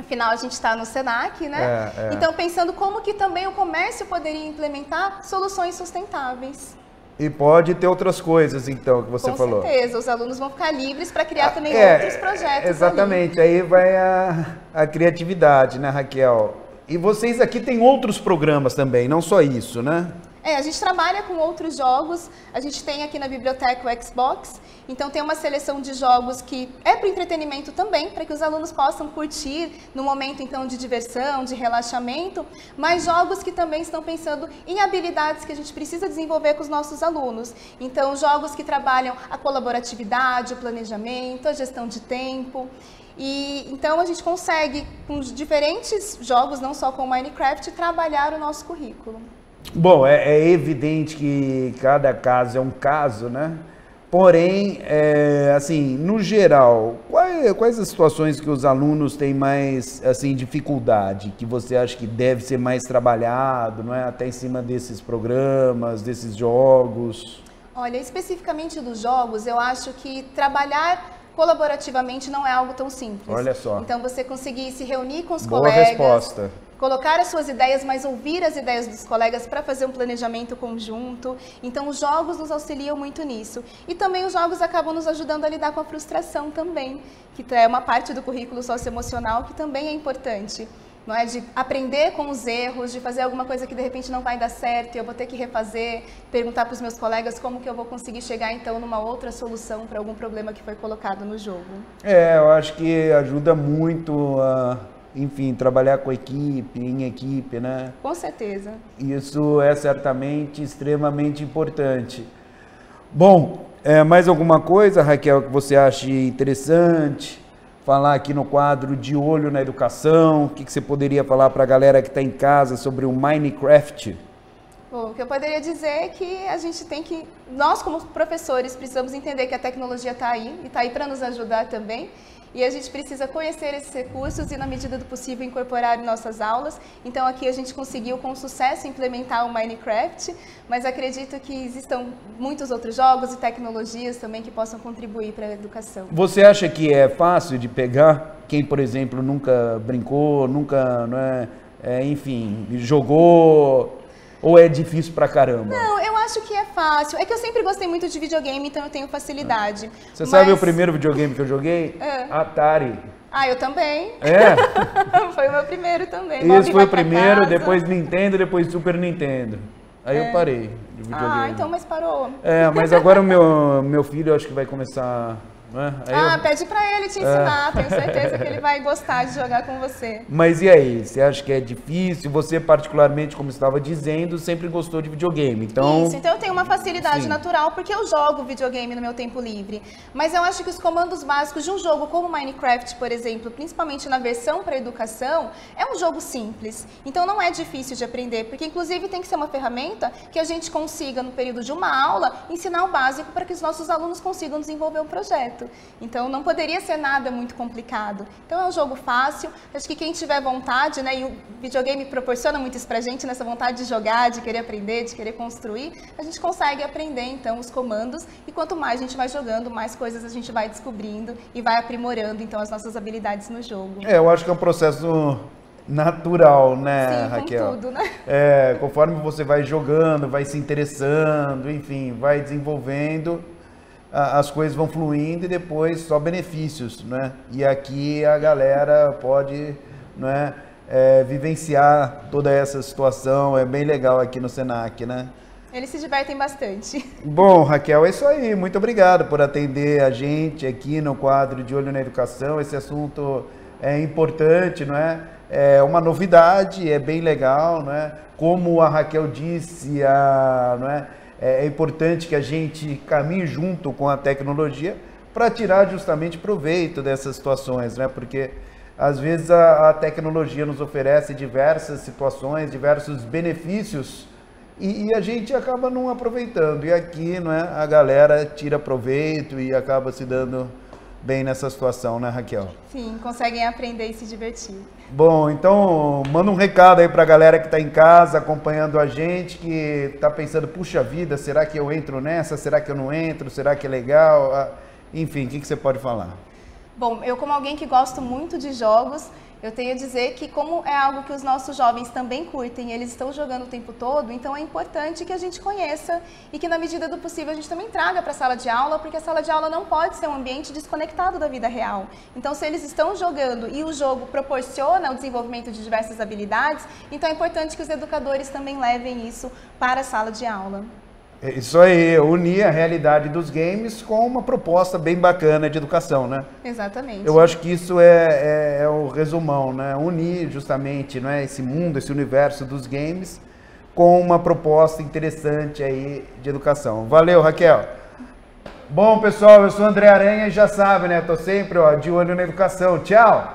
Afinal, a gente está no Senac, né? É, é. Então, pensando como que também o comércio poderia implementar soluções sustentáveis. E pode ter outras coisas, então, que você Com falou. Com certeza, os alunos vão ficar livres para criar ah, também é, outros projetos. Exatamente, ali. aí vai a, a criatividade, né, Raquel? E vocês aqui têm outros programas também, não só isso, né? É, a gente trabalha com outros jogos. A gente tem aqui na biblioteca o Xbox. Então tem uma seleção de jogos que é para entretenimento também, para que os alunos possam curtir no momento então de diversão, de relaxamento, mas jogos que também estão pensando em habilidades que a gente precisa desenvolver com os nossos alunos. Então jogos que trabalham a colaboratividade, o planejamento, a gestão de tempo. E então a gente consegue com os diferentes jogos, não só com Minecraft, trabalhar o nosso currículo. Bom, é, é, evidente que cada caso é um caso, né? Porém, é, assim, no geral, quais, quais as situações que os alunos têm mais assim dificuldade, que você acha que deve ser mais trabalhado, não é? Até em cima desses programas, desses jogos? Olha, especificamente dos jogos, eu acho que trabalhar colaborativamente não é algo tão simples. Olha só. Então você conseguir se reunir com os Boa colegas. Resposta colocar as suas ideias, mas ouvir as ideias dos colegas para fazer um planejamento conjunto. Então, os jogos nos auxiliam muito nisso. E também os jogos acabam nos ajudando a lidar com a frustração também, que é uma parte do currículo socioemocional que também é importante não é? De aprender com os erros, de fazer alguma coisa que de repente não vai dar certo e eu vou ter que refazer, perguntar para os meus colegas como que eu vou conseguir chegar então numa outra solução para algum problema que foi colocado no jogo. É, eu acho que ajuda muito a enfim, trabalhar com equipe, em equipe, né? Com certeza. Isso é certamente extremamente importante. Bom, é, mais alguma coisa, Raquel, que você ache interessante? falar aqui no quadro de olho na educação? O que, que você poderia falar para a galera que está em casa sobre o Minecraft? Bom, o que eu poderia dizer é que a gente tem que, nós como professores, precisamos entender que a tecnologia está aí e está aí para nos ajudar também e a gente precisa conhecer esses recursos e, na medida do possível, incorporar em nossas aulas. Então, aqui a gente conseguiu com sucesso implementar o Minecraft, mas acredito que existam muitos outros jogos e tecnologias também que possam contribuir para a educação. Você acha que é fácil de pegar quem, por exemplo, nunca brincou, nunca, é é, enfim, jogou ou é difícil pra caramba? Não, eu acho que é fácil. É que eu sempre gostei muito de videogame, então eu tenho facilidade. Você Mas... sabe o primeiro videogame que eu joguei? É. Atari. Ah, eu também. É? foi o meu primeiro também. Isso foi o primeiro, casa. depois Nintendo, depois Super Nintendo. Aí é. eu parei de ah, videogame. Ah, então mas parou. É, mas agora o meu, meu filho acho que vai começar né? ah, eu... pede para ele te é. ensinar, tenho certeza que ele vai gostar de jogar com você. Mas e aí, você acha que é difícil? Você particularmente, como estava dizendo, sempre gostou de videogame, então... Isso, então eu tenho uma facilidade Sim. natural porque eu jogo videogame no meu tempo livre. Mas eu acho que os comandos básicos de um jogo como Minecraft, por exemplo, principalmente na versão para educação, é um jogo simples. Então não é difícil de aprender, porque inclusive tem que ser uma ferramenta que a gente consiga, no período de uma aula, ensinar o básico para que os nossos alunos consigam desenvolver um projeto. Então não poderia ser nada muito complicado. Então é um jogo fácil. Acho que quem tiver vontade, né, e o videogame proporciona muito isso pra gente, nessa vontade de jogar, de querer aprender, de querer construir, a gente consegue aprender então os comandos e quanto mais a gente vai jogando, mais coisas a gente vai descobrindo e vai aprimorando então as nossas habilidades no jogo. É, eu acho que é um processo natural, né, Sim, Raquel? Tudo, né? É, conforme você vai jogando, vai se interessando, enfim, vai desenvolvendo, as coisas vão fluindo e depois só benefícios, né? E aqui a galera pode, né, é, vivenciar toda essa situação, é bem legal aqui no Senac, né? Eles se divertem bastante. Bom, Raquel, é isso aí. Muito obrigado por atender a gente aqui no quadro de Olho na Educação. Esse assunto é importante, não é? É uma novidade, é bem legal, não é? Como a Raquel disse, a, não é? É, é importante que a gente caminhe junto com a tecnologia para tirar justamente proveito dessas situações, né? Porque às vezes a, a tecnologia nos oferece diversas situações, diversos benefícios e, e, a gente acaba não aproveitando. E aqui, não é? A galera tira proveito e acaba se dando bem nessa situação, né, Raquel? Sim, conseguem aprender e se divertir. Bom, então manda um recado aí para a galera que está em casa acompanhando a gente, que está pensando, puxa vida, será que eu entro nessa? Será que eu não entro? Será que é legal? Ah, enfim, o que, que você pode falar? Bom, eu como alguém que gosto muito de jogos, eu tenho a dizer que como é algo que os nossos jovens também curtem, eles estão jogando o tempo todo, então é importante que a gente conheça e que na medida do possível a gente também traga para a sala de aula, porque a sala de aula não pode ser um ambiente desconectado da vida real. Então se eles estão jogando e o jogo proporciona o desenvolvimento de diversas habilidades, então é importante que os educadores também levem isso para a sala de aula. É, isso aí, unir a realidade dos games com uma proposta bem bacana de educação, né? Exatamente. Eu acho que isso é, é, é o resumão, né? Unir justamente né, esse mundo, esse universo dos games com uma proposta interessante aí de educação. Valeu, Raquel! Bom, pessoal, eu sou André Aranha e já sabe, né? Tô sempre ó, de olho na educação. Tchau!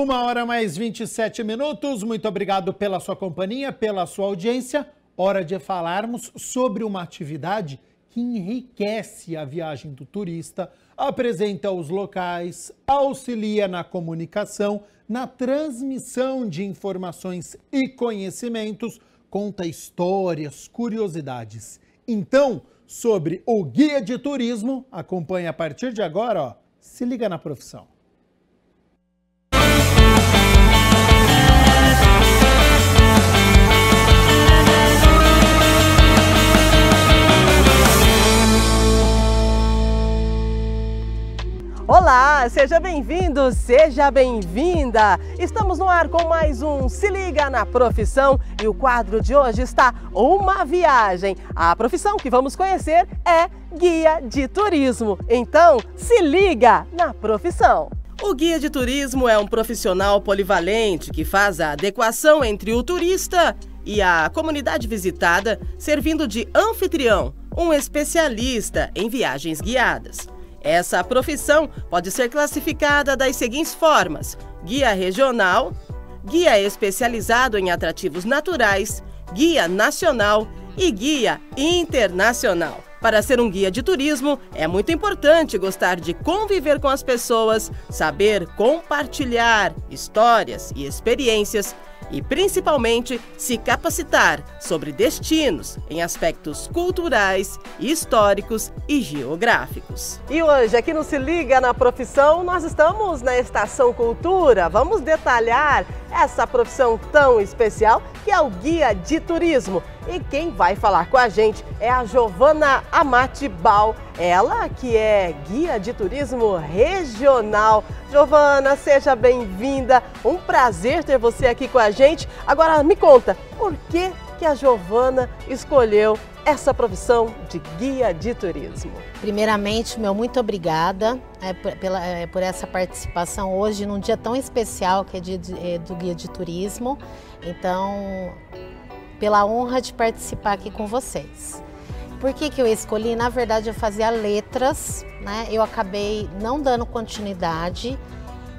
Uma hora mais 27 minutos. Muito obrigado pela sua companhia, pela sua audiência. Hora de falarmos sobre uma atividade que enriquece a viagem do turista, apresenta os locais, auxilia na comunicação, na transmissão de informações e conhecimentos, conta histórias, curiosidades. Então, sobre o guia de turismo, acompanhe a partir de agora, ó, se liga na profissão. Olá, seja bem-vindo, seja bem-vinda. Estamos no ar com mais um Se Liga na Profissão e o quadro de hoje está Uma Viagem. A profissão que vamos conhecer é guia de turismo. Então, se liga na profissão. O guia de turismo é um profissional polivalente que faz a adequação entre o turista e a comunidade visitada, servindo de anfitrião, um especialista em viagens guiadas. Essa profissão pode ser classificada das seguintes formas: guia regional, guia especializado em atrativos naturais, guia nacional e guia internacional. Para ser um guia de turismo, é muito importante gostar de conviver com as pessoas, saber compartilhar histórias e experiências e principalmente se capacitar sobre destinos em aspectos culturais, históricos e geográficos. E hoje, aqui no Se Liga na Profissão, nós estamos na Estação Cultura. Vamos detalhar essa profissão tão especial que é o guia de turismo. E quem vai falar com a gente é a Giovana Amati Bal ela que é guia de turismo regional. Giovana, seja bem-vinda. Um prazer ter você aqui com a gente. Agora me conta, por que que a Giovana escolheu essa profissão de guia de turismo? Primeiramente, meu muito obrigada é, por, pela, é, por essa participação hoje num dia tão especial que é, de, é do guia de turismo. Então, pela honra de participar aqui com vocês. Por que, que eu escolhi? Na verdade, eu fazia letras, né? Eu acabei não dando continuidade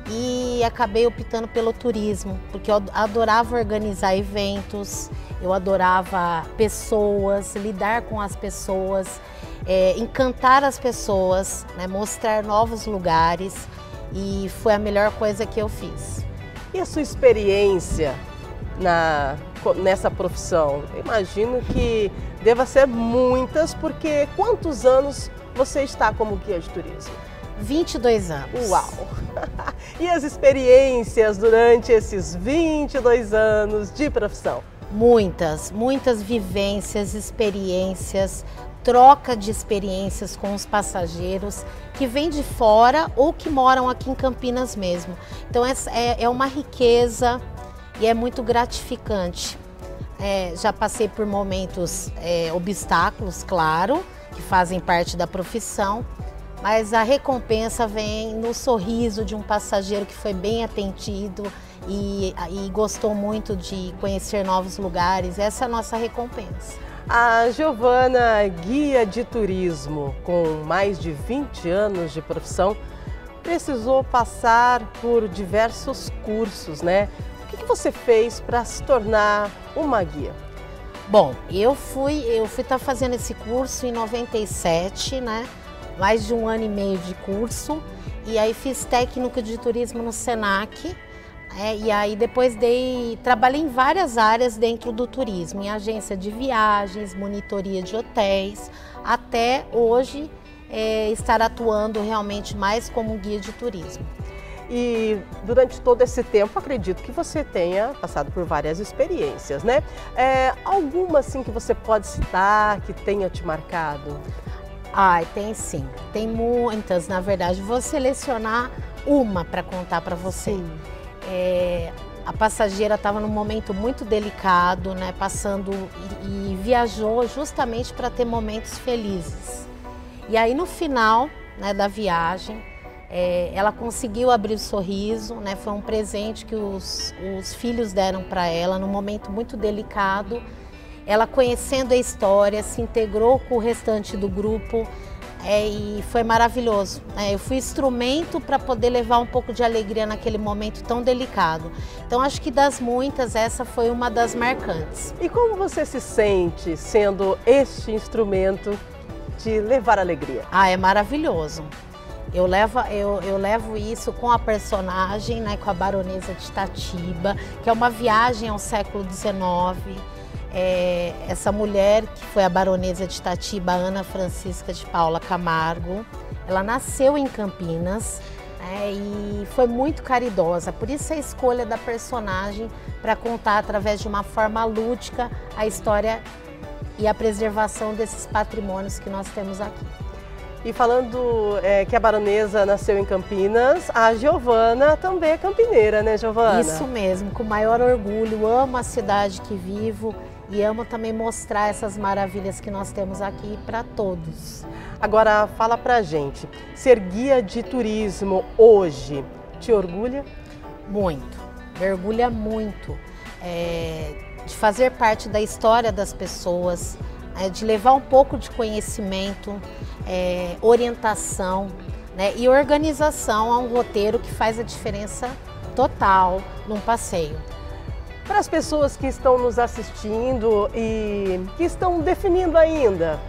e acabei optando pelo turismo, porque eu adorava organizar eventos, eu adorava pessoas, lidar com as pessoas, é, encantar as pessoas, né? mostrar novos lugares e foi a melhor coisa que eu fiz. E a sua experiência na, nessa profissão? Eu imagino que Deva ser muitas, porque quantos anos você está como guia de turismo? 22 anos. Uau! e as experiências durante esses 22 anos de profissão? Muitas, muitas vivências, experiências, troca de experiências com os passageiros que vêm de fora ou que moram aqui em Campinas mesmo. Então é, é uma riqueza e é muito gratificante é, já passei por momentos, é, obstáculos, claro, que fazem parte da profissão, mas a recompensa vem no sorriso de um passageiro que foi bem atendido e, e gostou muito de conhecer novos lugares. Essa é a nossa recompensa. A Giovana, guia de turismo, com mais de 20 anos de profissão, precisou passar por diversos cursos, né? que, que você fez para se tornar uma guia? Bom, eu fui eu fui estar tá fazendo esse curso em 97, né? Mais de um ano e meio de curso. E aí fiz técnico de turismo no Senac. É, e aí depois dei, trabalhei em várias áreas dentro do turismo, em agência de viagens, monitoria de hotéis, até hoje é, estar atuando realmente mais como guia de turismo. E durante todo esse tempo, acredito que você tenha passado por várias experiências, né? É, alguma, assim, que você pode citar que tenha te marcado? Ai, tem sim. Tem muitas, na verdade. Vou selecionar uma para contar para você. É, a passageira estava num momento muito delicado, né? Passando e, e viajou justamente para ter momentos felizes. E aí no final né, da viagem, é, ela conseguiu abrir o sorriso, né? Foi um presente que os, os filhos deram para ela num momento muito delicado. Ela conhecendo a história, se integrou com o restante do grupo é, e foi maravilhoso. É, eu fui instrumento para poder levar um pouco de alegria naquele momento tão delicado. Então acho que das muitas essa foi uma das marcantes. E como você se sente sendo este instrumento de levar alegria? Ah, é maravilhoso. Eu levo, eu, eu levo isso com a personagem, né, com a baronesa de Tatiba, que é uma viagem ao século XIX. É, essa mulher, que foi a baronesa de Tatiba, Ana Francisca de Paula Camargo, ela nasceu em Campinas né, e foi muito caridosa. Por isso a escolha da personagem para contar através de uma forma lúdica a história e a preservação desses patrimônios que nós temos aqui. E falando é, que a baronesa nasceu em Campinas, a Giovana também é campineira, né, Giovana? Isso mesmo, com o maior orgulho. Amo a cidade que vivo e amo também mostrar essas maravilhas que nós temos aqui para todos. Agora, fala pra gente, ser guia de turismo hoje te orgulha? Muito, me orgulha muito. É, de fazer parte da história das pessoas, é, de levar um pouco de conhecimento, é, orientação né, e organização a um roteiro que faz a diferença total num passeio. Para as pessoas que estão nos assistindo e que estão definindo ainda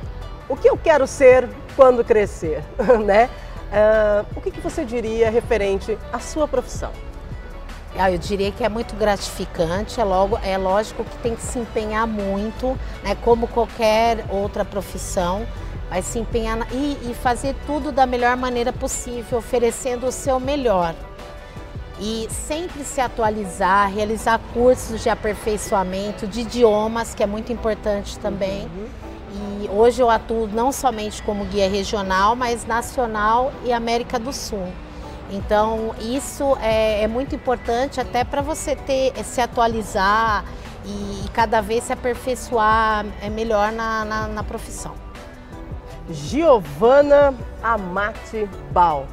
o que eu quero ser quando crescer, né? Uh, o que, que você diria referente à sua profissão? Ah, eu diria que é muito gratificante, é, logo, é lógico que tem que se empenhar muito, né, como qualquer outra profissão, mas se empenhar na, e, e fazer tudo da melhor maneira possível, oferecendo o seu melhor. E sempre se atualizar, realizar cursos de aperfeiçoamento, de idiomas, que é muito importante também. Uhum. E hoje eu atuo não somente como guia regional, mas nacional e América do Sul. Então, isso é, é muito importante até para você ter, se atualizar e, e, cada vez se aperfeiçoar é melhor na, na, na profissão. Giovana Amati Bal.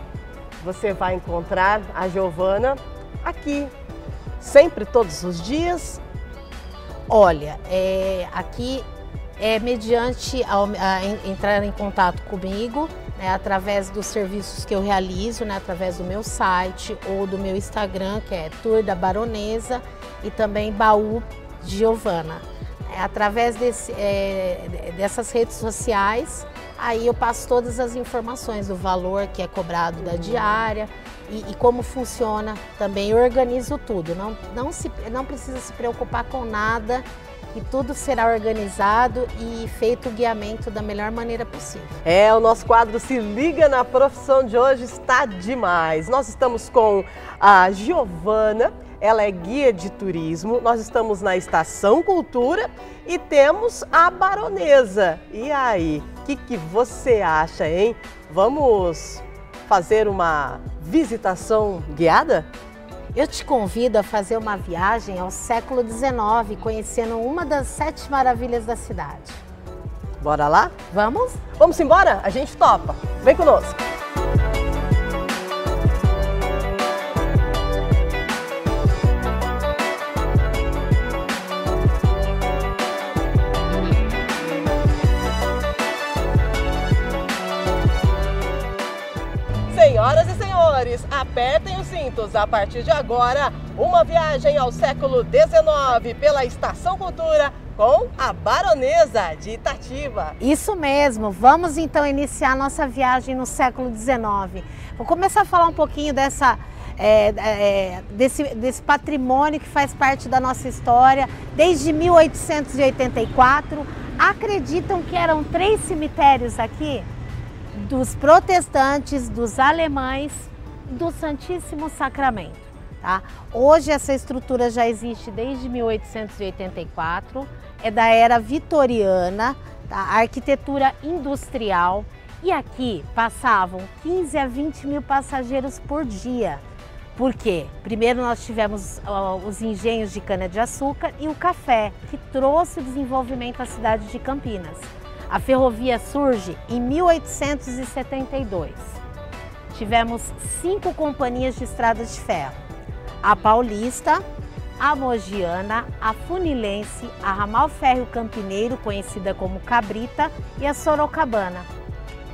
Você vai encontrar a Giovana aqui, sempre, todos os dias. Olha, é, aqui é mediante a entrar em contato comigo né, através dos serviços que eu realizo, né, através do meu site ou do meu Instagram, que é Tour da Baronesa e também Baú Giovana. É, através desse, é, dessas redes sociais, aí eu passo todas as informações do valor que é cobrado da diária e, e como funciona também. Eu organizo tudo, não, não, se, não precisa se preocupar com nada e tudo será organizado e feito o guiamento da melhor maneira possível. É, o nosso quadro Se Liga na Profissão de hoje está demais. Nós estamos com a Giovana, ela é guia de turismo, nós estamos na Estação Cultura e temos a Baronesa. E aí, o que, que você acha, hein? Vamos fazer uma visitação guiada? Eu te convido a fazer uma viagem ao século XIX, conhecendo uma das sete maravilhas da cidade. Bora lá? Vamos? Vamos embora? A gente topa. Vem conosco. Senhoras e senhores, apertem os cintos. A partir de agora, uma viagem ao século XIX pela Estação Cultura com a Baronesa de Itatiba. Isso mesmo, vamos então iniciar nossa viagem no século XIX. Vou começar a falar um pouquinho dessa, é, é, desse, desse patrimônio que faz parte da nossa história. Desde 1884, acreditam que eram três cemitérios aqui? Dos protestantes, dos alemães do Santíssimo Sacramento. Tá? Hoje essa estrutura já existe desde 1884, é da era vitoriana, tá? arquitetura industrial e aqui passavam 15 a 20 mil passageiros por dia. Por quê? Primeiro nós tivemos os engenhos de cana-de-açúcar e o café, que trouxe o desenvolvimento à cidade de Campinas. A ferrovia surge em 1872 tivemos cinco companhias de estrada de ferro: a Paulista, a Mogiana, a Funilense, a Ramal Férreo Campineiro, conhecida como Cabrita, e a Sorocabana.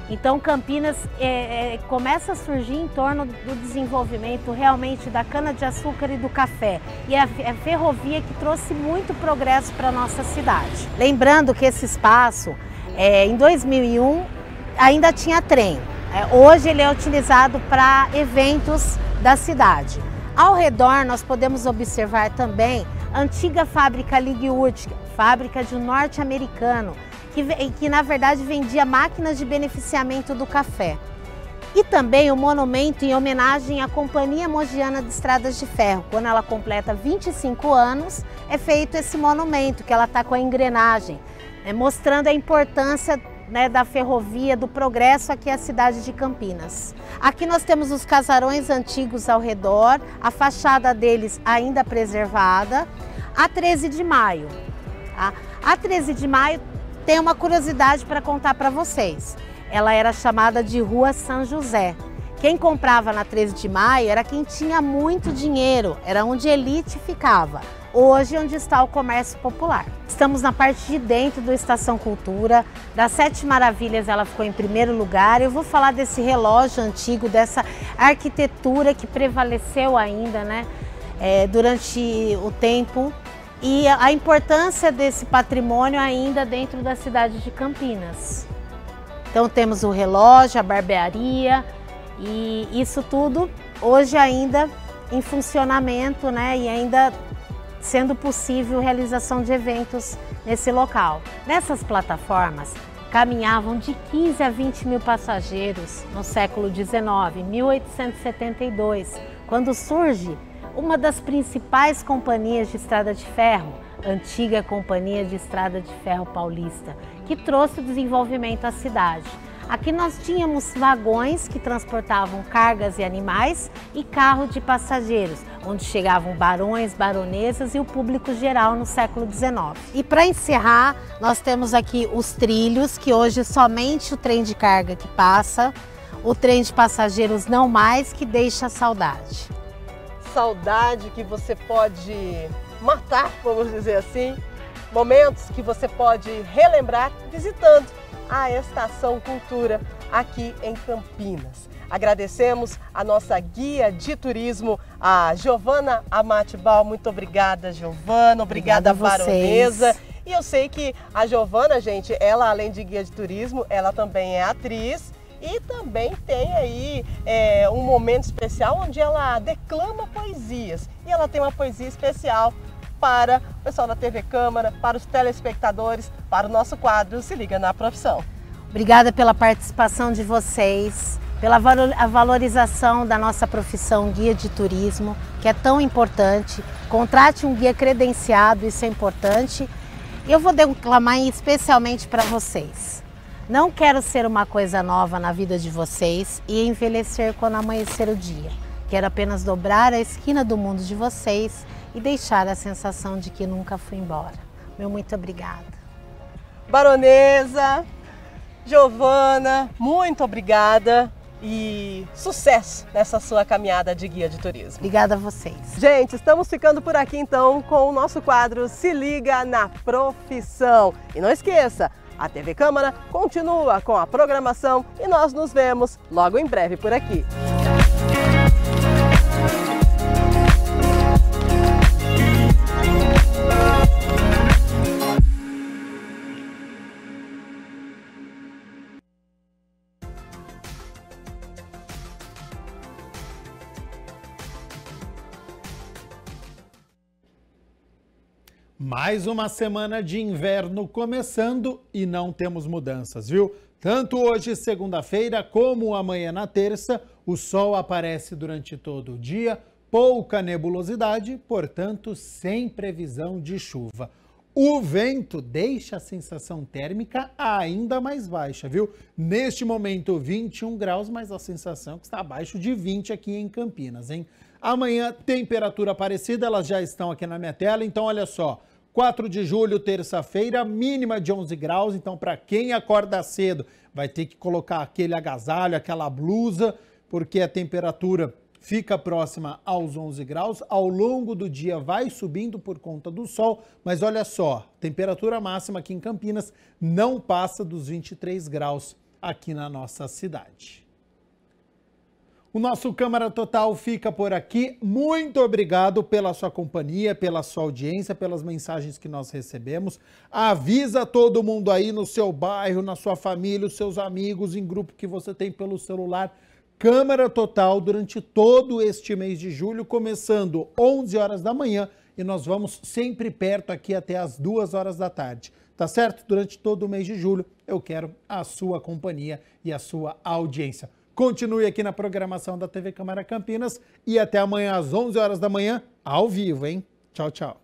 Então, Campinas é, é, começa a surgir em torno do desenvolvimento realmente da cana-de-açúcar e do café. E é a, é a ferrovia que trouxe muito progresso para a nossa cidade. Lembrando que esse espaço, é, em 2001, ainda tinha trem. É, hoje ele é utilizado para eventos da cidade. Ao redor nós podemos observar também a antiga fábrica Ligwood, fábrica de um norte-americano, que, que na verdade vendia máquinas de beneficiamento do café. E também o monumento em homenagem à Companhia Mogiana de Estradas de Ferro. Quando ela completa 25 anos, é feito esse monumento, que ela está com a engrenagem, né, mostrando a importância né, da ferrovia, do progresso aqui à cidade de Campinas. Aqui nós temos os casarões antigos ao redor, a fachada deles ainda preservada. A 13 de maio. Tá? A 13 de maio tem uma curiosidade para contar para vocês. Ela era chamada de Rua São José. Quem comprava na 13 de maio era quem tinha muito dinheiro, era onde elite ficava hoje é onde está o comércio popular. Estamos na parte de dentro do Estação Cultura, das Sete Maravilhas ela ficou em primeiro lugar. Eu vou falar desse relógio antigo, dessa arquitetura que prevaleceu ainda né, é, durante o tempo e a importância desse patrimônio ainda dentro da cidade de Campinas. Então temos o relógio, a barbearia e isso tudo hoje ainda em funcionamento né, e ainda sendo possível realização de eventos nesse local. Nessas plataformas, caminhavam de 15 a 20 mil passageiros no século XIX, 1872, quando surge uma das principais companhias de estrada de ferro, antiga Companhia de Estrada de Ferro Paulista, que trouxe o desenvolvimento à cidade. Aqui nós tínhamos vagões que transportavam cargas e animais e carro de passageiros, onde chegavam barões, baronesas e o público geral no século XIX. E para encerrar, nós temos aqui os trilhos, que hoje somente o trem de carga que passa, o trem de passageiros não mais, que deixa saudade. Saudade que você pode matar, vamos dizer assim, Momentos que você pode relembrar visitando a Estação Cultura aqui em Campinas. Agradecemos a nossa guia de turismo, a Giovana Amatibal. Muito obrigada, Giovana. Obrigada, obrigada Baronesa. E eu sei que a Giovana, gente, ela além de guia de turismo, ela também é atriz e também tem aí é, um momento especial onde ela declama poesias. E ela tem uma poesia especial para o pessoal da TV Câmara, para os telespectadores, para o nosso quadro Se Liga na Profissão. Obrigada pela participação de vocês, pela valorização da nossa profissão guia de turismo, que é tão importante. Contrate um guia credenciado, isso é importante. Eu vou declamar especialmente para vocês. Não quero ser uma coisa nova na vida de vocês e envelhecer quando amanhecer o dia. Quero apenas dobrar a esquina do mundo de vocês e deixar a sensação de que nunca fui embora. Meu muito obrigada. Baronesa, Giovana, muito obrigada e sucesso nessa sua caminhada de guia de turismo. Obrigada a vocês. Gente, estamos ficando por aqui então com o nosso quadro Se Liga na Profissão. E não esqueça, a TV Câmara continua com a programação e nós nos vemos logo em breve por aqui. Mais uma semana de inverno começando e não temos mudanças, viu? Tanto hoje, segunda-feira, como amanhã na terça, o sol aparece durante todo o dia, pouca nebulosidade, portanto, sem previsão de chuva. O vento deixa a sensação térmica ainda mais baixa, viu? Neste momento, 21 graus, mas a sensação que está abaixo de 20 aqui em Campinas, hein? Amanhã, temperatura parecida, elas já estão aqui na minha tela. Então, olha só: 4 de julho, terça-feira, mínima de 11 graus. Então, para quem acorda cedo, vai ter que colocar aquele agasalho, aquela blusa, porque a temperatura fica próxima aos 11 graus. Ao longo do dia vai subindo por conta do sol, mas olha só, temperatura máxima aqui em Campinas não passa dos 23 graus aqui na nossa cidade. O nosso Câmara Total fica por aqui. Muito obrigado pela sua companhia, pela sua audiência, pelas mensagens que nós recebemos. Avisa todo mundo aí no seu bairro, na sua família, os seus amigos, em grupo que você tem pelo celular. Câmara Total durante todo este mês de julho, começando 11 horas da manhã e nós vamos sempre perto aqui até as 2 horas da tarde. Tá certo? Durante todo o mês de julho, eu quero a sua companhia e a sua audiência. Continue aqui na programação da TV Câmara Campinas e até amanhã às 11 horas da manhã, ao vivo, hein? Tchau, tchau.